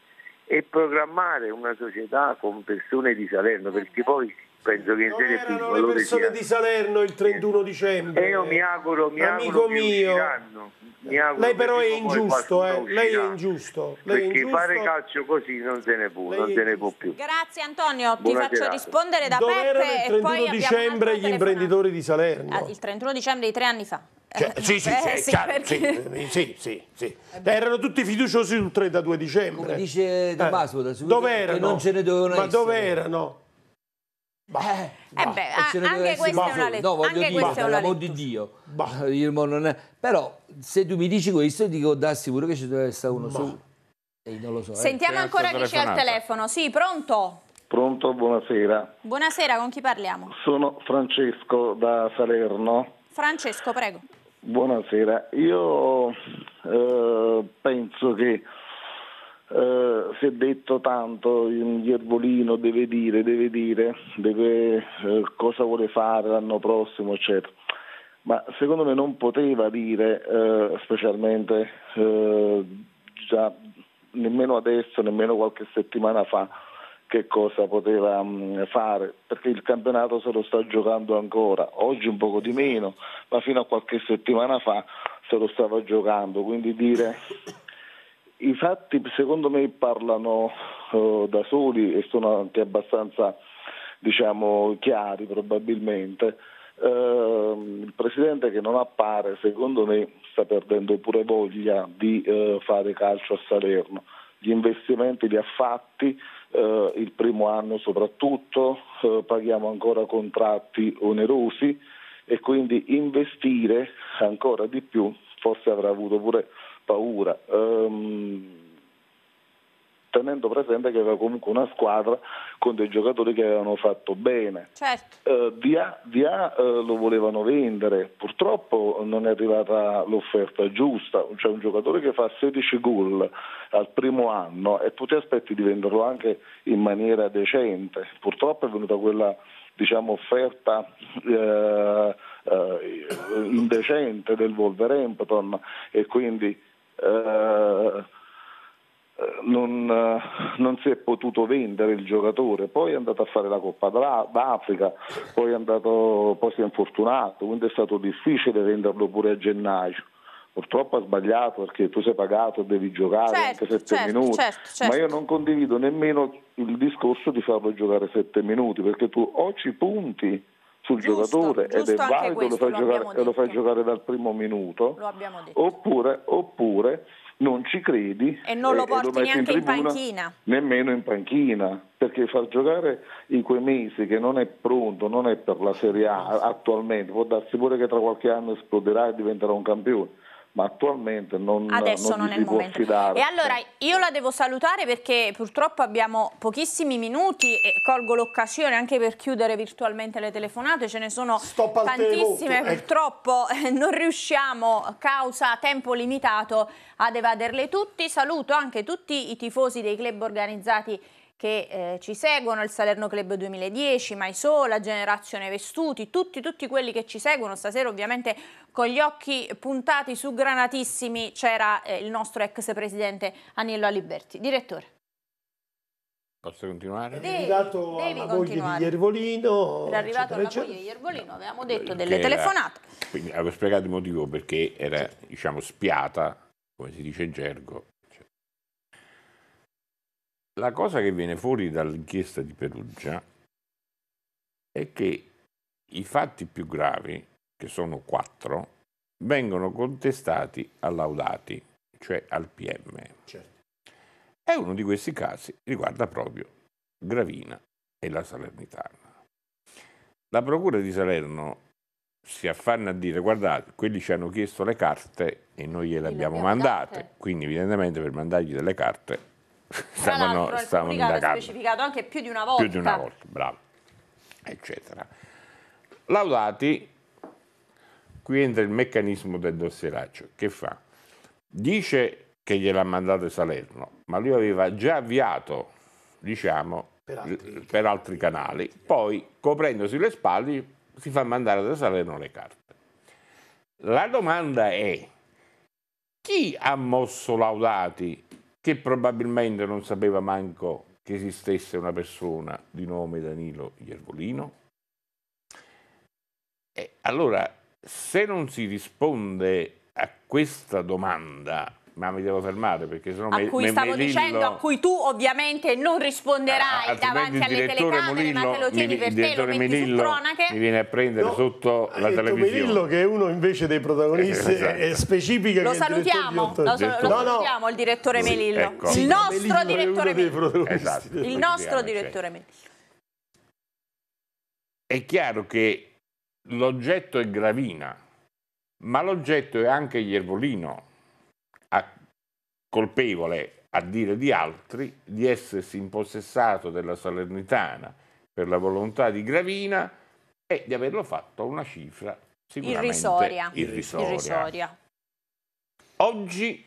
e programmare una società con persone di Salerno, perché poi penso che in Serie B le persone sia. di Salerno il 31 dicembre. E eh, io mi auguro, mi Amico auguro mio. Mi lei però è ingiusto, eh. lei è ingiusto. Lei perché è ingiusto. fare calcio così non se ne può, non se ne può più. Grazie Antonio, Buona ti serata. faccio rispondere da Dove Peppe il 31 dicembre gli imprenditori di Salerno? Ah, il 31 dicembre di tre anni fa. Cioè, eh, sì, sì, eh, sì, perché... Eh, sì, sì, sì, eh, Erano tutti fiduciosi sul 32 dicembre. Come dice Tommaso, eh. dove erano? non ce ne dovevano Ma dove erano? Bah, eh, bah. Beh, anche questa è una lettura. No, voglio anche dire, per l'amor di Dio. È... Però se tu mi dici questo, dico da sicuro che ci deve essere uno bah. solo. E non lo so. Sentiamo eh. ancora chi c'è al telefono. Sì, pronto? Pronto, buonasera. Buonasera, con chi parliamo? Sono Francesco da Salerno. Francesco, prego. Buonasera, io eh, penso che eh, si è detto tanto, Iervolino deve dire, deve dire, deve, eh, cosa vuole fare l'anno prossimo, eccetera. Ma secondo me non poteva dire, eh, specialmente eh, già nemmeno adesso, nemmeno qualche settimana fa, che cosa poteva mm, fare, perché il campionato se lo sta giocando ancora, oggi un poco di meno, ma fino a qualche settimana fa se lo stava giocando, quindi dire i fatti secondo me parlano eh, da soli e sono anche abbastanza diciamo, chiari probabilmente. Eh, il presidente che non appare secondo me sta perdendo pure voglia di eh, fare calcio a Salerno. Gli investimenti li ha fatti, eh, il primo anno soprattutto, eh, paghiamo ancora contratti onerosi e quindi investire ancora di più forse avrà avuto pure paura. Um, tenendo presente che aveva comunque una squadra con dei giocatori che avevano fatto bene. Certo. Eh, Dia, eh, lo volevano vendere, purtroppo non è arrivata l'offerta giusta, c'è cioè, un giocatore che fa 16 gol al primo anno e tu ti aspetti di venderlo anche in maniera decente, purtroppo è venuta quella diciamo, offerta eh, eh, indecente del Wolverhampton e quindi eh, non, eh, non, si è potuto vendere il giocatore, poi è andato a fare la Coppa d'Africa, poi, andato, poi si è infortunato, quindi è stato difficile venderlo pure a gennaio purtroppo ha sbagliato perché tu sei pagato, e devi giocare certo, anche 7 certo, minuti, certo, certo, ma io non condivido nemmeno il discorso di farlo giocare 7 minuti perché tu o ci punti sul giusto, giocatore giusto ed è valido questo, lo, fai lo, giocare, lo fai, giocare, dal primo minuto oppure, oppure non ci credi e non lo eh, porti lo neanche in, tribuna, in, panchina nemmeno in panchina perché far giocare in quei mesi che non è pronto non è per la Serie A attualmente può darsi pure che tra qualche anno esploderà e diventerà un campione ma attualmente non, Adesso non, non è il momento. Affidare. E allora io la devo salutare perché purtroppo abbiamo pochissimi minuti e colgo l'occasione anche per chiudere virtualmente le telefonate, ce ne sono Stop tantissime, ecco. purtroppo eh, non riusciamo causa tempo limitato ad evaderle tutti. Saluto anche tutti i tifosi dei club organizzati che eh, ci seguono, il Salerno Club 2010, Mai Sola, Generazione Vestuti, tutti, tutti quelli che ci seguono. Stasera ovviamente con gli occhi puntati su granatissimi c'era eh, il nostro ex presidente Anillo Aliberti. Direttore. Posso continuare? Devi, è arrivato devi alla continuare. di Iervolino. Era arrivato alla moglie di Iervolino, avevamo detto delle era, telefonate. Quindi avevo spiegato il motivo perché era, sì. diciamo, spiata, come si dice in gergo, la cosa che viene fuori dall'inchiesta di Perugia è che i fatti più gravi, che sono quattro, vengono contestati all'audati, cioè al PM. Certo. E uno di questi casi riguarda proprio Gravina e la Salernitana. La Procura di Salerno si affanna a dire guardate, quelli ci hanno chiesto le carte e noi gliele abbiamo mandate, quindi evidentemente per mandargli delle carte stavano, Tra stavano indagando. specificato anche più di una volta. Più di una volta, bravo, eccetera. Laudati, qui entra il meccanismo del dossieraccio. che fa? Dice che gliel'ha mandato Salerno, ma lui aveva già avviato, diciamo, per altri, per altri canali, poi coprendosi le spalle si fa mandare da Salerno le carte. La domanda è, chi ha mosso Laudati che probabilmente non sapeva manco che esistesse una persona di nome Danilo Iervolino? E allora, se non si risponde a questa domanda ma mi devo fermare perché sono a cui stavo Melillo, dicendo a cui tu ovviamente non risponderai a, ah, davanti alle telecamere Melillo, ma te lo tieni per te lo metti Melillo, cronache mi viene a prendere no, sotto la televisione Melillo che è uno invece dei protagonisti esatto. è eh, specifica lo salutiamo lo, so, lo no, salutiamo il direttore sì, Melillo ecco. il nostro Melillo direttore Melillo esatto, il nostro cioè. direttore Melillo è chiaro che l'oggetto è Gravina ma l'oggetto è anche Iervolino a, colpevole, a dire di altri, di essersi impossessato della Salernitana per la volontà di Gravina e di averlo fatto a una cifra sicuramente irrisoria. irrisoria. irrisoria. Oggi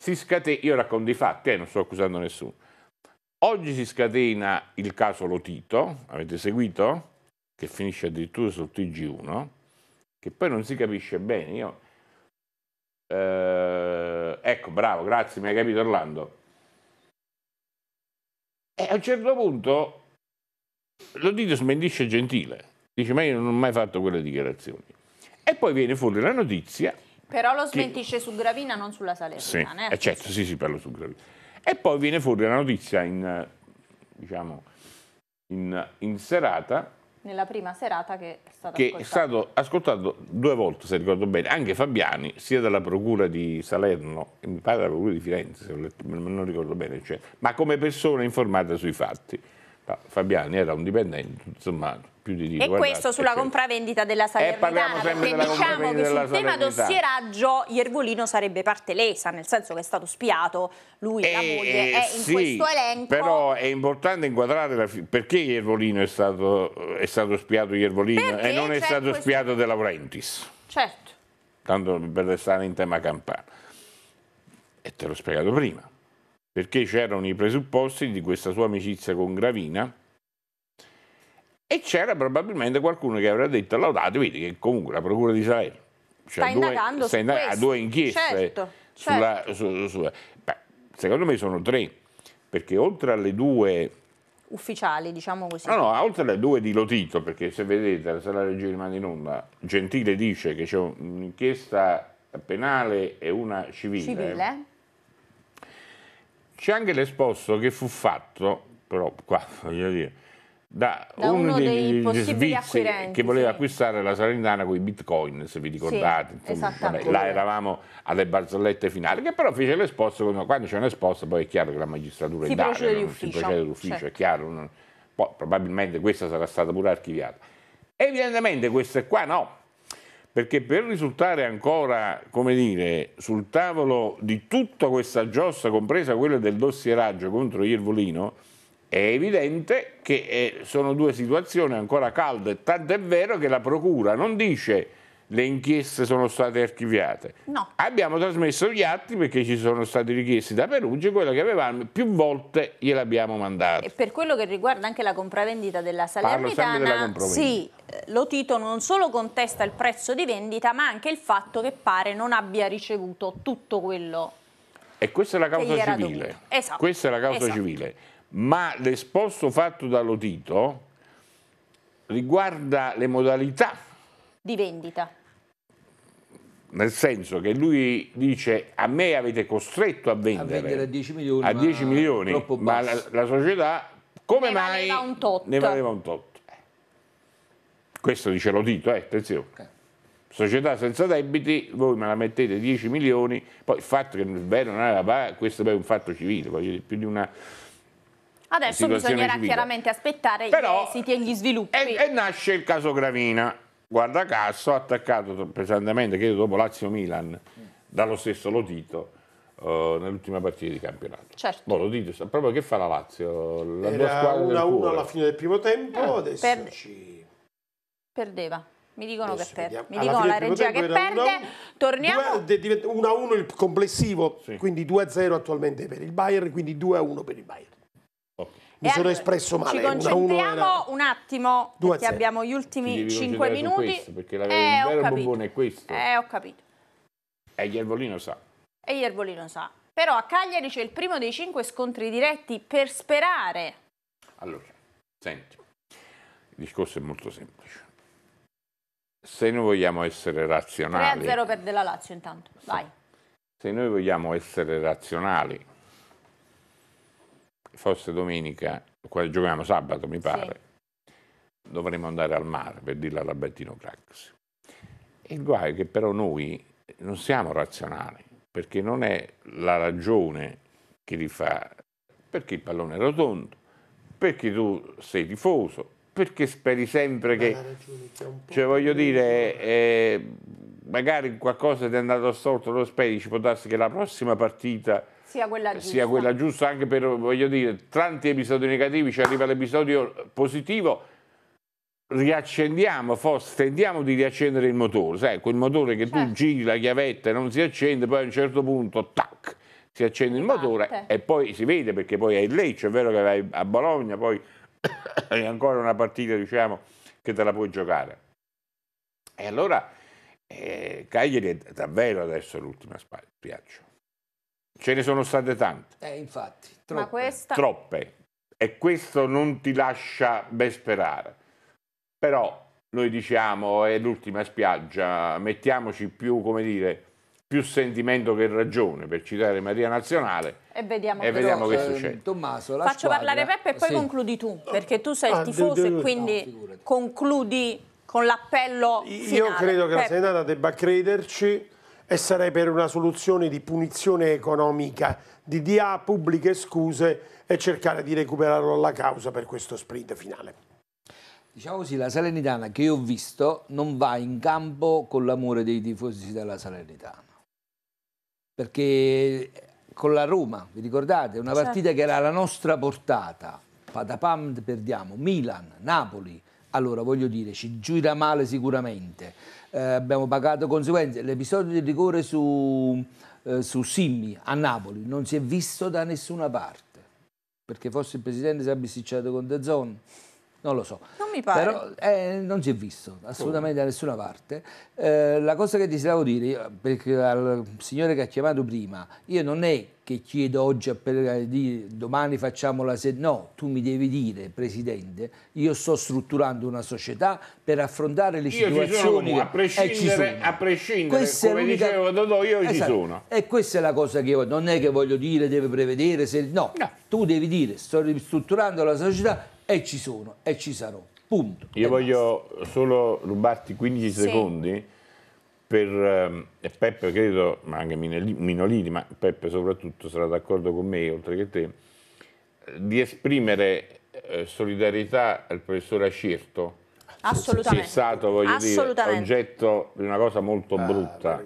si scatena, io racconto i fatti, eh, non sto accusando nessuno, oggi si scatena il caso Lotito, avete seguito? Che finisce addirittura sul TG1, che poi non si capisce bene, io eh, ecco, bravo, grazie, mi hai capito Orlando. E a un certo punto lo dito smentisce Gentile. Dice, ma io non ho mai fatto quelle dichiarazioni. E poi viene fuori la notizia. Però lo smentisce che... su Gravina, non sulla Salernitana. Sì, eh, eh? certo, sì, sì, parlo su Gravina. E poi viene fuori la notizia in, diciamo, in, in serata nella prima serata che è stato, che ascoltato. È stato ascoltato due volte, se ricordo bene, anche Fabiani, sia dalla procura di Salerno, mi pare dalla procura di Firenze, se letto, non ricordo bene, cioè, ma come persona informata sui fatti. Fabiani era un dipendente, insomma, più di dito. E guardate, questo sulla compravendita della eh, Salernitana, eh, perché diciamo che sul tema dossieraggio Iervolino sarebbe parte lesa, nel senso che è stato spiato, lui e, la eh, moglie eh, è in sì, questo elenco. Però è importante inquadrare la, perché Iervolino è stato, è stato spiato Iervolino perché e non è cioè, stato questo... spiato De Laurentiis. Certo. Tanto per restare in tema campana. E te l'ho spiegato prima. Perché c'erano i presupposti di questa sua amicizia con Gravina e c'era probabilmente qualcuno che avrà detto laudate, vedi che comunque la Procura di Israele cioè sta due, indagando sta indag ha due inchieste. Certo, sulla, certo. Su, su, beh, secondo me sono tre, perché oltre alle due ufficiali, diciamo così. No, no, oltre alle due di Lotito, perché se vedete, se la regia rimane in onda, Gentile dice che c'è un'inchiesta penale e una civile. Civile. C'è anche l'esposto che fu fatto, però qua voglio dire, da, da uno, uno, dei possibili acquirenti che voleva sì. acquistare la Salernitana con i bitcoin, se vi ricordate. Sì, vabbè, là eravamo alle barzellette finali, che però fece l'esposto, quando c'è un'esposta poi è chiaro che la magistratura si è data, non si procede d'ufficio, certo. è chiaro. Non, poi, probabilmente questa sarà stata pure archiviata. Evidentemente queste qua no, perché per risultare ancora, come dire, sul tavolo di tutta questa giossa, compresa quella del dossieraggio contro Irvolino, è evidente che eh, sono due situazioni ancora calde, tanto è vero che la Procura non dice le inchieste sono state archiviate. No. Abbiamo trasmesso gli atti perché ci sono stati richiesti da Perugia quella che avevamo, più volte gliel'abbiamo mandata. E per quello che riguarda anche la compravendita della Salernitana, sì, eh, lo Tito non solo contesta il prezzo di vendita, ma anche il fatto che pare non abbia ricevuto tutto quello. E questa è la causa civile. Esatto. Questa è la causa esatto. civile ma l'esposto fatto dallo Tito riguarda le modalità di vendita. Nel senso che lui dice a me avete costretto a vendere a, vendere a 10 milioni, a 10 ma, milioni, ma la, la, società come ne mai ne valeva un tot. Questo dice Lotito, eh, attenzione. Okay. Società senza debiti, voi me la mettete 10 milioni, poi il fatto che il bene non era pagato, questo è un fatto civile, voglio dire, più di una Adesso bisognerà civile. chiaramente aspettare Però, gli esiti e gli sviluppi. E, e nasce il caso Gravina, guarda caso, attaccato pesantemente, credo dopo Lazio-Milan, dallo stesso Lotito eh, nell'ultima partita di campionato. Certo. No, boh, lo dite, proprio che fa la Lazio? La Era 1-1 alla fine del primo tempo, ah, adesso perde. ci... Perdeva. Mi dicono adesso che perde, mi dicono la regia che perde, una, torniamo... 1-1 il complessivo, sì. quindi 2-0 attualmente per il Bayern, quindi 2-1 per il Bayern. Mi e sono allora, espresso male. Ci concentriamo era... un attimo, perché abbiamo gli ultimi 5 minuti. Questo, perché la eh, il vero burbone è questo. Eh, ho capito. E Iervolino sa. E Iervolino sa. Però a Cagliari c'è il primo dei 5 scontri diretti per sperare. Allora, senti, il discorso è molto semplice. Se noi vogliamo essere razionali... 3-0 per della Lazio intanto, vai. Se, se noi vogliamo essere razionali fosse domenica, giochiamo sabato mi pare, sì. dovremmo andare al mare, per dirla alla Bettino Craxi. Il guai è che però noi non siamo razionali, perché non è la ragione che ti fa, perché il pallone è rotondo, perché tu sei tifoso, perché speri sempre che... Cioè voglio dire, eh, magari qualcosa ti è andato storto, lo speri, ci può darsi che la prossima partita sia quella giusta. Sia quella giusta anche per, voglio dire, tanti episodi negativi, ci arriva l'episodio positivo, riaccendiamo, forse tendiamo di riaccendere il motore, sai, quel motore che certo. tu giri la chiavetta e non si accende, poi a un certo punto, tac, si accende il esatto. motore e poi si vede perché poi è il Lecce, è vero che vai a Bologna, poi è ancora una partita, diciamo, che te la puoi giocare. E allora eh, Cagliari è davvero adesso l'ultima spiaggia. Ce ne sono state tante. Eh, infatti, troppe. Ma questa... troppe. E questo non ti lascia ben sperare. Però noi diciamo è l'ultima spiaggia, mettiamoci più, come dire, più sentimento che ragione per citare Maria Nazionale e vediamo, e vediamo che succede. Tommaso, Faccio squadra... parlare Peppe e poi sì. concludi tu, perché tu sei il ah, tifoso ah, e quindi no, concludi con l'appello Io credo che Peppe. la Senata debba crederci e sarei per una soluzione di punizione economica di DA, pubbliche scuse e cercare di recuperarlo alla causa per questo sprint finale. Diciamo così, la Salernitana che io ho visto non va in campo con l'amore dei tifosi della Salernitana. Perché con la Roma, vi ricordate? Una certo. partita certo. che era alla nostra portata. Patapam perdiamo, Milan, Napoli, allora, voglio dire, ci giura male sicuramente. Eh, abbiamo pagato conseguenze. L'episodio di rigore su, eh, su Simmi a Napoli non si è visto da nessuna parte. Perché forse il presidente si è abbisticciato con De Zon non lo so. Non mi pare. Però eh, non si è visto assolutamente da nessuna parte. Eh, la cosa che desideravo dire perché al signore che ha chiamato prima, io non è che chiedo oggi a eh, dire domani facciamo la sede, no, tu mi devi dire, Presidente, io sto strutturando una società per affrontare le io situazioni. Sono, a prescindere, eh, a prescindere questa come dicevo Dodò, io esatto. ci sono. E questa è la cosa che io non è che voglio dire, deve prevedere, se, no, no, tu devi dire, sto ristrutturando la società e ci sono e ci sarò. Punto. Io voglio basta. solo rubarti 15 sì. secondi per ehm, e Peppe credo, ma anche Minolini, ma Peppe soprattutto sarà d'accordo con me, oltre che te, di esprimere eh, solidarietà al professore Acirto. Assolutamente. Che è stato, voglio dire, oggetto di una cosa molto ah, brutta.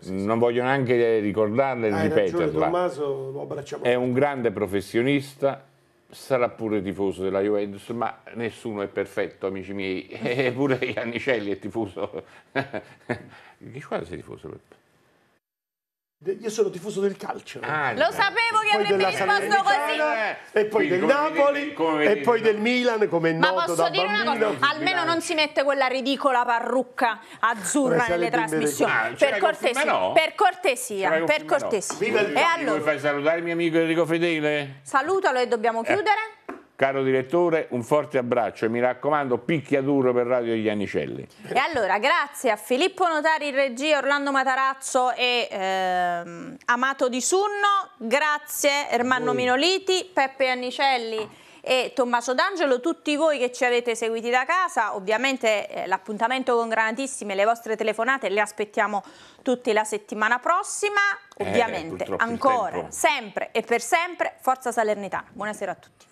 Sì, non voglio neanche ricordarla e ripeterla. Ragione, Tommaso, è un grande professionista, sarà pure tifoso della Juventus, ma nessuno è perfetto, amici miei. Eppure Iannicelli è tifoso. che squadra sei tifoso? Io sono tifoso del calcio. Ah, lo eh. sapevo che poi risposto così. Eh, e poi eh, Quindi, del Napoli, vedi, e poi del Milan, come è Ma posso dire una cosa, almeno non si mette quella ridicola parrucca azzurra nelle trasmissioni. Ah, per, cortesia, no? per, cortesia, per, per cortesia, per E allora... Vuoi far salutare il mio amico Enrico Fedele? Salutalo e dobbiamo eh. chiudere. Eh. Caro direttore, un forte abbraccio e mi raccomando, picchia duro per Radio Ianicelli. E allora, grazie a Filippo Notari in regia, Orlando Matarazzo e ehm, Amato Di Sunno, grazie Ermanno Minoliti, Peppe Annicelli e Tommaso D'Angelo, tutti voi che ci avete seguiti da casa, ovviamente eh, l'appuntamento con Granatissime, le vostre telefonate le aspettiamo tutti la settimana prossima, ovviamente eh, ancora, sempre e per sempre, Forza Salernitana. Buonasera a tutti.